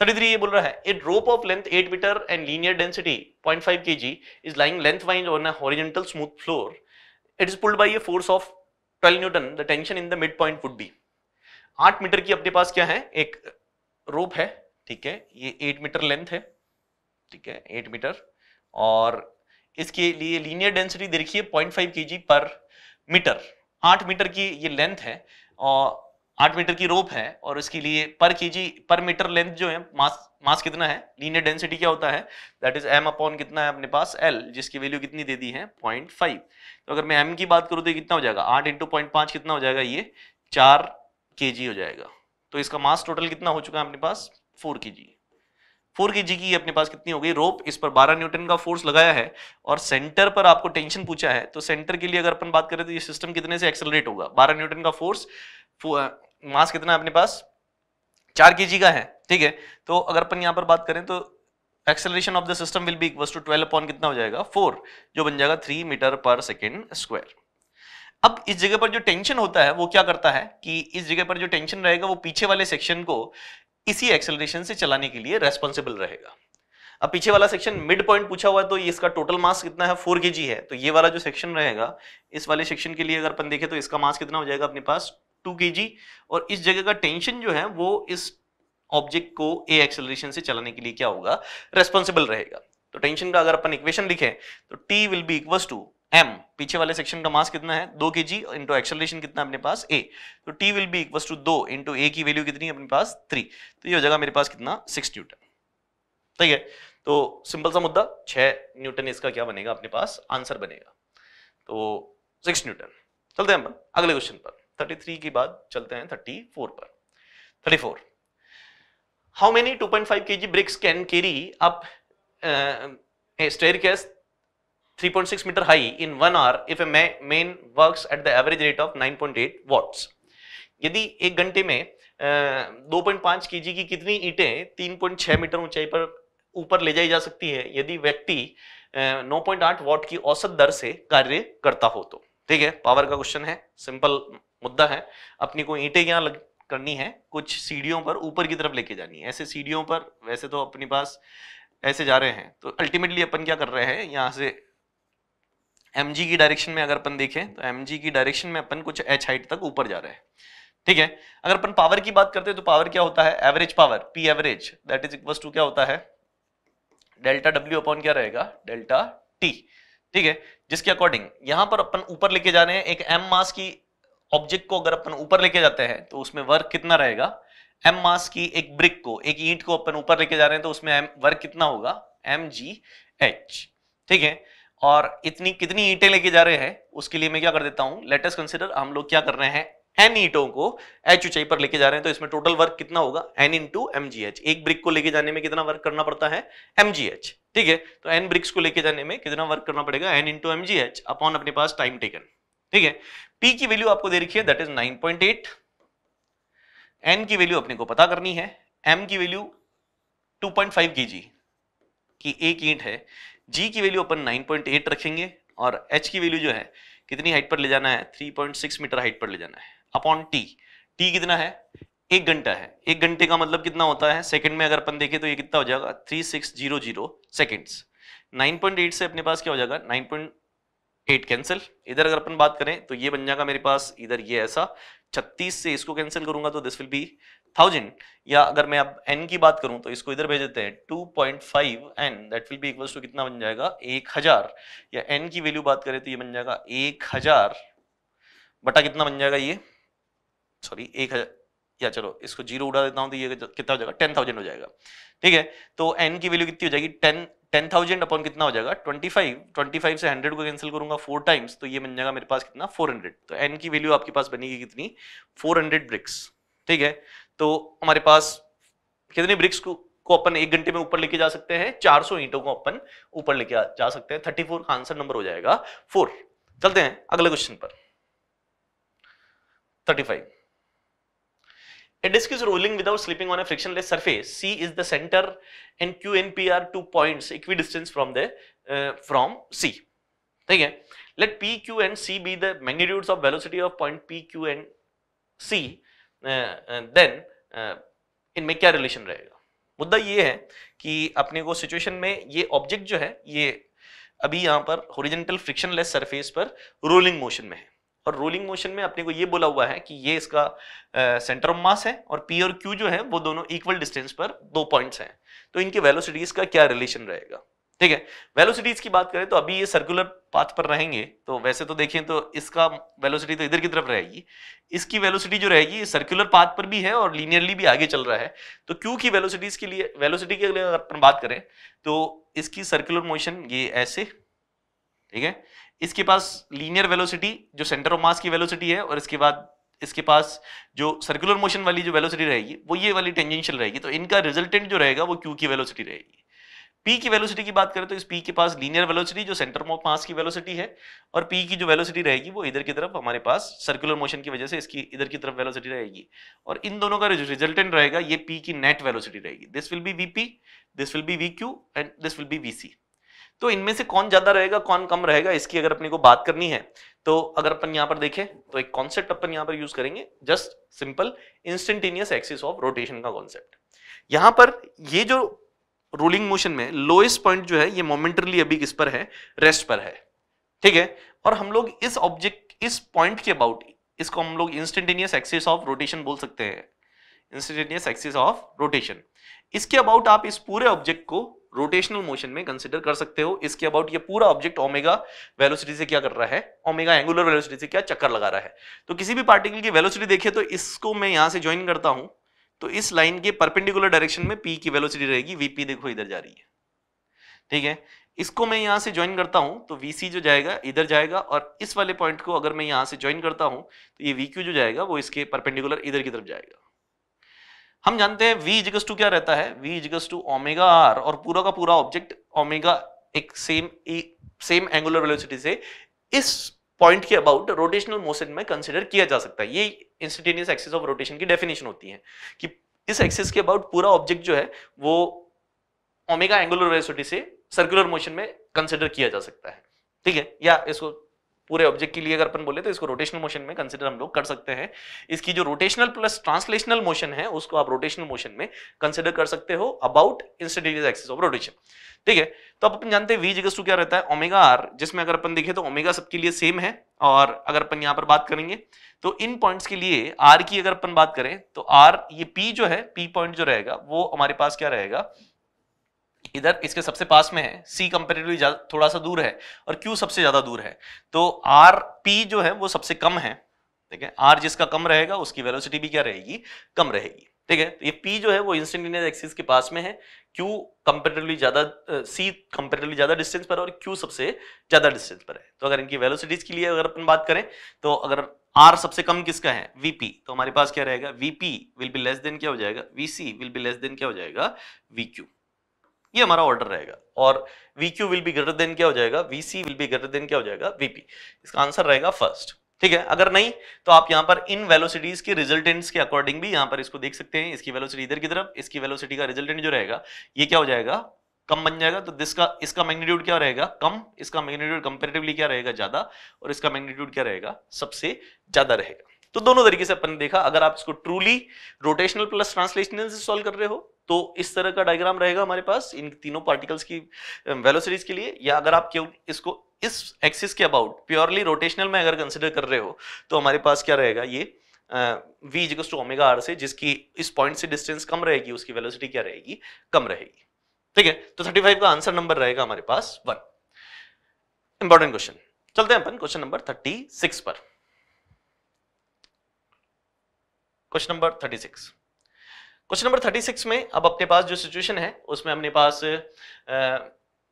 थर्टी थ्री ये बोल रहा है a rope of length eight meter and linear density point five K G is lying lengthwise on horizontal smooth floor it is pulled by a force of twelve newton the tension in the mid point would be आठ meter की अपने पास क्या है एक रोप है ठीक है ये एट मीटर लेंथ है ठीक है एट मीटर और इसके लिए लीनियर डेंसिटी देखिए पॉइंट फाइव के जी पर मीटर आठ मीटर की ये लेंथ है और आठ मीटर की रोप है और इसके लिए पर के पर मीटर लेंथ जो है मास मास कितना है लीनियर डेंसिटी क्या होता है दैट इज एम अपॉन कितना है अपने पास एल जिसकी वैल्यू कितनी दे दी है पॉइंट फाइव तो अगर मैं एम की बात करूँ तो कितना हो जाएगा आठ इंटू पॉइंट पाँच कितना हो जाएगा ये चार के हो जाएगा तो इसका मास टोटल कितना हो चुका है अपने पास फोर के जी फोर के जी की अपने पास कितनी हो गई रोप इस पर बारह न्यूटन का फोर्स लगाया है और सेंटर पर आपको टेंशन पूछा है तो सेंटर के लिए अगर अपन बात करें तो ये सिस्टम कितने से एक्सेलरेट होगा बारह न्यूटन का फोर्स मास कितना है अपने पास चार के का है ठीक है तो अगर अपन यहाँ पर बात करें तो acceleration of the system will be equal to twelve upon कितना हो जाएगा फोर जो बन जाएगा थ्री मीटर पर सेकेंड स्क्वायर अब इस जगह पर जो टेंशन होता है वो क्या करता है कि इस जगह पर जो टेंशन रहेगा वो पीछे वाले सेक्शन को इसी एक्सेलरेशन से चलाने के लिए रेस्पॉन्सिबल रहेगा अब पीछे वाला सेक्शन मिड पॉइंट पूछा हुआ है तो इसका टोटल मास कितना है फोर के है तो ये वाला जो सेक्शन रहेगा इस वाले सेक्शन के लिए अगर अपन देखें तो इसका मास कितना हो जाएगा अपने पास टू के और इस जगह का टेंशन जो है वो इस ऑब्जेक्ट को ए एक्सेलरेशन से चलाने के लिए क्या होगा रेस्पॉन्सिबल रहेगा तो टेंशन का अगर अपन इक्वेशन लिखें तो T will be equal to M पीछे वाले सेक्शन का मास कितना है दो के जी इंटू एक्सलेशन कितना अपने पास ए तो T will be equal to दो इंटू ए की वैल्यू कितनी है अपने पास थ्री तो ये हो जाएगा मेरे पास कितना सिक्स न्यूटन ठीक है तो सिंपल सा मुद्दा छह न्यूटन इसका क्या बनेगा अपने पास आंसर बनेगा तो सिक्स न्यूटन चलते हैं अगले क्वेश्चन पर थर्टी थ्री के बाद चलते हैं थर्टी फोर पर thirty four how many two point five K G bricks can carry up stair 3.6 meter high in one hour if a main works at the average rate of 9.8 watts. यदि एक घंटे में दो point पांच के जी की कितनी ईटें तीन पॉइंट छह मीटर ऊंचाई पर ऊपर ले जाई जा सकती है यदि व्यक्ति नौ पॉइंट आठ वॉट की औसत दर से कार्य करता हो तो ठीक है पावर का क्वेश्चन है सिंपल मुद्दा है अपनी को ईटे यहाँ करनी है कुछ सीढ़ियों पर ऊपर की तरफ लेके जानी है ऐसे सीढ़ियों पर वैसे तो अपने पास ऐसे जा रहे हैं तो अल्टीमेटली अपन क्या कर रहे हैं यहाँ से एम की डायरेक्शन में अगर अपन देखें तो एम की डायरेक्शन में अपन कुछ एच हाइट तक ऊपर जा रहे हैं ठीक है अगर अपन पावर की बात करते हैं तो पावर क्या होता है average power P average that is equal to क्या होता है डेल्टा डब्ल्यू अपॉन क्या रहेगा डेल्टा टी ठीक है जिसके अकॉर्डिंग यहां पर अपन ऊपर लेके जा रहे हैं एक एम मास की ऑब्जेक्ट को अगर अपन ऊपर लेके जाते हैं तो उसमें वर्क कितना रहेगा एम मास की एक ब्रिक को एक ईंट को अपन ऊपर लेके जा रहे हैं तो उसमें वर्क कितना होगा एम जी एच ठीक है और इतनी कितनी ईंटें लेके जा रहे हैं उसके लिए मैं क्या कर देता हूँ लेटेस्ट कंसिडर हम लोग क्या कर रहे हैं एन ईटों को एच ऊंचाई पर लेके जा रहे हैं तो इसमें टोटल वर्क कितना होगा N into M G H एक ब्रिक को लेके जाने में कितना वर्क करना पड़ता है एम जी एच ठीक है तो एन ब्रिक्स को लेके जाने में कितना वर्क करना पड़ेगा N into M G H upon अपने पास टाइम टेकन ठीक है पी की वैल्यू आपको दे रखी है that is nine point eight N की वैल्यू अपने को पता करनी है एम की value to point five K जी की एक ईंट है जी की वैल्यू अपन 9.8 रखेंगे और एच की वैल्यू जो है कितनी हाइट पर ले जाना है 3.6 मीटर हाइट पर ले जाना है अपॉन टी टी कितना है एक घंटा है एक घंटे का मतलब कितना होता है सेकंड में अगर अपन देखें तो ये कितना हो जाएगा three six zero zero seconds nine point eight से अपने पास क्या हो जाएगा नाइन पॉइंट एट कैंसिल इधर अगर अपन बात करें तो ये बन जाएगा मेरे पास इधर ये ऐसा छत्तीस से इसको कैंसिल करूंगा तो दिस विल बी थाउजेंड या अगर मैं अब एन की बात करूं तो इसको इधर भेज देते हैं two point five N that will be equals to कितना बन जाएगा एक हजार या एन की वैल्यू बात करें तो ये बन जाएगा एक हजार बटा कितना बन जाएगा ये सॉरी एक हजार या चलो इसको जीरो उड़ा देता हूं तो ये कितना हो जाएगा टेन थाउजेंड हो जाएगा ठीक है तो एन की वैल्यू कितनी हो जाएगी टेन टेन थाउजेंड अपॉन कितना हो जाएगा ट्वेंटी फाइव ट्वेंटी फाइव से हंड्रेड को कैंसिल करूंगा फोर टाइम्स तो ये बन जाएगा मेरे पास कितना फोर हंड्रेड तो एन की वैल्यू आपके पास बनेगी कितनी फोर हंड्रेड ब्रिक्स ठीक है तो हमारे पास कितने ब्रिक्स को को अपन एक घंटे में ऊपर लेके जा सकते हैं 400 सौ ईंटों को अपन ऊपर लेके जा सकते हैं 34 फोर का आंसर नंबर हो जाएगा फोर चलते हैं अगले क्वेश्चन पर 35 five a disc is rolling without slipping on a friction less surface C is the center and Q and P are two point equidistance from the from C ठीक है let P Q and C be the magnitudes of velocity of point P Q and C then इनमें क्या relation रहेगा मुद्दा ये है कि अपने को सिचुएशन में ये ऑब्जेक्ट जो है ये अभी यहाँ पर होरिजेंटल फ्रिक्शन लेस सरफेस पर रोलिंग मोशन में है और रोलिंग मोशन में अपने को ये बोला हुआ है कि ये इसका सेंटर ऑफ मास है और पी और क्यू जो है वो दोनों इक्वल डिस्टेंस पर दो पॉइंट्स हैं तो इनके वेलोसिटीज का क्या रिलेशन रहेगा ठीक है वेलोसिटीज की बात करें तो अभी ये सर्कुलर पाथ पर रहेंगे तो वैसे तो देखें तो इसका वेलोसिटी तो इधर की तरफ रहेगी इसकी वेलोसिटी जो रहेगी सर्कुलर पाथ पर भी है और लीनियरली भी आगे चल रहा है तो क्यू की वेलोसिटीज के लिए वेलोसिटी के लिए अगर अपन बात करें तो इसकी सर्कुलर मोशन ये ऐसे ठीक है इसके पास लीनियर वेलोसिटी जो सेंटर ऑफ मास की वेलोसिटी है और इसके बाद इसके पास जो सर्कुलर मोशन वाली जो वेलोसिटी रहेगी वो ये वाली टेंजेंशियल रहेगी तो इनका रिजल्टेंट जो रहेगा वो क्यू की वेलोसिटी रहेगी पी की वेलोसिटी की बात करें तो इस पी के पास लीनियर वेलोसिटी जो सेंटर ऑफ मास की वेलोसिटी है और पी की जो वेलोसिटी रहेगी वो इधर की तरफ हमारे पास सर्कुलर मोशन की वजह से इसकी इधर की तरफ वेलोसिटी रहेगी और इन दोनों का रिजल्टेंट रहेगा ये पी की नेट वेलोसिटी रहेगी this will be VP this will be V Q and this will be VC तो इनमें से कौन ज्यादा रहेगा कौन कम रहेगा इसकी अगर अपने को बात करनी है तो अगर अपन यहाँ पर देखें तो एक कॉन्सेप्ट अपन यहाँ पर यूज करेंगे just simple instantaneous axis of rotation का कॉन्सेप्ट यहाँ पर ये जो रोलिंग मोशन में लोएस्ट पॉइंट जो है ये मोमेंटरली अभी किस पर है रेस्ट पर है ठीक है और हम लोग इस ऑब्जेक्ट इस पॉइंट के अबाउट इसको हम लोग इंस्टेंटेनियस एक्सिस ऑफ रोटेशन बोल सकते हैं इंस्टेंटेनियस एक्सिस ऑफ रोटेशन इसके अबाउट आप इस पूरे ऑब्जेक्ट को रोटेशनल मोशन में कंसिडर कर सकते हो इसके अबाउट ये पूरा ऑब्जेक्ट ओमेगा वेलोसिटी से क्या कर रहा है ओमेगा एंगुलर वेलोसिटी से क्या चक्कर लगा रहा है तो किसी भी पार्टिकल की वेलोसिटी देखिए तो इसको मैं यहां से ज्वाइन करता हूं तो इस लाइन के परपेंडिकुलर डायरेक्शन में पी की वेलोसिटी रहेगी वीपी देखो इधर जा रही है ठीक है इसको मैं यहां से ज्वाइन करता हूं तो वीसी जो जाएगा इधर जाएगा और इस वाले पॉइंट को अगर मैं यहां से ज्वाइन करता हूं तो ये वीक्यू जो जाएगा वो इसके परपेंडिकुलर इधर की तरफ जाएगा हम जानते हैं वी इजिकस टू क्या रहता है वी इजिकस टू ओमेगा आर और पूरा का पूरा ऑब्जेक्ट ओमेगा एक same a, same angular velocity से इस पॉइंट के अबाउट रोटेशनल मोशन में कंसिडर किया जा सकता है ये इंस्टेनियस एक्सिस ऑफ रोटेशन की डेफिनेशन होती है कि इस एक्सिस के अबाउट पूरा ऑब्जेक्ट जो है वो ओमेगा एंगुलर वेलोसिटी से सर्कुलर मोशन में कंसिडर किया जा सकता है ठीक है या इसको पूरे ऑब्जेक्ट के लिए अगर अपन बोले तो इसको रोटेशनल मोशन में कंसिडर हम लोग कर सकते हैं इसकी जो रोटेशनल प्लस ट्रांसलेशनल मोशन है उसको आप रोटेशनल मोशन में कंसिडर कर सकते हो about instantaneous axis of rotation ठीक है तो अब अपन जानते हैं वी जगह क्या रहता है ओमेगा आर जिसमें अगर अपन देखें तो ओमेगा सबके लिए सेम है और अगर अपन यहाँ पर बात करेंगे तो इन पॉइंट्स के लिए आर की अगर अपन बात करें तो आर ये पी जो है पी पॉइंट जो रहेगा वो हमारे पास क्या रहेगा इधर इसके सबसे पास में है सी कंपेरेटिवली थोड़ा सा दूर है और क्यू सबसे ज्यादा दूर है तो आर पी जो है वो सबसे कम है ठीक है आर जिसका कम रहेगा उसकी वेलोसिटी भी क्या रहेगी कम रहेगी ठीक है तो ये पी जो है वो इंस्टेंटेनियस एक्सिस के पास में है क्यू कंपेरेटिवली ज्यादा सी कंपेरेटिवली ज्यादा डिस्टेंस पर और क्यू सबसे ज्यादा डिस्टेंस पर है तो अगर इनकी वेलोसिटीज के लिए अगर अपन बात करें तो अगर आर सबसे कम किसका है वीपी तो हमारे पास क्या रहेगा VP will be less than क्या हो जाएगा VC will be less than क्या हो जाएगा वी क्यू ये हमारा ऑर्डर रहेगा और V Q will be greater than क्या हो जाएगा V C will be greater than क्या हो जाएगा वीपी इसका आंसर रहेगा फर्स्ट ठीक है अगर नहीं तो आप यहां पर इन वेलोसिटीज के रिजल्टेंट्स के अकॉर्डिंग भी यहां पर इसको देख सकते हैं इसकी वेलोसिटी इधर की तरफ इसकी वेलोसिटी का रिजल्टेंट जो रहेगा ये क्या हो जाएगा कम बन जाएगा तो दिस का इसका मैग्नीट्यूड क्या रहेगा कम इसका मैग्नीट्यूड कंपेरेटिवली क्या रहेगा ज्यादा और इसका मैग्नीट्यूड क्या रहेगा सबसे ज्यादा रहेगा तो दोनों तरीके से अपन देखा अगर आप इसको ट्रूली रोटेशनल प्लस ट्रांसलेशनल से सॉल्व कर रहे हो तो इस तरह का डायग्राम रहेगा हमारे पास इन तीनों पार्टिकल्स की वेलोसिटीज के लिए या अगर आप क्यों इसको इस एक्सिस के अबाउट प्योरली रोटेशनल में अगर कंसिडर कर रहे हो तो हमारे पास क्या रहेगा ये वी जिकस टू ओमेगा आर से जिसकी इस पॉइंट से डिस्टेंस कम रहेगी उसकी वेलोसिटी क्या रहेगी कम रहेगी ठीक है तो थर्टी फाइव का आंसर नंबर रहेगा हमारे पास वन इंपॉर्टेंट क्वेश्चन चलते हैं अपन क्वेश्चन नंबर थर्टी सिक्स पर question number thirty six question number thirty six में अब अपने पास जो सिचुएशन है उसमें अपने पास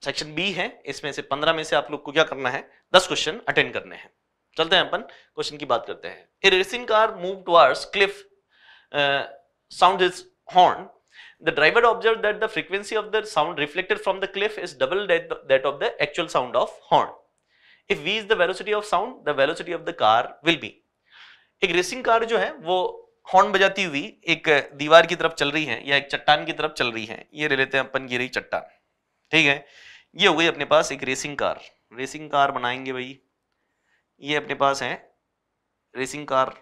सेक्शन बी है इसमें से पंद्रह में से आप लोग को क्या करना है दस क्वेश्चन अटेंड करने हैं चलते हैं अपन क्वेश्चन की बात करते हैं a racing car move towards cliff sound is horn the driver observe that the frequency of the sound reflected from the cliff is double that of the actual sound of horn if V is the velocity of sound the velocity of the car will be एक racing car जो है वो horn बजाती हुई एक दीवार की तरफ चल रही है या एक चट्टान की तरफ चल रही है ये ले लेते हैं अपन गिर रही चट्टान ठीक है ये हो गई अपने पास एक रेसिंग कार रेसिंग कार बनाएंगे भाई ये अपने पास है रेसिंग कार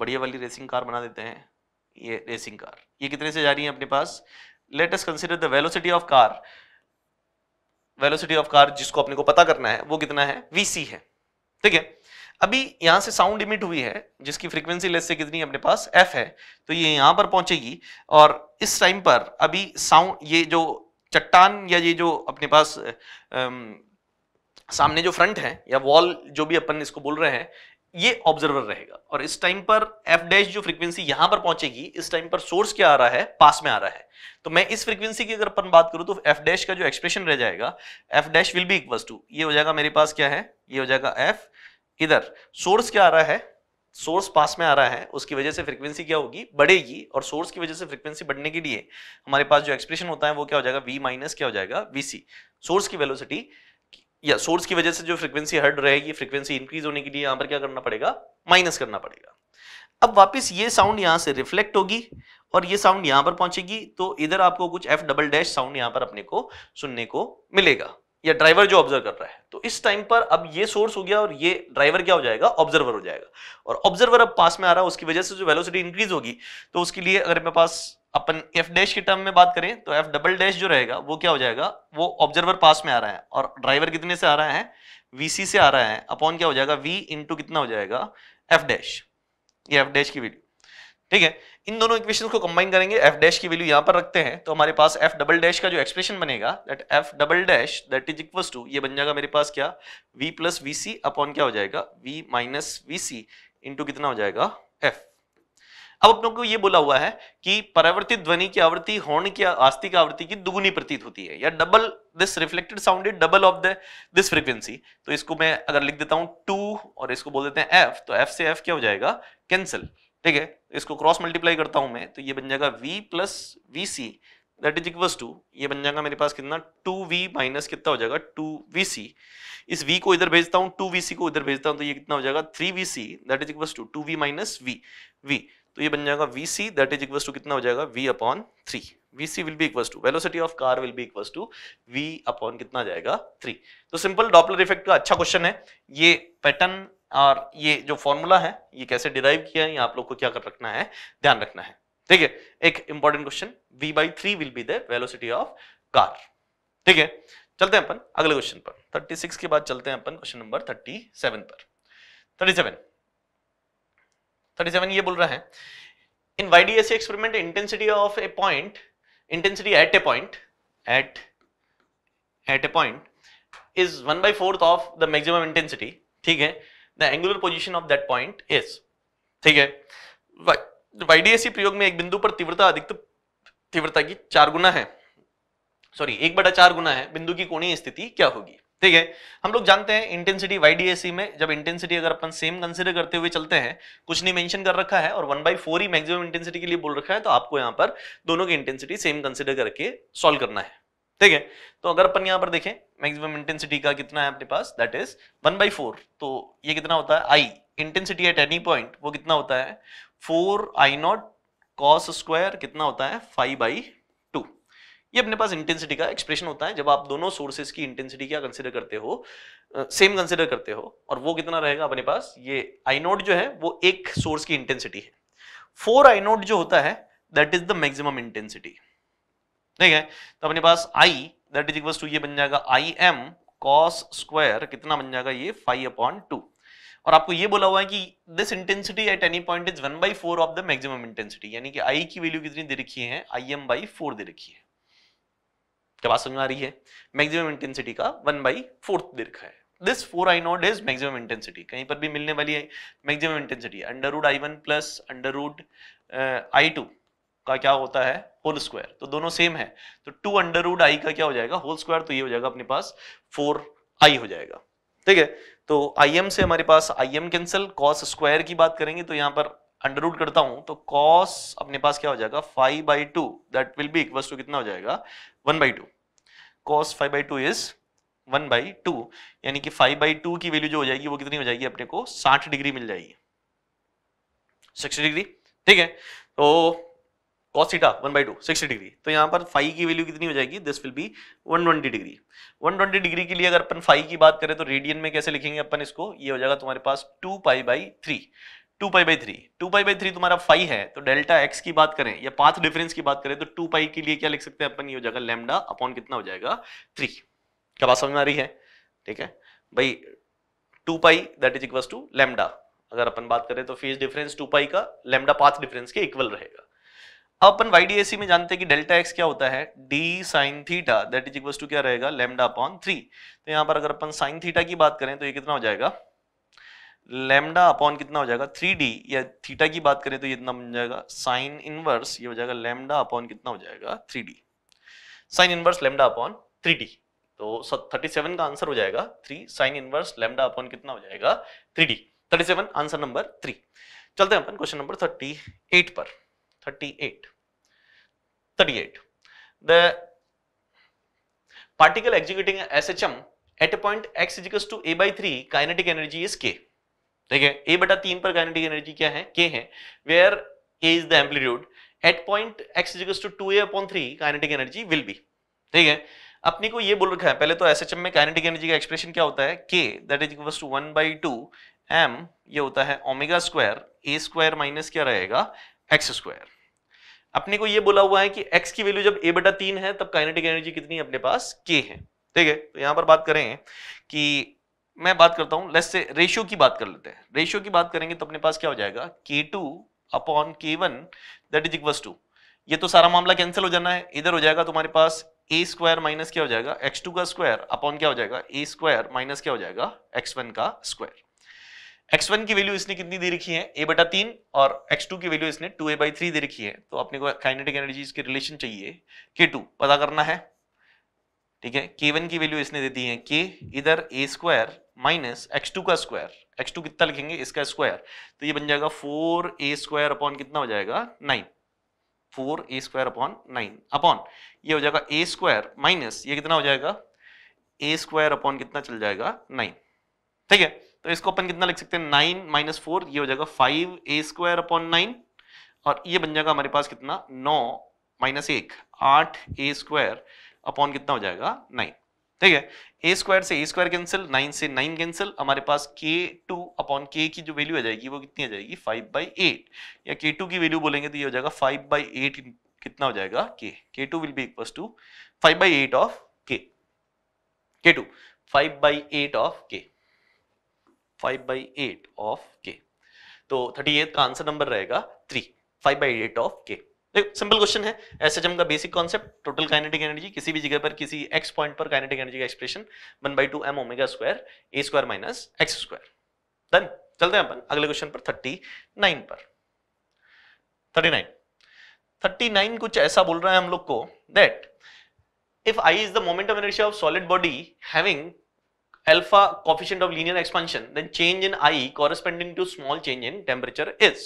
बढ़िया वाली रेसिंग कार बना देते हैं ये रेसिंग कार ये कितने से जा रही है अपने पास let us consider the velocity of car velocity of car जिसको अपने को पता करना है वो कितना है वी है ठीक है अभी यहाँ से साउंड इमिट हुई है जिसकी फ्रीक्वेंसी लेस से कितनी अपने पास एफ है तो ये यहाँ पर पहुंचेगी और इस टाइम पर अभी साउंड ये जो चट्टान या ये जो अपने पास अम, सामने जो फ्रंट है या वॉल जो भी अपन इसको बोल रहे हैं ये ऑब्जर्वर रहेगा और इस टाइम पर एफ डैश जो फ्रीक्वेंसी यहां पर पहुंचेगी इस टाइम पर सोर्स क्या आ रहा है पास में आ रहा है तो मैं इस फ्रीक्वेंसी की अगर अपन बात करूं तो एफ डैश का जो एक्सप्रेशन रह जाएगा F dash will be equal to ये हो जाएगा मेरे पास क्या है ये हो जाएगा एफ इधर सोर्स क्या आ रहा है सोर्स पास में आ रहा है उसकी वजह से फ्रीक्वेंसी क्या होगी बढ़ेगी और सोर्स की वजह से फ्रीक्वेंसी बढ़ने के लिए हमारे पास जो एक्सप्रेशन होता है वो क्या हो जाएगा वी माइनस क्या हो जाएगा वी सी सोर्स की वेलोसिटी या सोर्स की वजह से जो फ्रीक्वेंसी हर्ड रहेगी फ्रीक्वेंसी इंक्रीज होने के लिए यहाँ पर क्या करना पड़ेगा माइनस करना पड़ेगा अब वापस ये साउंड यहाँ से रिफ्लेक्ट होगी और ये साउंड यहाँ पर पहुंचेगी तो इधर आपको कुछ एफ डबल डैश साउंड यहाँ पर अपने को सुनने को मिलेगा या ड्राइवर जो ऑब्जर्व कर रहा है तो इस टाइम पर अब ये सोर्स हो गया और ये ड्राइवर क्या हो जाएगा ऑब्जर्वर हो जाएगा और ऑब्जर्वर अब पास में आ रहा है उसकी वजह से जो वेलोसिटी इंक्रीज होगी तो उसके लिए अगर मेरे पास अपन एफ डैश की टर्म में बात करें तो एफ डबल डैश जो रहेगा वो क्या हो जाएगा वो ऑब्जर्वर पास में आ रहा है और ड्राइवर कितने से आ रहा है VC से आ रहा है अपॉन क्या हो जाएगा V इंटू कितना हो जाएगा एफ डैश ये एफ डैश की वैल्यू ठीक है इन दोनों इक्वेशन को कंबाइन करेंगे एफ डैश की वैल्यू यहां पर रखते हैं तो हमारे पास एफ डबल डैश का जो एक्सप्रेशन बनेगा that F double dash that is equal to ये बन जाएगा मेरे पास क्या V plus V C upon क्या हो जाएगा V minus V C into कितना हो जाएगा एफ अब अपनों को ये बोला हुआ है कि परावर्तित ध्वनि की आवृत्ति हॉर्न की आस्तिक आवृत्ति की दुगुनी प्रतीत होती है या double this reflected sound is double of the this frequency तो इसको मैं अगर लिख देता हूं टू और इसको बोल देते हैं एफ तो एफ से एफ क्या हो जाएगा कैंसिल ठीक है इसको क्रॉस मल्टीप्लाई करता हूं मैं तो ये बन जाएगा V plus V C that is equal to ये बन जाएगा मेरे पास कितना टू वी माइनस कितना हो जाएगा टू वी सी इस v को इधर भेजता हूँ टू वी सी को इधर भेजता हूँ तो ये कितना हो जाएगा three V C that is equal to two V minus V V तो ये बन जाएगा V C that is equal to कितना हो जाएगा V upon three V C will be equals to velocity of car will be equals to V upon कितना जाएगा three तो सिंपल डॉपलर इफेक्ट का अच्छा क्वेश्चन है ये पैटर्न और ये जो फॉर्मूला है ये कैसे डिराइव किया है आप लोग को क्या कर रखना है ध्यान रखना है ठीक है एक important question v by three will be the velocity of car ठीक है चलते हैं अपन अगले क्वेश्चन पर 36 के बाद चलते हैं अपन क्वेश्चन नंबर 37 पर 37 37 ये बोल रहा है in Y YDS experiment intensity of a point intensity at a point at at a point is one by fourth of the maximum intensity ठीक है the angular position of that point is ठीक है वाईडीएसी प्रयोग में एक बिंदु पर तीव्रता अधिकतम तो तीव्रता की चार गुना है सॉरी एक बटा चार गुना है बिंदु की कोणीय स्थिति क्या होगी ठीक है हम लोग जानते हैं इंटेंसिटी वाई में जब इंटेंसिटी अगर अपन सेम कंसिडर करते हुए चलते हैं कुछ नहीं मेंशन कर रखा है और वन बाई फोर ही मैक्सिमम इंटेंसिटी के लिए बोल रखा है तो आपको यहाँ पर दोनों की इंटेंसिटी सेम कंसिडर करके सॉल्व करना है ठीक है तो अगर अपन यहां पर देखें मैक्सिमम इंटेंसिटी का कितना है अपने पास that is one by four तो ये कितना होता है I intensity at any point वो कितना होता है four I naught cos square कितना होता है फाइव बाई टू ये अपने पास इंटेंसिटी का एक्सप्रेशन होता है जब आप दोनों सोर्सेज की इंटेंसिटी क्या कंसिडर करते हो सेम uh, कंसिडर करते हो और वो कितना रहेगा अपने पास ये आई नोट जो है वो एक सोर्स की इंटेंसिटी है फोर आई नोट जो होता है that is the maximum intensity ठीक है तो अपने पास I that is equal to ये बन जाएगा आई एम कॉस स्क्वायर कितना बन जाएगा ये फाइव अपॉन टू और आपको ये बोला हुआ है कि this intensity at any point is one by four of the maximum intensity यानी कि आई की वैल्यू कितनी दे रखी है आई एम बाई फोर दे रखी है क्या बात समझ में आ रही है मैक्सिमम इंटेंसिटी का वन बाई फोर्थ दे रखा है this four I naught is maximum intensity कहीं पर भी मिलने वाली है maximum intensity under root I one plus under root I two का क्या होता है होल स्क्वायर तो दोनों सेम है तो टू अंडर रूड आई का क्या हो जाएगा होल स्क्वायर तो ये हो जाएगा अपने पास फोर आई हो जाएगा ठीक है तो आई एम से हमारे पास I M cancel cos square की बात करेंगे तो यहाँ पर अंडर रूट करता हूं तो कॉस अपने पास क्या हो जाएगा five by two that will be equal to कितना हो जाएगा one by two cos five by two is one by two यानी कि फाइव बाई टू की वैल्यू जो हो जाएगी वो कितनी हो जाएगी अपने को साठ डिग्री मिल जाएगी सिक्सटी डिग्री ठीक है तो cos theta one by two sixty degree तो यहाँ पर फाइव की वैल्यू कितनी हो जाएगी this will be one twenty degree one twenty degree के लिए अगर अपन फाइव की बात करें तो रेडियन में कैसे लिखेंगे अपन इसको ये हो जाएगा तुम्हारे पास two pi by three two pi by three two pi by three तुम्हारा फाइव है तो डेल्टा एक्स की बात करें या पाथ डिफरेंस की बात करें तो टू पाई के लिए क्या लिख सकते हैं अपन ये हो जाएगा लेमडा अपॉन कितना हो जाएगा थ्री क्या बात समझ में आ रही है ठीक है भाई two pi that is equal to lambda अगर अपन बात करें तो फेज डिफरेंस टू पाई का लेमडा पाथ डिफरेंस के इक्वल रहेगा अपन वाई में जानते हैं कि डेल्टा एक्स क्या होता है D sine theta that is equal to क्या रहेगा लेमडा अपॉन थ्री तो यहाँ पर अगर अपन साइन थीटा की बात करें तो ये कितना हो जाएगा लेमडा अपॉन कितना हो जाएगा थ्री डी या थीटा की बात करें तो ये इतना बन जाएगा साइन इनवर्स ये हो जाएगा लेमडा अपॉन कितना हो जाएगा three D sine inverse lambda upon three D तो थर्टी सेवन का आंसर हो जाएगा three sine inverse lambda upon कितना हो जाएगा three D thirty seven answer number three चलते हैं अपन क्वेश्चन नंबर थर्टी एट पर 38 38 the particle executing SHM at a point x is equals to a by 3 kinetic energy is k देखिए a बटा तीन पर काइनेटिक एनर्जी क्या है k है where a is the amplitude at point x is two 2a upon 3 kinetic energy will be ठीक है अपनी को ये बोल रखा है पहले तो एसएचएम में काइनेटिक एनर्जी का एक्सप्रेशन क्या होता है k that is equals to 1 by two m ये होता है omega square a square minus क्या रहेगा एक्स स्क्वायर अपने को ये बोला हुआ है कि एक्स की वैल्यू जब ए बटा तीन है तब काइनेटिक एनर्जी कितनी अपने पास के है ठीक है तो यहां पर बात करें कि मैं बात करता हूं लेट्स से रेशियो की बात कर लेते हैं रेशियो की बात करेंगे तो अपने पास क्या हो जाएगा k two upon k one that is equals to ये तो सारा मामला कैंसिल हो जाना है इधर हो जाएगा तुम्हारे पास ए स्क्वायर माइनस क्या हो जाएगा एक्स टू का स्क्वायर अपॉन क्या हो जाएगा ए स्क्वायर माइनस क्या हो जाएगा एक्स वन का स्क्वायर x1 की वैल्यू इसने कितनी दे रखी है a बटा तीन और x2 की वैल्यू इसने 2a ए बाई थ्री दे रखी है तो अपने को काइनेटिक एनर्जीज के रिलेशन चाहिए k2 पता करना है ठीक है k1 की वैल्यू इसने दे दी है k इधर ए स्क्वायर माइनस एक्स का स्क्वायर x2 कितना लिखेंगे इसका स्क्वायर तो ये बन जाएगा फोर ए स्क्वायर अपॉन कितना हो जाएगा nine four a square upon nine upon ये हो जाएगा ए स्क्वायर माइनस ये कितना हो जाएगा ए स्क्वायर अपॉन कितना चल जाएगा नाइन ठीक है तो इसको अपन कितना लिख सकते हैं नाइन माइनस फोर ये हो जाएगा five a square upon nine और ये बन जाएगा हमारे पास कितना नौ माइनस एक आठ ए स्क्वायर अपॉन कितना हो जाएगा नाइन ठीक है ए स्क्वायर से ए स्क्वायर कैंसिल नाइन से नाइन कैंसिल हमारे पास के टू अपॉन के की जो वैल्यू आ जाएगी वो कितनी आ जाएगी फाइव बाई एट या के टू की वैल्यू बोलेंगे तो ये हो जाएगा फाइव बाई एट कितना हो जाएगा k k two will be equal to five by eight of k k two five by eight of k five by eight of k तो थर्टी एट का आंसर नंबर रहेगा three five by eight of k simple question है SHM का basic concept total kinetic energy किसी भी जगह पर किसी एक्स पॉइंट पर काइनेटिक एनर्जी का expression one by two m omega square a square minus x square done चलते हैं अपन अगले क्वेश्चन पर थर्टी नाइन पर थर्टी नाइन थर्टी नाइन कुछ ऐसा बोल रहा है हम लोग को that if I is the moment of energy of solid body having alpha coefficient of linear expansion then change in i corresponding to small change in temperature is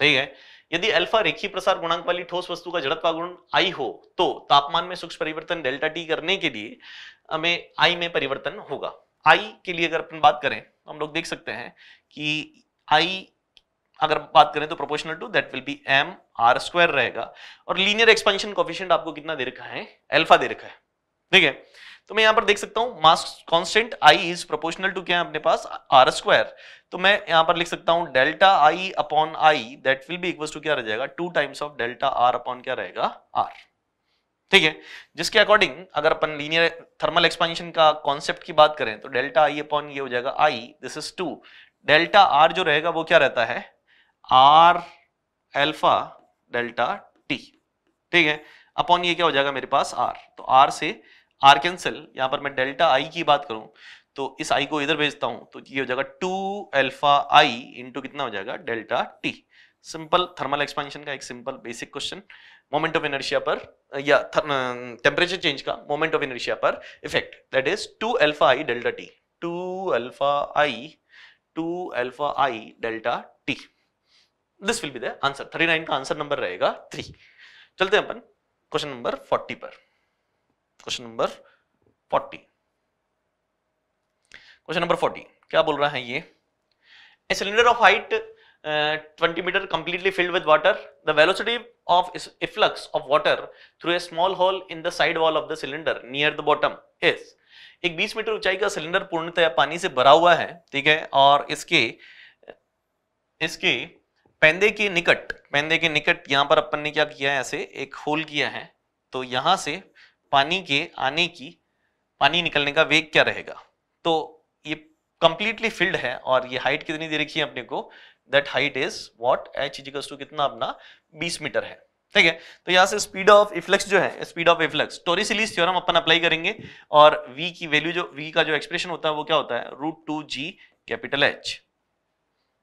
ठीक है यदि अल्फा रेखी प्रसार गुणांक वाली ठोस वस्तु का जड़त्व गुण आई हो तो तापमान में सूक्ष्म परिवर्तन डेल्टा टी करने के लिए हमें आई में परिवर्तन होगा आई के लिए अगर अपन बात करें हम लोग देख सकते हैं कि आई अगर बात करें तो proportional to that will be m are square रहेगा और लीनियर एक्सपेंशन कॉफिशियंट आपको कितना दे रखा है एल्फा दे रखा है ठीक है तो मैं यहां पर देख सकता हूं mass constant I is proportional to क्या है अपने पास आर स्क्वायर तो मैं यहां पर लिख सकता हूं delta I upon I that will be equal to क्या रह जाएगा two times of delta are upon क्या रहेगा आर ठीक है जिसके अकॉर्डिंग अगर अपन लीनियर थर्मल एक्सपेंशन का कॉन्सेप्ट की बात करें तो डेल्टा आई अपॉन ये हो जाएगा I this is two delta r जो रहेगा वो क्या रहता है आर एल्फा डेल्टा टी ठीक है अपॉन ये क्या हो जाएगा मेरे पास आर तो आर से आर कैंसिल यहां पर मैं डेल्टा आई की बात करूं तो इस आई को इधर भेजता हूं तो ये हो जाएगा टू एल्फा आई इंटू कितना हो जाएगा delta t simple thermal expansion का एक simple basic question moment of inertia पर या टेम्परेचर चेंज का मोमेंट ऑफ इनर्शिया पर effect that is two alpha I delta t two alpha I two alpha I delta t this will be the answer 39 का answer number रहेगा three चलते हैं अपन question number forty पर question number 40 question number 40 क्या बोल रहा है ये a cylinder of height 20 metre completely filled with water the velocity of efflux of water through a small hole in the side wall of the cylinder near the bottom is एक 20 metre ऊंचाई का cylinder पूर्णतया पानी से भरा हुआ है ठीक है और इसके इसके पैंदे के निकट पैंदे के निकट यहां पर अपन ने क्या किया है ऐसे एक होल किया है तो यहां से पानी के आने की पानी निकलने का वेग क्या रहेगा तो ये कंप्लीटली फिल्ड है और ये हाइट कितनी दे रखी है अपने को that height is what h equals to कितना अपना 20 मीटर है ठीक है तो यहाँ से स्पीड ऑफ इफ्लक्स जो है speed of efflux Torricelli's theorem अपन अप्लाई करेंगे और v की वैल्यू जो v का जो एक्सप्रेशन होता है वो क्या होता है root two g capital H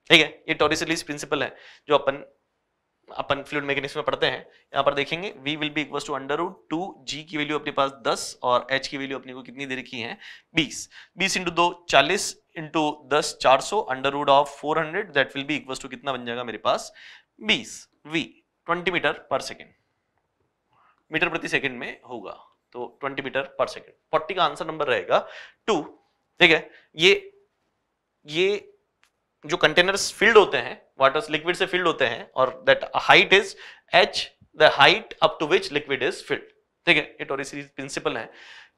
ठीक है ये टोरिसिलीज प्रिंसिपल है जो अपन अपन फ्लूड मैकेनिक्स में पढ़ते हैं यहाँ पर देखेंगे v will be equal to under root two g की वैल्यू अपने पास 10 और h की वैल्यू अपने को कितनी दे रखी है 20 20 इंटू दो चालीस इंटू दस चार सौ under root of 400 that will be equal to कितना बन जाएगा मेरे पास 20 v 20 मीटर पर सेकेंड मीटर प्रति सेकेंड में होगा तो 20 मीटर पर सेकेंड 40 का आंसर नंबर रहेगा टू ठीक है ये ये जो कंटेनर्स फिल्ड होते हैं वाटर लिक्विड से फिल्ड होते हैं और that height is h the height up to which liquid is filled ठीक है इट और इसी प्रिंसिपल है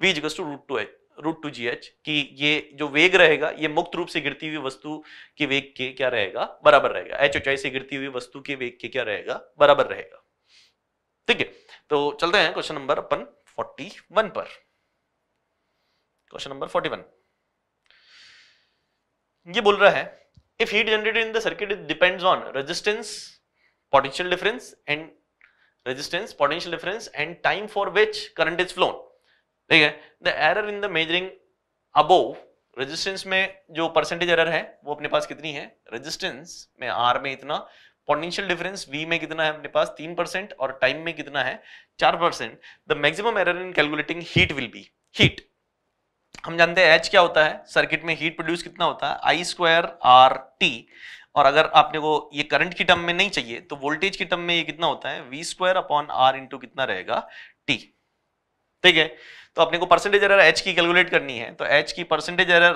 v equals to root two h root two g h कि ये जो वेग रहेगा ये मुक्त रूप से गिरती हुई वस्तु के वेग के क्या रहेगा बराबर रहेगा एच ऊंचाई से गिरती हुई वस्तु के वेग के क्या रहेगा बराबर रहेगा ठीक है तो चलते हैं क्वेश्चन नंबर अपन 41 पर क्वेश्चन नंबर 41 ये बोल रहा है if heat generated in the circuit it depends on resistance potential difference and resistance potential difference and time for which current is flown ठीक है the error in the measuring above resistance में जो percentage error है वो अपने पास कितनी है resistance में आर में इतना पोटेंशियल डिफरेंस वी में कितना है अपने पास तीन परसेंट और टाइम में कितना है चार percent the maximum error in calculating heat will be heat हम जानते हैं एच क्या होता है सर्किट में हीट प्रोड्यूस कितना होता है आई स्क्वायर आर टी और अगर आपने को ये करंट की टर्म में नहीं चाहिए तो वोल्टेज की टर्म में ये कितना होता है v square upon r into कितना रहेगा टी ठीक है तो अपने को परसेंटेज एरर एच की कैलकुलेट करनी है तो एच की परसेंटेज एरर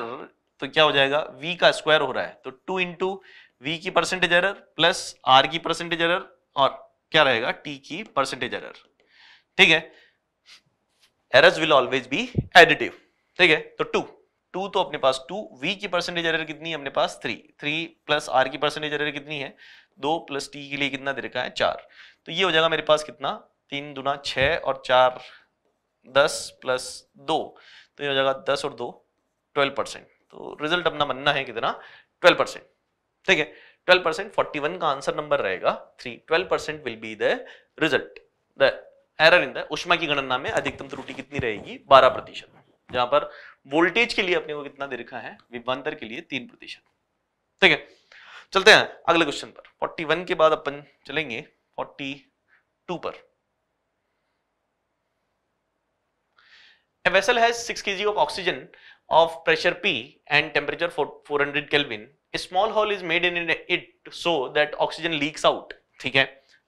तो क्या हो जाएगा वी का स्क्वायर हो रहा है तो टू इंटू वी की परसेंटेज एरर प्लस आर की परसेंटेज एरर और क्या रहेगा टी की परसेंटेज एरर ठीक है errors will always be additive ठीक है तो टू टू तो अपने पास टू वी की परसेंटेज एरर कितनी है अपने पास थ्री थ्री प्लस आर की परसेंटेज एरर कितनी है दो प्लस टी के लिए कितना दे रखा है चार तो ये हो जाएगा मेरे पास कितना तीन दुना छ और चार दस प्लस दो तो ये हो जाएगा दस और दो ट्वेल्व परसेंट तो रिजल्ट अपना मनना है कितना ट्वेल्व परसेंट ठीक है ट्वेल्व परसेंट फोर्टी वन का आंसर नंबर रहेगा three twelve percent will be the result the error in the उष्मा की गणना में अधिकतम त्रुटि कितनी रहेगी बारह प्रतिशत जहां पर वोल्टेज के लिए अपने को कितना दे रखा है विभवान्तर के लिए तीन प्रतिशत ठीक है चलते हैं अगले क्वेश्चन पर 41 के बाद अपन चलेंगे 42 पर vessel has six kg of oxygen of pressure p and temperature four hundred kelvin small hole is made in it so that oxygen leaks out ठीक है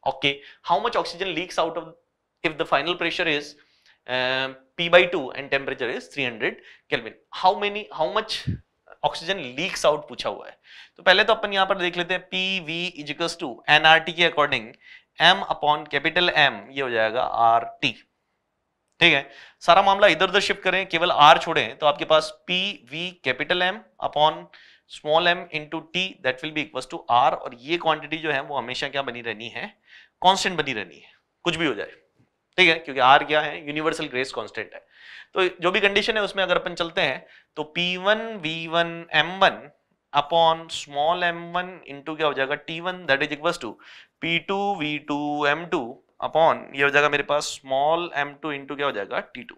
okay how much oxygen leaks out of if the final pressure is Um, P by 2 and temperature is 300 Kelvin. How many, how much oxygen leaks out पूछा हुआ है तो पहले तो अपन यहाँ पर देख लेते हैं p v equals to n r t के according m upon capital m ये हो जाएगा आर टी ठीक है सारा मामला इधर उधर शिफ्ट करें केवल आर छोड़ें तो आपके पास p v capital m upon small m into t that will be equal to r और ये क्वांटिटी जो है वो हमेशा क्या बनी रहनी है कॉन्स्टेंट बनी रहनी है कुछ भी हो जाए ठीक है क्योंकि आर क्या है यूनिवर्सल ग्रेस कॉन्स्टेंट है तो जो भी कंडीशन है उसमें अगर अपन चलते हैं तो p one v one m one upon small m one into क्या हो जाएगा t one that is equal to p two v two m two upon ये हो जाएगा मेरे पास स्मॉल एम टू इंटू क्या हो जाएगा टी टू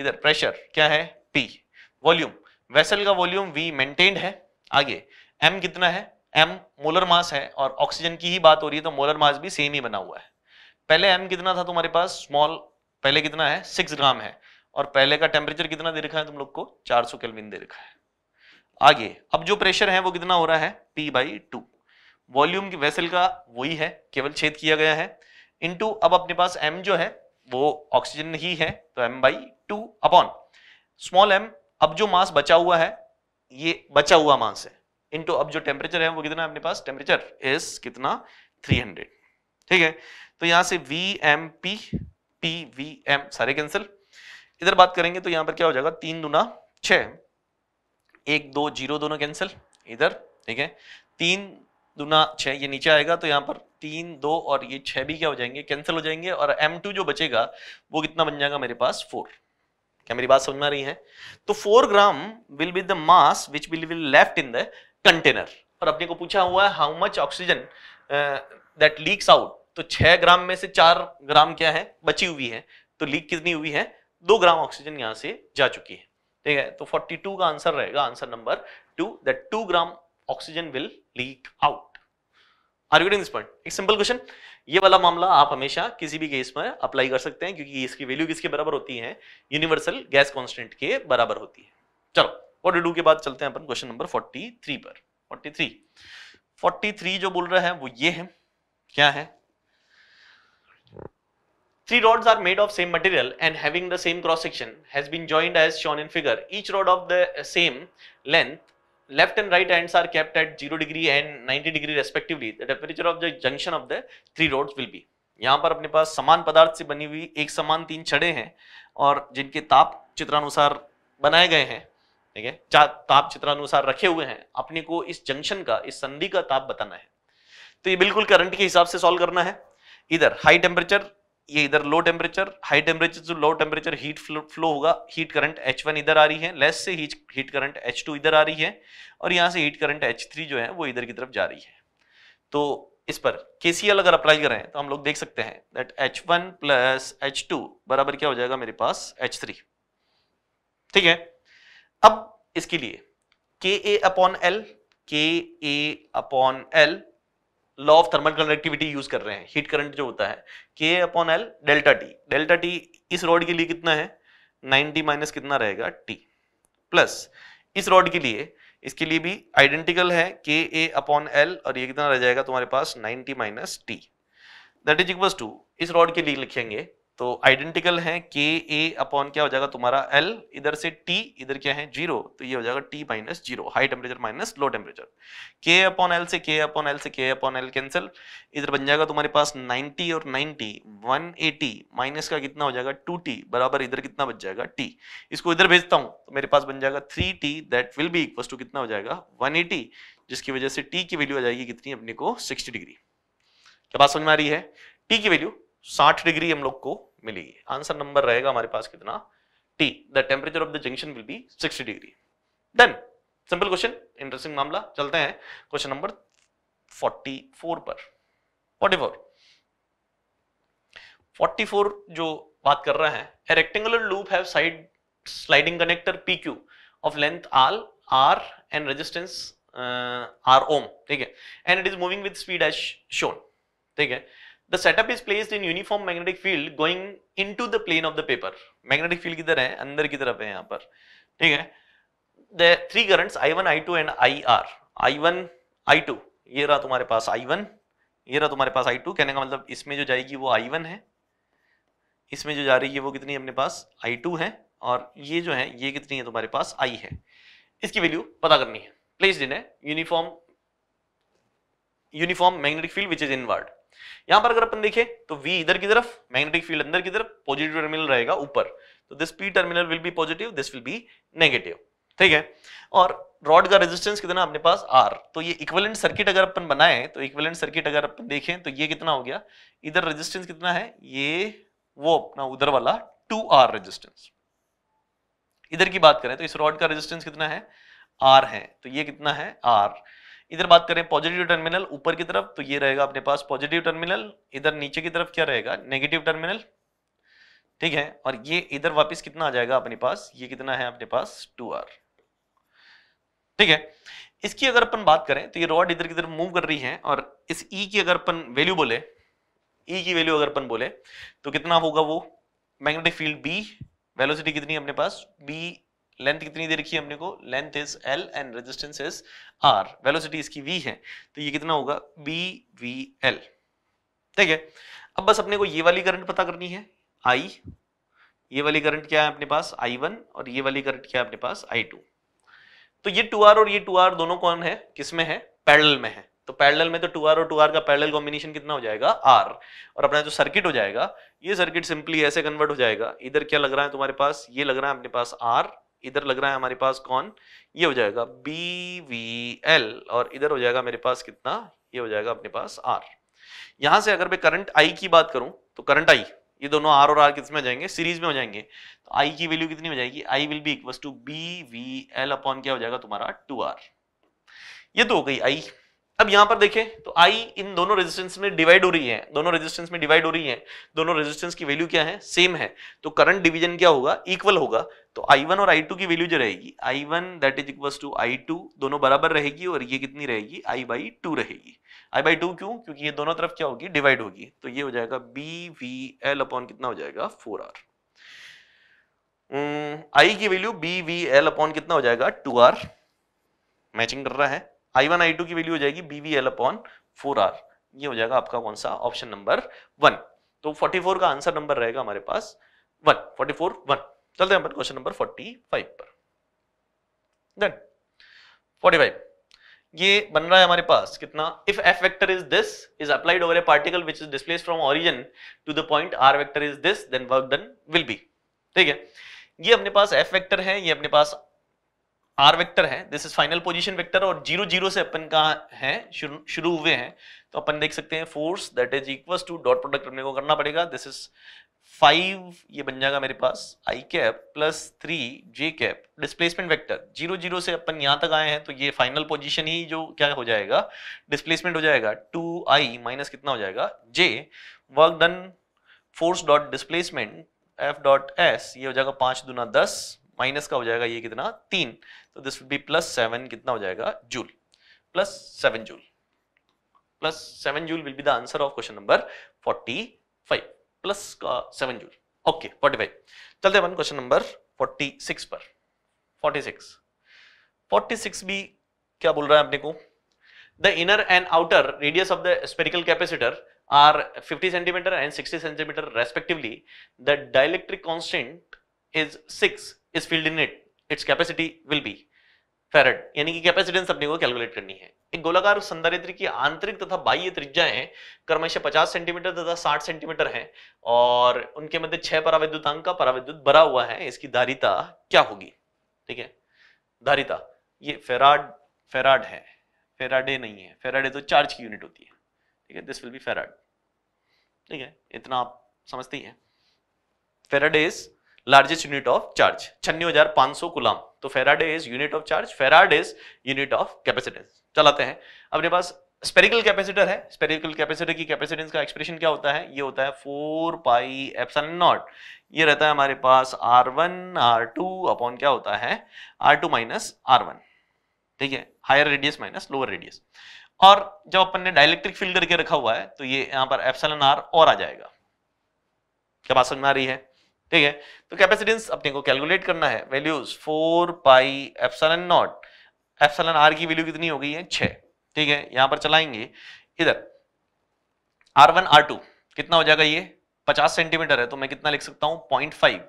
इधर प्रेशर क्या है पी वॉल्यूम वेसल का वॉल्यूम वी मेंटेन्ड है आगे एम कितना है एम मोलर मास है और ऑक्सीजन की ही बात हो रही है तो मोलर मास भी सेम ही बना हुआ है पहले एम कितना था तुम्हारे पास स्मॉल पहले कितना है सिक्स ग्राम है और पहले का टेम्परेचर कितना दे रखा है तुम लोग को चार सौ केल्विन दे रखा है आगे अब जो प्रेशर है वो कितना हो रहा है पी बाई टू वॉल्यूम की वेसल का वही है केवल छेद किया गया है इनटू अब अपने पास एम जो है वो ऑक्सीजन ही है तो m by two upon small m अब जो मास बचा हुआ है ये बचा हुआ मास है इनटू अब जो टेम्परेचर है वो कितना है अपने पास टेम्परेचर इज कितना 300 ठीक है तो यहां से v m p p v m सारे कैंसिल इधर बात करेंगे तो यहां पर क्या हो जाएगा तीन दुना छ एक दो जीरो दोनों कैंसिल इधर ठीक है तीन दुना छ ये नीचे आएगा तो यहां पर तीन दो और ये छह भी क्या हो जाएंगे कैंसिल हो जाएंगे और एम टू जो बचेगा वो कितना बन जाएगा मेरे पास फोर क्या मेरी बात समझ में आ रही है तो four gram will be the mass which will be left in the container और अपने को पूछा हुआ है how much oxygen that leaks out तो छह ग्राम में से चार ग्राम क्या है बची हुई है तो लीक कितनी हुई है दो ग्राम ऑक्सीजन यहां से जा चुकी है ठीक है तो 42 का आंसर रहेगा answer number two that two gram oxygen will leak out or this point एक सिंपल क्वेश्चन ये वाला मामला आप हमेशा किसी भी केस में अप्लाई कर सकते हैं क्योंकि इसकी वैल्यू किसके बराबर होती है यूनिवर्सल गैस कॉन्स्टेंट के बराबर होती है चलो वॉट डू के बाद चलते हैं अपन क्वेश्चन नंबर 43 पर 43 43 जो बोल रहा है वो ये है क्या है Three rods are made of same material and having the same cross section has been joined as shown in figure. Each rod of the same length, left and right ends are kept at 0 degree and 90 degree respectively. The temperature of the junction of the three rods will be. यहाँ पर अपने पास समान पदार्थ से बनी हुई एक समान तीन छड़े हैं और जिनके ताप चित्रानुसार बनाए गए हैं ठीक है चार ताप चित्रानुसार रखे हुए हैं अपने को इस जंक्शन का इस संधि का ताप बताना है तो ये बिल्कुल करंट के हिसाब से सॉल्व करना है इधर हाई टेम्परेचर ये इधर लो टेम्परेचर हाई टेम्परेचर जो लो टेम्परेचर हीट फ्लो होगा हीट करंट एच वन इधर आ रही है लेस से heat heat current h two इधर आ रही है और यहाँ से हीट करंट एच थ्री जो है वो इधर की तरफ जा रही है तो इस पर एल अगर अप्लाई करें तो हम लोग देख सकते हैं that h one plus h two बराबर क्या हो जाएगा मेरे पास एच थ्री ठीक है अब इसके लिए के a upon l k a upon l law of thermal conductivity use कर रहे हैं हीट करंट जो होता है k upon l delta t delta t इस रॉड के लिए कितना है नाइनटी माइनस कितना रहेगा टी प्लस इस रॉड के लिए इसके लिए भी आइडेंटिकल है के ए अपॉन एल और ये कितना रह जाएगा तुम्हारे पास ninety minus t that is equal to इस रॉड के लिए लिखेंगे तो आइडेंटिकल है के ए अपॉन क्या हो जाएगा तुम्हारा एल इधर से टी इधर क्या है जीरो तो ये हो जाएगा t minus zero high temperature minus low temperature k upon l से के अपॉन एल से के अपॉन एल कैंसिल इधर बन जाएगा तुम्हारे पास 90 और 90 180 माइनस का कितना हो जाएगा टू टी बराबर इधर कितना बच जाएगा टी इसको इधर भेजता हूँ तो मेरे पास बन जाएगा three t that will be equal to कितना हो जाएगा एटी जिसकी वजह से टी की वैल्यू आ जाएगी कितनी अपने को सिक्सटी डिग्री क्या बात समझ में आ रही है टी की वैल्यू 60 डिग्री हम लोग को मिली आंसर नंबर रहेगा हमारे पास कितना t the temperature of the junction will be 60 degree done simple question interesting मामला चलते हैं क्वेश्चन नंबर 44 पर 44 44 जो बात कर रहे हैं rectangular loop have side sliding connector p q of length l r and resistance r ohm ठीक है and it is moving with speed as shown ठीक है The setup is placed in uniform magnetic field going into the plane of the paper. Magnetic field किधर है अंदर की तरफ है यहाँ पर ठीक है The three currents I1, I2 and IR. I1, I2 ये रहा तुम्हारे पास I1, ये रहा तुम्हारे पास I2 कहने का मतलब इसमें जो जाएगी वो I1 है इसमें जो जा रही है वो कितनी है अपने पास I2 है और ये जो है ये कितनी है तुम्हारे पास I है इसकी वैल्यू पता करनी है प्लेस इन है uniform uniform magnetic field which is inward यहां पर अगर अपन देखें तो V इधर की तरफ मैग्नेटिक फील्ड अंदर की तरफ पॉजिटिव टर्मिनल रहेगा ऊपर तो this p terminal will be positive this will be negative ठीक है और रॉड का रेजिस्टेंस कितना अपने पास आर तो ये इक्वलेंट सर्किट अगर अपन बनाए तो इक्वलेंट सर्किट अगर अपन देखें तो ये कितना हो गया इधर रेजिस्टेंस कितना है ये वो अपना उधर वाला टू आर रेजिस्टेंस इधर की बात करें तो इस रॉड का रेजिस्टेंस कितना है आर है तो ये कितना है आर इधर बात करें पॉजिटिव टर्मिनल ऊपर की तरफ तो ये रहेगा अपने पास पॉजिटिव टर्मिनल इधर नीचे की तरफ क्या रहेगा नेगेटिव टर्मिनल ठीक है और ये इधर वापस कितना आ जाएगा अपने पास ये कितना है अपने पास टू आर ठीक है इसकी अगर अपन बात करें तो ये रॉड इधर की तरफ मूव कर रही है और इस ई e की अगर अपन वैल्यू बोले ई e की वैल्यू अगर अपन बोले तो कितना होगा वो मैग्नेटिक फील्ड बी वेलोसिटी कितनी है अपने पास बी लेंथ कितनी दे रखी है हमने को length is l and resistance is r velocity इसकी वी है तो ये कितना होगा बी वी एल ठीक है अब बस अपने को ये वाली करंट पता करनी है आई ये वाली करंट क्या है अपने पास आई वन और ये वाली करंट क्या है अपने पास आई टू तो ये टू आर और ये टू आर दोनों कौन है किसमें है पैरेलल में है तो पैरेलल में तो टू आर और टू आर का पैरेलल कॉम्बिनेशन कितना हो जाएगा आर और अपना जो सर्किट हो जाएगा ये सर्किट सिंपली ऐसे कन्वर्ट हो जाएगा इधर क्या लग रहा है तुम्हारे पास ये लग रहा है अपने पास आर इधर लग रहा है हमारे पास कौन ये हो जाएगा बी वी एल और इधर हो जाएगा मेरे पास कितना ये हो जाएगा अपने पास आर यहां से अगर मैं करंट आई की बात करूं तो करंट आई ये दोनों आर और आर किस में हो जाएंगे सीरीज में हो जाएंगे तो आई की वैल्यू कितनी हो जाएगी I will be equal to B V L upon क्या हो जाएगा तुम्हारा टू आर ये तो हो गई आई अब यहां पर देखें तो आई इन दोनों रेजिस्टेंस में डिवाइड हो रही है दोनों रेजिस्टेंस में डिवाइड हो रही है दोनों रेजिस्टेंस की वैल्यू क्या है सेम है तो करंट डिवीजन क्या होगा इक्वल होगा तो I1 और I2 की वैल्यू जो रहेगी I1 one that is equal to I दोनों बराबर रहेगी और ये कितनी रहेगी आई बाई टू रहेगी आई बाई टू क्यों क्योंकि ये दोनों तरफ क्या होगी डिवाइड होगी तो ये हो जाएगा बी वी एल अपॉन कितना हो जाएगा फोर आर आई की value B V L upon कितना हो जाएगा टू आर मैचिंग कर रहा है आई वन आई टू की वैल्यू हो जाएगी बीवी एल अपॉन फोर आर ये हो जाएगा आपका कौन सा ऑप्शन नंबर वन तो 44 का आंसर नंबर रहेगा हमारे पास वन फोर्टी फोर वन चलते हैं क्वेश्चन नंबर 45 पर देन 45 ये बन रहा है हमारे पास कितना if F vector is this is applied over a particle which is displace from origin to the point R vector is this then work done will be ठीक है ये अपने पास एफ वेक्टर है ये अपने पास आर वेक्टर है this is final position vector और जीरो जीरो से अपन कहा है शुरू शुरू हुए हैं तो अपन देख सकते हैं force that is equal to dot product अपने को करना पड़ेगा दिस इज फाइव ये बन जाएगा मेरे पास I cap plus three J cap displacement vector zero zero से अपन यहाँ तक आए हैं तो ये फाइनल पोजीशन ही जो क्या हो जाएगा डिस्प्लेसमेंट हो जाएगा टू आई माइनस कितना हो जाएगा J work done force dot displacement F dot S ये हो जाएगा पाँच दूना दस माइनस का हो जाएगा ये कितना तीन तो this would be plus seven कितना हो जाएगा joule plus seven joule plus seven joule will be the answer of question number forty five plus का seven joule okay forty five चलते अपन क्वेश्चन नंबर फोर्टी सिक्स पर forty six forty six भी क्या बोल रहा है अपने को the inner and outer radius of the spherical capacitor are 50 centimetre and 60 centimetre respectively the dielectric constant is 6 is filled in it its capacity will be farad यानी कि capacitance अपने को कैलकुलेट करनी है एक गोलाकार संधारित्र की आंतरिक तथा बाह्य त्रिज्याएं क्रमशः 50 सेंटीमीटर तथा 60 सेंटीमीटर हैं और उनके मध्य छह परावैद्युतांक का परावैद्युत भरा हुआ है इसकी धारिता क्या होगी ठीक है धारिता ये फेराड फेराड है फेराडे नहीं है फेराडे तो चार्ज की यूनिट होती है ठीक है दिस विल बी फेराड ठीक है इतना आप समझते ही हैं faraday is largest unit of charge छन्नी हजार पांच सौ गुलाम तो faraday is unit of charge faraday is unit of capacitance चलाते हैं अपने पास स्पेरिकल कैपेसिटर है स्पेरिकल कैपेसिटर की कैपेसिटेंस का एक्सप्रेशन क्या होता है ये होता है फोर पाई एप्सन नॉट ये रहता है हमारे पास R one R two upon क्या होता है R two minus R one ठीक है higher radius minus lower radius और जब अपन ने डायलेक्ट्रिक फील्ड करके रखा हुआ है तो ये यहां पर एप्सलन आर और आ जाएगा क्या बात समझ में आ रही है ठीक है तो कैपेसिटेंस अपने को कैलकुलेट करना है values four pi epsilon not epsilon R की वैल्यू कितनी हो गई है छः ठीक है यहां पर चलाएंगे इधर आर वन आर टू कितना हो जाएगा ये पचास सेंटीमीटर है तो मैं कितना लिख सकता हूं पॉइंट फाइव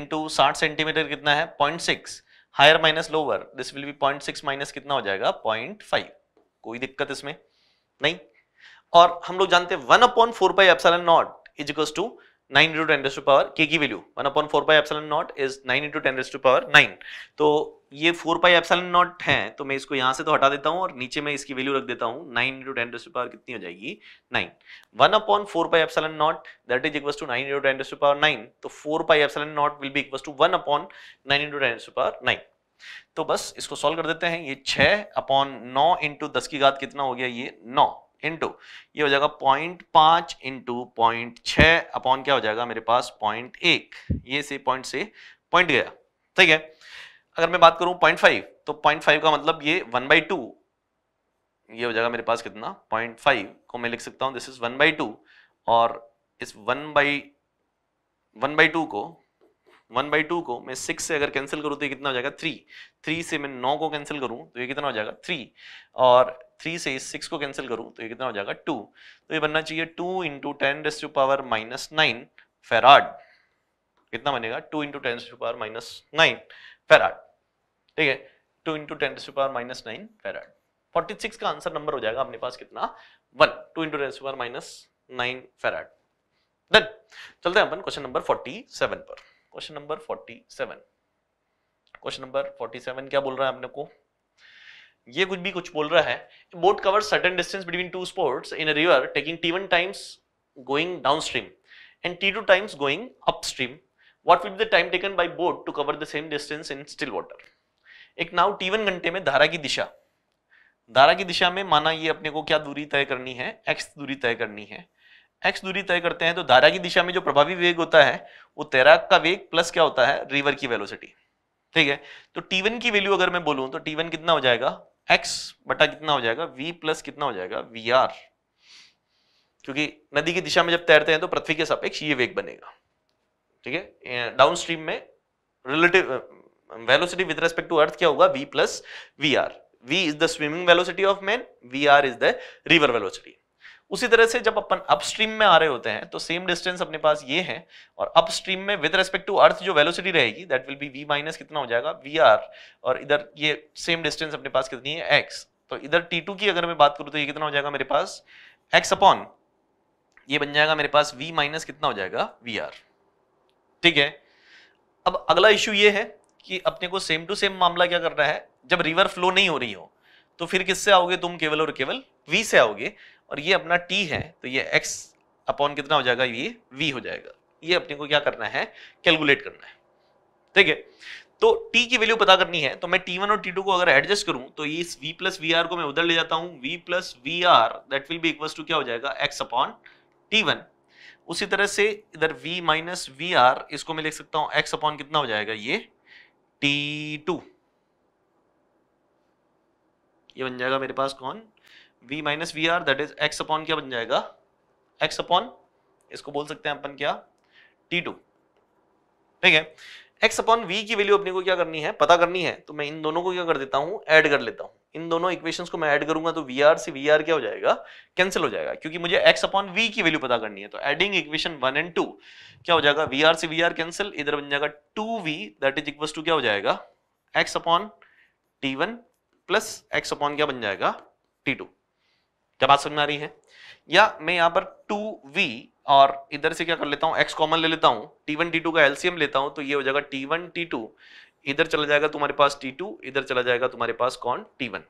इंटू साठ सेंटीमीटर कितना है point six higher minus lower this will be point six minus कितना हो जाएगा पॉइंट फाइव कोई दिक्कत इसमें नहीं और हम लोग जानते हैं one upon four by epsilon not is equal to nine into ten rest power के की value one upon four pi epsilon not is nine into ten rest power nine तो ये फोर पाई एप्सलन नॉट है तो मैं इसको यहाँ से तो हटा देता हूँ और नीचे मैं इसकी वैल्यू रख देता हूँ nine into ten rest power कितनी हो जाएगी nine one upon four pi epsilon not that is equal to nine into ten rest power nine तो four pi epsilon not will be equal to one upon nine into ten rest power nine तो बस इसको solve कर देते हैं ये छः upon नौ into दस की घात कितना हो गया ये नौ इंटू ये हो जाएगा पॉइंट पांच इंटू पॉइंट छ अपॉन क्या हो जाएगा मेरे पास पॉइंट एक ये से पॉइंट से पॉइंट गया ठीक है अगर मैं बात करूं पॉइंट फाइव तो पॉइंट फाइव का मतलब ये वन बाई टू ये हो जाएगा मेरे पास कितना पॉइंट फाइव को मैं लिख सकता हूं this is one by two और इस one by one by two को वन बाई टू को मैं सिक्स से अगर कैंसिल करूँ तो ये कितना हो जाएगा थ्री थ्री से मैं नौ को कैंसिल करूँ तो ये कितना हो जाएगा थ्री और थ्री से सिक्स को कैंसिल करूँ तो ये कितना हो जाएगा टू तो ये बनना चाहिए टू इंटू टेन डेस to power minus nine farad कितना बनेगा टू इंटू टेन डेस to power minus nine farad ठीक है टू इंटू टेन डेस to power minus nine farad forty six का आंसर नंबर हो जाएगा अपने पास कितना वन टू इंटू टेन डेस to power minus nine farad done चलते हैं अपन क्वेश्चन नंबर फोर्टी सेवन पर क्वेश्चन नंबर 47 क्वेश्चन नंबर 47 क्या बोल रहा है आपने को ये कुछ भी कुछ बोल रहा है boat cover certain distance between two spots in river taking T one times going downstream and T two times going upstream what will the time taken by boat to cover the same distance in still water एक नाव T one घंटे में धारा की दिशा धारा की दिशा में माना ये अपने को क्या दूरी तय करनी है एक्स दूरी तय करनी है एक्स दूरी तय करते हैं तो धारा की दिशा में जो प्रभावी वेग होता है वो तैराक का वेग प्लस क्या होता है रिवर की वेलोसिटी ठीक है तो T1 की वैल्यू अगर मैं बोलूं तो T1 कितना हो जाएगा एक्स बटा कितना हो जाएगा वी प्लस कितना हो जाएगा vr क्योंकि नदी की दिशा में जब तैरते हैं तो पृथ्वी के सापेक्ष ये वेग बनेगा ठीक है डाउन स्ट्रीम में relative velocity with respect to earth क्या होगा V plus V R V is the swimming velocity of man V R is the river velocity उसी तरह से जब अपन अपस्ट्रीम में आ रहे होते हैं तो सेम डिस्टेंस अपने पास ये है और अपस्ट्रीम में विद रेस्पेक्ट टू अर्थ जो वेलोसिटी रहेगी that will be V minus कितना हो जाएगा वी आर और इधर ये सेम डिस्टेंस अपने पास कितनी है एक्स तो इधर टी टू की अगर मैं बात करूँ तो ये कितना हो जाएगा मेरे पास एक्स अपॉन ये बन जाएगा मेरे पास वी माइनस कितना हो जाएगा वी आर ठीक है अब अगला इश्यू ये है कि अपने को सेम टू सेम मामला क्या कर रहा है जब रिवर फ्लो नहीं हो रही हो तो फिर किससे आओगे तुम केवल और केवल वी से आओगे और ये अपना टी है तो ये एक्स अपॉन कितना हो जाएगा ये वी हो जाएगा ये अपने को क्या करना है कैलकुलेट करना है ठीक है तो टी की वैल्यू पता करनी है तो मैं टी वन और टी टू को अगर एडजस्ट करूं तो ये इस v प्लस वी आर को मैं उधर ले जाता हूं V plus V R that will be equal to क्या हो जाएगा एक्स अपॉन टी वन उसी तरह से इधर v माइनस वी आर इसको मैं लिख सकता हूं x अपॉन कितना हो जाएगा ये t2 ये बन जाएगा मेरे पास कौन v minus V R that is X upon क्या बन जाएगा एक्स अपॉन इसको बोल सकते हैं अपन क्या टी टू ठीक है एक्स अपॉन वी की वैल्यू अपने को क्या करनी है पता करनी है तो मैं इन दोनों को क्या कर देता हूँ ऐड कर लेता हूँ इन दोनों इक्वेशंस को मैं ऐड करूंगा तो वी आर से वी आर क्या हो जाएगा कैंसिल हो जाएगा क्योंकि मुझे एक्स अपॉन वी की वैल्यू पता करनी है तो adding equation one and two क्या हो जाएगा वी आर से वी आर कैंसिल इधर बन जाएगा two V that is equal to क्या हो जाएगा X upon T one plus X upon क्या बन जाएगा टी टू क्या बात समझ आ रही है या मैं यहाँ पर टू वी और इधर से क्या कर लेता हूँ एक्स कॉमन ले लेता हूँ टी वन टी टू का एलसीएम लेता हूँ तो ये हो जाएगा टी वन टी टू इधर चला जाएगा तुम्हारे पास टी टू इधर चला जाएगा तुम्हारे पास कौन टी वन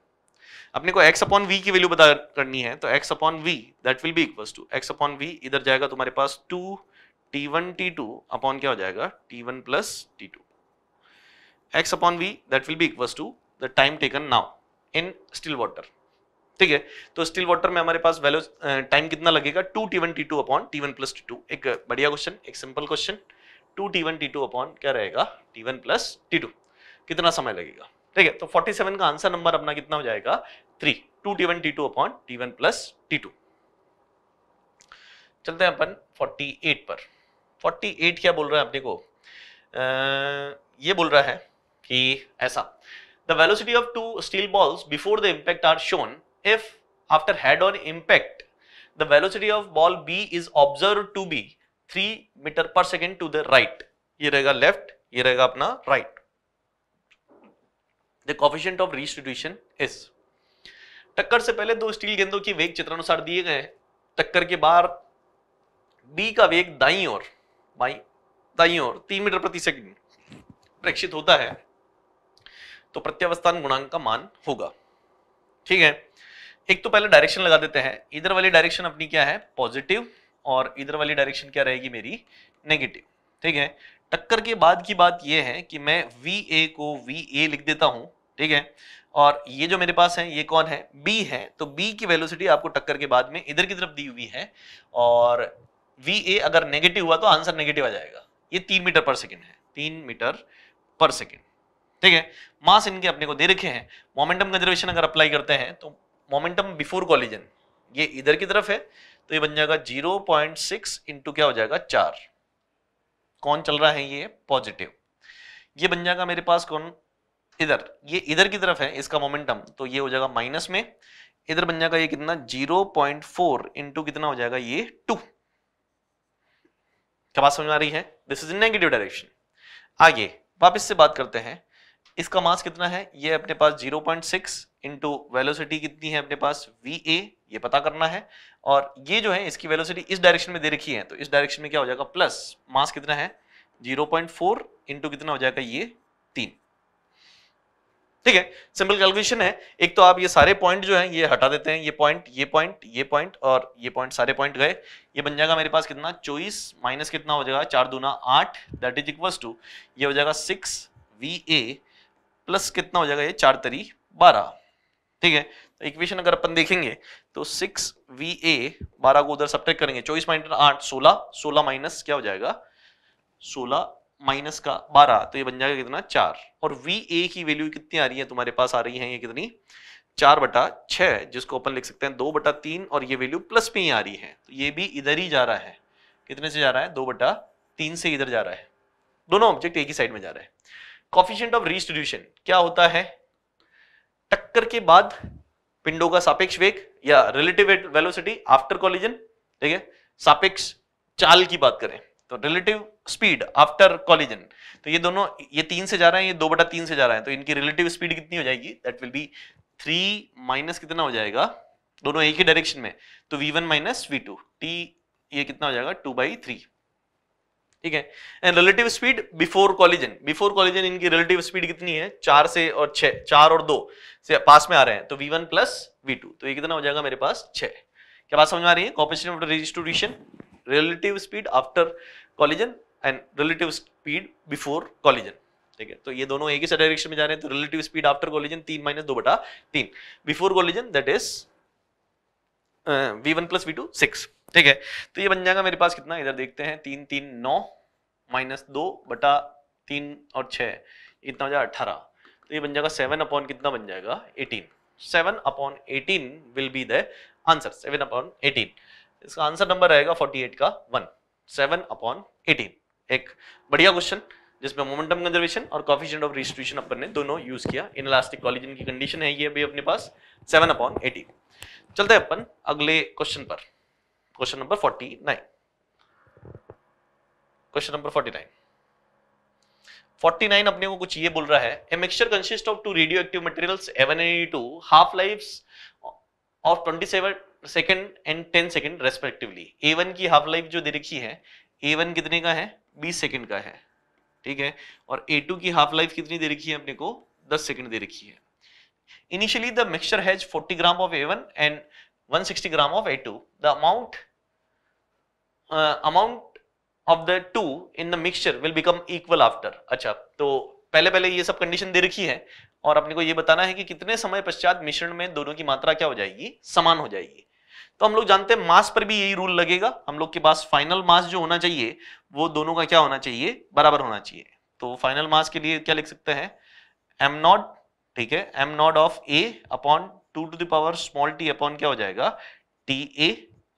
अपने को x अपॉन v की वैल्यू बता करनी है तो x upon v that will be equals to x upon v इधर जाएगा तुम्हारे पास 2 t1 t2 अपॉन क्या हो जाएगा t1 plus T two X upon V that will be equals to the time taken now in still water ठीक है तो still water में हमारे पास वैल्यू टाइम कितना लगेगा two T one T two upon T one plus T two एक बढ़िया question एक simple question two T one T two upon क्या रहेगा T one plus T two कितना समय लगेगा ठीक है तो फोर्टी सेवन का आंसर नंबर अपना कितना हो जाएगा three two T one T two upon T one plus T two चलते हैं अपन फोर्टी एट पर फोर्टी एट क्या बोल रहा है अपने को आ, ये बोल रहा है कि ऐसा the velocity of two steel balls before the impact are shown if after head on impact the velocity of ball B is observed to be 3 meter per second to the right ye rahega left ye rahega apna right the coefficient of restitution is टक्कर से पहले दो steel गेंदों की वेग चित्रानुसार दिए गए टक्कर के बाहर बी का वेग दाई और बाई दाई और तीन मीटर प्रति सेकंड प्रेक्षित होता है तो प्रत्यावस्थान गुणांक का मान होगा ठीक है एक तो पहले डायरेक्शन लगा देते हैं इधर वाली डायरेक्शन अपनी क्या है पॉजिटिव और इधर वाली डायरेक्शन क्या रहेगी मेरी नेगेटिव ठीक है टक्कर के बाद की बात यह है कि मैं वी ए को वी ए लिख देता हूँ ठीक है और ये जो मेरे पास है ये कौन है बी है तो बी की वेलोसिटी आपको टक्कर के बाद में इधर की तरफ दी हुई है और वी ए अगर नेगेटिव हुआ तो आंसर नेगेटिव आ जाएगा ये तीन मीटर पर सेकेंड है तीन मीटर पर सेकेंड ठीक है मास इनके अपने को दे रखे हैं मोमेंटम कंजर्वेशन अगर अप्लाई करते हैं तो मोमेंटम बिफोर कॉलिजन ये इधर की तरफ है तो ये बन जाएगा 0.6 पॉइंट सिक्स इंटू क्या हो जाएगा चार कौन चल रहा है ये पॉजिटिव ये बन जाएगा मेरे पास कौन इधर ये इधर की तरफ है इसका मोमेंटम तो ये हो जाएगा माइनस में इधर बन जाएगा ये कितना 0.4 पॉइंट फोर इंटू कितना हो जाएगा ये टू क्या बात समझ आ रही है दिस इज नेगेटिव डायरेक्शन आगे वापिस से बात करते हैं इसका मास कितना है ये अपने पास सिक्स इनटू वेलोसिटी कितनी है अपने पास वी ए ये पता करना है और ये जो है इसकी वेलोसिटी इस डायरेक्शन में दे रखी है तो इस डायरेक्शन में क्या हो जाएगा प्लस मास कितना है 0.4 पॉइंट इंटू कितना हो जाएगा ये तीन ठीक है सिंपल कैलकुलेशन है एक तो आप ये सारे पॉइंट जो है ये हटा देते हैं ये पॉइंट ये पॉइंट ये पॉइंट और ये पॉइंट सारे पॉइंट गए ये बन जाएगा मेरे पास कितना चौबीस माइनस कितना हो जाएगा चार दूना आठ दैट इज इक्वल टू ये हो जाएगा सिक्स वी ए प्लस कितना हो जाएगा ये चार तरी बारह ठीक है तो इक्वेशन अगर अपन देखेंगे तो सिक्स वी ए बारह को उधर सब्ट्रैक्ट करेंगे चौबीस माइनस आठ सोलह सोलह माइनस क्या हो जाएगा सोलह माइनस का बारह तो ये बन जाएगा कितना चार और वी ए की वैल्यू कितनी आ रही है तुम्हारे पास आ रही है ये कितनी चार बटा छ जिसको अपन लिख सकते हैं दो बटा तीन और ये वैल्यू प्लस में ही आ रही है तो ये भी इधर ही जा रहा है कितने से जा रहा है दो बटा तीन से इधर जा रहा है दोनों ऑब्जेक्ट एक ही साइड में जा रहा है कॉफिशियंट ऑफ रिस्टोल्यूशन क्या होता है टक्कर के बाद पिंडों का सापेक्ष वेग या रिलेटिव वेलोसिटी आफ्टर कॉलिजन ठीक है सापेक्ष चाल की बात करें तो रिलेटिव स्पीड आफ्टर कॉलिजन तो ये दोनों ये तीन से जा रहे हैं ये दो बटा तीन से जा रहे हैं तो इनकी रिलेटिव स्पीड कितनी हो जाएगी that will be three minus कितना हो जाएगा दोनों एक ही डायरेक्शन में तो V one minus V two T ये कितना हो जाएगा टू बाई थ्री ठीक है and relative speed before collision before collision इनकी रिलेटिव स्पीड कितनी है चार से और छह चार और दो से पास में आ रहे हैं तो V one plus V two तो ये कितना हो जाएगा मेरे पास छ क्या बात समझ में आ रही है competition of registration relative speed after collision and relative speed before collision ठीक है तो ये दोनों एक ही डायरेक्शन में जा रहे हैं तो रिलेटिव स्पीड आफ्टर कॉलिजन तीन माइनस दो बटा तीन before collision that is V one plus V two six ठीक है तो ये बन जाएगा मेरे पास कितना इधर देखते हैं तीन तीन नौ माइनस दो बटा तीन और छः इतना हो जाएगा अट्ठारह तो ये बन जाएगा सेवन अपॉन कितना बन जाएगा eighteen seven upon eighteen will be the answer seven upon eighteen इसका आंसर नंबर रहेगा फोर्टी एट का वन सेवन अपॉन एटीन एक बढ़िया क्वेश्चन जिसमें मोमेंटम कंजर्वेशन और कॉफिशियंट ऑफ रिस्ट्रिक्शन अपन ने दोनों यूज किया इन इलास्टिक कॉलेजन की कंडीशन है ये अभी अपने पास सेवन अपॉन एटीन चलते हैं अपन अगले क्वेश्चन पर question number forty nine question number 49 49 अपने को कुछ ये बोल रहा है a mixture consist of two radioactive materials A one half life of 27 second and 10 second respectively A one की हाफ लाइफ जो दे रखी है ए वन कितने का है 20 सेकंड का है ठीक है और ए टू की हाफ लाइफ कितनी दे रखी है अपने को 10 सेकंड दे रखी है initially the mixture has 40 gram of a1 and 160 gram of a2 the amount uh, amount of the two in the mixture will become equal after अच्छा तो पहले पहले ये सब कंडीशन दे रखी है और अपने को ये बताना है कि कितने समय पश्चात मिश्रण में दोनों की मात्रा क्या हो जाएगी समान हो जाएगी तो हम लोग जानते हैं मास पर भी यही रूल लगेगा हम लोग के पास फाइनल मास जो होना चाहिए वो दोनों का क्या होना चाहिए बराबर होना चाहिए तो फाइनल मास के लिए क्या लिख सकते हैं एम नॉट ठीक है M not of A upon two to the power small T upon क्या हो जाएगा टी ए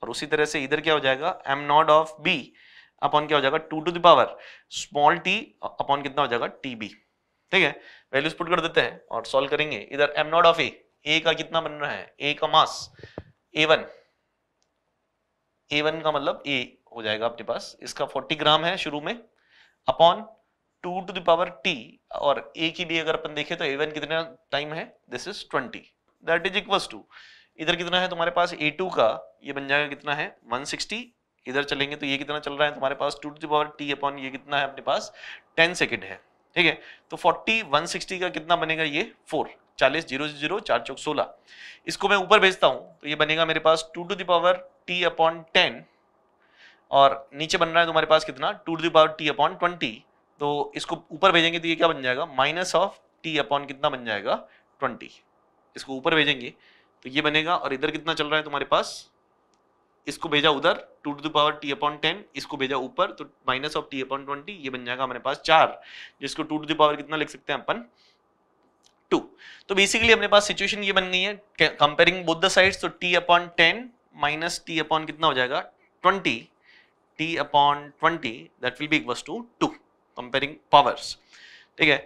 और उसी तरह से इधर क्या हो जाएगा M not of B upon क्या हो जाएगा two to the power small T upon कितना हो जाएगा टी बी ठीक है वैल्यूज पुट कर देते हैं और सॉल्व करेंगे इधर M not of A A का कितना बन रहा है ए का मास ए वन ए वन का मतलब ए हो जाएगा आपके पास इसका 40 ग्राम है शुरू में upon two to the power T और ए की भी अगर अपन देखें तो ए वन कितना टाइम है this is twenty that is equal to इधर कितना है तुम्हारे पास ए टू का ये बन जाएगा कितना है वन सिक्सटी इधर चलेंगे तो ये कितना चल रहा है तुम्हारे पास two to power T upon ये कितना है अपने पास टेन सेकेंड है ठीक है तो फोर्टी वन सिक्सटी का कितना बनेगा ये फोर चालीस जीरो जीरो चार चौक सोलह इसको मैं ऊपर भेजता हूँ तो ये बनेगा मेरे पास two to the power T upon ten और नीचे बन रहा है तुम्हारे पास कितना two to the power T upon twenty तो इसको ऊपर भेजेंगे तो ये क्या बन जाएगा माइनस ऑफ टी अपॉन कितना बन जाएगा ट्वेंटी इसको ऊपर भेजेंगे तो ये बनेगा और इधर कितना चल रहा है तुम्हारे पास इसको भेजा उधर two to the power T upon ten इसको भेजा ऊपर तो minus of T upon twenty ये बन जाएगा हमारे पास चार जिसको टू टू दावर कितना लिख सकते हैं अपन टू तो बेसिकली हमारे पास सिचुएशन ये बन गई है कंपेयरिंग बोथ द साइड तो T upon ten minus T upon कितना हो जाएगा twenty T upon twenty that will be equals to two comparing powers ठीक है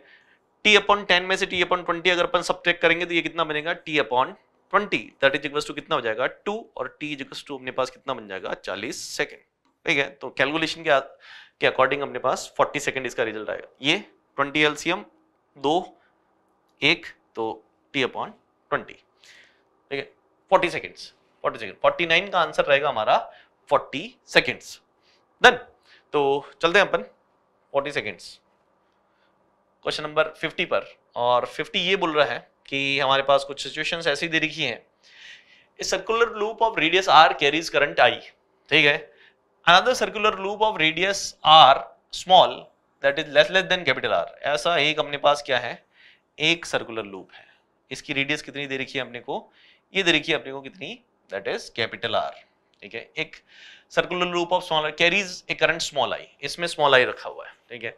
टी अपॉन टेन में से टी अपॉन ट्वेंटी अगर अपन सब करेंगे तो ये कितना बनेगा T upon twenty that is equal to कितना हो जाएगा टू और टी इज टू अपने पास कितना बन जाएगा चालीस सेकेंड ठीक है तो कैलकुलेशन के अकॉर्डिंग अपने पास फोर्टी सेकेंड इसका रिजल्ट आएगा ये ट्वेंटी एलसीएम दो एक तो टी अपॉन ट्वेंटी ठीक है forty seconds forty second forty nine का आंसर रहेगा हमारा फोर्टी सेकेंड्स डन तो चलते हैं अपन forty seconds question number fifty पर और फिफ्टी ये बोल रहा है कि हमारे पास कुछ सिचुएशन ऐसी दे रखी हैं a circular loop of radius R carries current I ठीक है another circular loop of radius R small that is less less than capital R ऐसा एक अपने पास क्या है एक सर्कुलर लूप है इसकी रेडियस कितनी दे रखी है अपने को ये दे रखी है अपने को कितनी दैट इज कैपिटल आर ठीक है एक circular loop of small carries a current small I इसमें स्मॉल आई रखा हुआ है ठीक है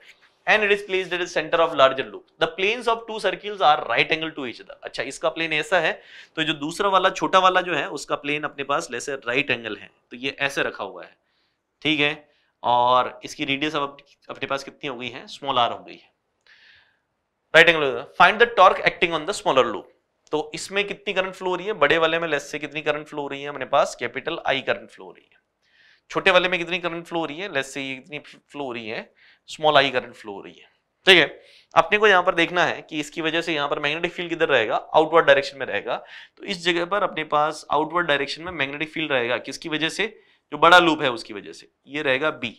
and it is placed at the centre of larger loop the planes of two circles are right angle to each other अच्छा इसका plane ऐसा है तो जो दूसरा वाला छोटा वाला जो है उसका प्लेन अपने पास जैसे राइट एंगल है तो ये ऐसे रखा हुआ है ठीक है और इसकी रेडियस अब अपने पास कितनी हो गई है स्मॉल आर हो गई है right angle find the torque acting on the smaller loop तो इसमें कितनी करंट फ्लो हो रही है बड़े वाले में लेस से कितनी करंट फ्लो हो रही है अपने पास कैपिटल आई करंट फ्लो हो रही है छोटे वाले में कितनी करंट फ्लो हो रही है लेस से ये कितनी फ्लो हो रही है स्मॉल आई करंट फ्लो हो रही है ठीक है अपने को यहाँ पर देखना है कि इसकी वजह से यहाँ पर मैग्नेटिक फील्ड किधर रहेगा आउटवर्ड डायरेक्शन में रहेगा तो इस जगह पर अपने पास आउटवर्ड डायरेक्शन में मैग्नेटिक फील्ड रहेगा किसकी वजह से जो बड़ा लूप है उसकी वजह से ये रहेगा बी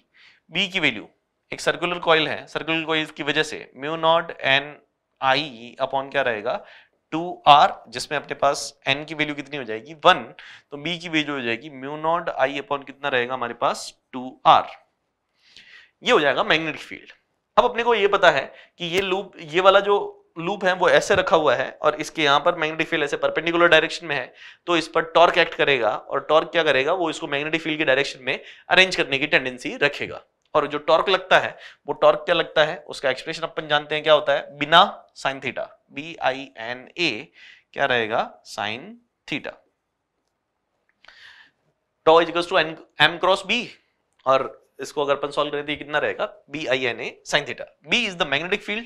बी की वैल्यू एक सर्कुलर कॉइल है सर्कुलर कॉइल की वजह से mu naught N I upon क्या रहेगा टू आर जिसमें अपने पास एन की वैल्यू कितनी हो जाएगी वन तो बी की वैल्यू हो जाएगी म्यू नॉट आई अपॉन कितना रहेगा हमारे पास टू आर ये हो जाएगा मैग्नेटिक फील्ड अब अपने को ये पता है कि ये लूप ये वाला जो लूप है वो ऐसे रखा हुआ है और इसके यहाँ पर मैग्नेटिक फील्ड ऐसे परपेंडिकुलर डायरेक्शन में है तो इस पर टॉर्क एक्ट करेगा और टॉर्क क्या करेगा वो इसको मैग्नेटिक फील्ड के डायरेक्शन में अरेंज करने की टेंडेंसी रखेगा और जो टॉर्क लगता है वो टॉर्क क्या लगता है उसका एक्सप्रेशन अपन जानते हैं क्या होता है बिना sine theta B I N A क्या रहेगा sine theta tau is to N M cross B और इसको अगर अपन सॉल्व करें तो कितना रहेगा B I N A sine theta B is the magnetic field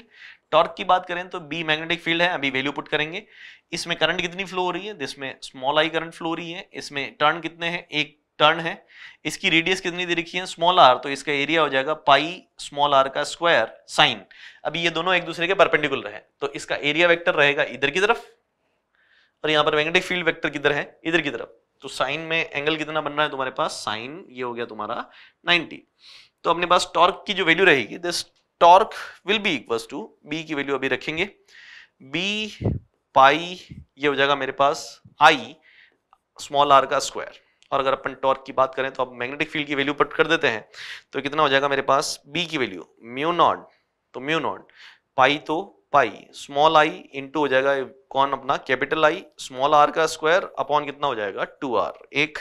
torque की बात करें तो बी मैग्नेटिक फील्ड है अभी वैल्यू पुट करेंगे इसमें करंट कितनी फ्लो हो रही है जिसमें स्मॉल आई करंट फ्लो हो रही है इसमें टर्न कितने हैं एक टर्न है इसकी रेडियस कितनी दे रखी है स्मॉल आर तो इसका एरिया हो जाएगा पाई स्मॉल आर का स्क्वायर साइन अभी ये दोनों एक दूसरे के परपेंडिकुलर है तो इसका एरिया वेक्टर रहेगा इधर की तरफ और यहां पर मैग्नेटिक फील्ड वेक्टर किधर है इधर की तरफ तो साइन में एंगल कितना बन रहा है तुम्हारे पास साइन ये हो गया तुम्हारा 90 तो अपने पास टॉर्क की जो वैल्यू रहेगी this torque will be equal to B की वैल्यू अभी रखेंगे बी पाई ये हो जाएगा मेरे पास आई स्मॉल आर का स्क्वायर और अगर अपन टॉर्क की बात करें तो आप मैग्नेटिक फील्ड की वैल्यू पट कर देते हैं तो कितना हो जाएगा मेरे पास बी की वैल्यू म्यू नॉट तो म्यू नॉट पाई तो पाई स्मॉल आई इंटू हो जाएगा कौन अपना कैपिटल आई स्मॉल आर का स्क्वायर अपॉन कितना हो जाएगा टू आर एक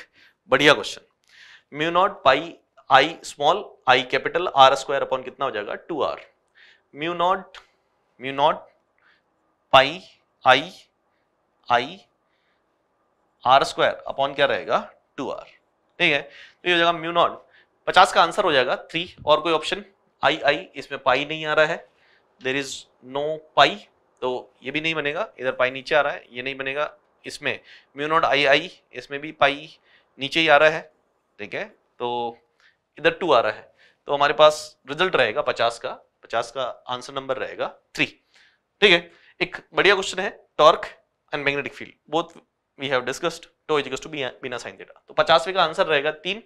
बढ़िया question mu naught pi I small I capital R square upon कितना हो जाएगा two R mu naught mu naught pi I I R square upon क्या रहेगा टू आर ठीक है तो ये हो जाएगा म्यू नॉट पचास का आंसर हो जाएगा थ्री और कोई ऑप्शन आई आई इसमें पाई नहीं आ रहा है देर इज नो पाई तो ये भी नहीं बनेगा इधर पाई नीचे आ रहा है ये नहीं बनेगा इसमें म्यू नॉट आई आई इसमें भी पाई नीचे ही आ रहा है ठीक है तो इधर टू आ रहा है तो हमारे पास रिजल्ट रहेगा पचास का पचास का आंसर नंबर रहेगा थ्री ठीक है एक बढ़िया क्वेश्चन है torque and magnetic field both we have discussed to two बिना साइन थीटा तो पचासवें का आंसर रहेगा तीन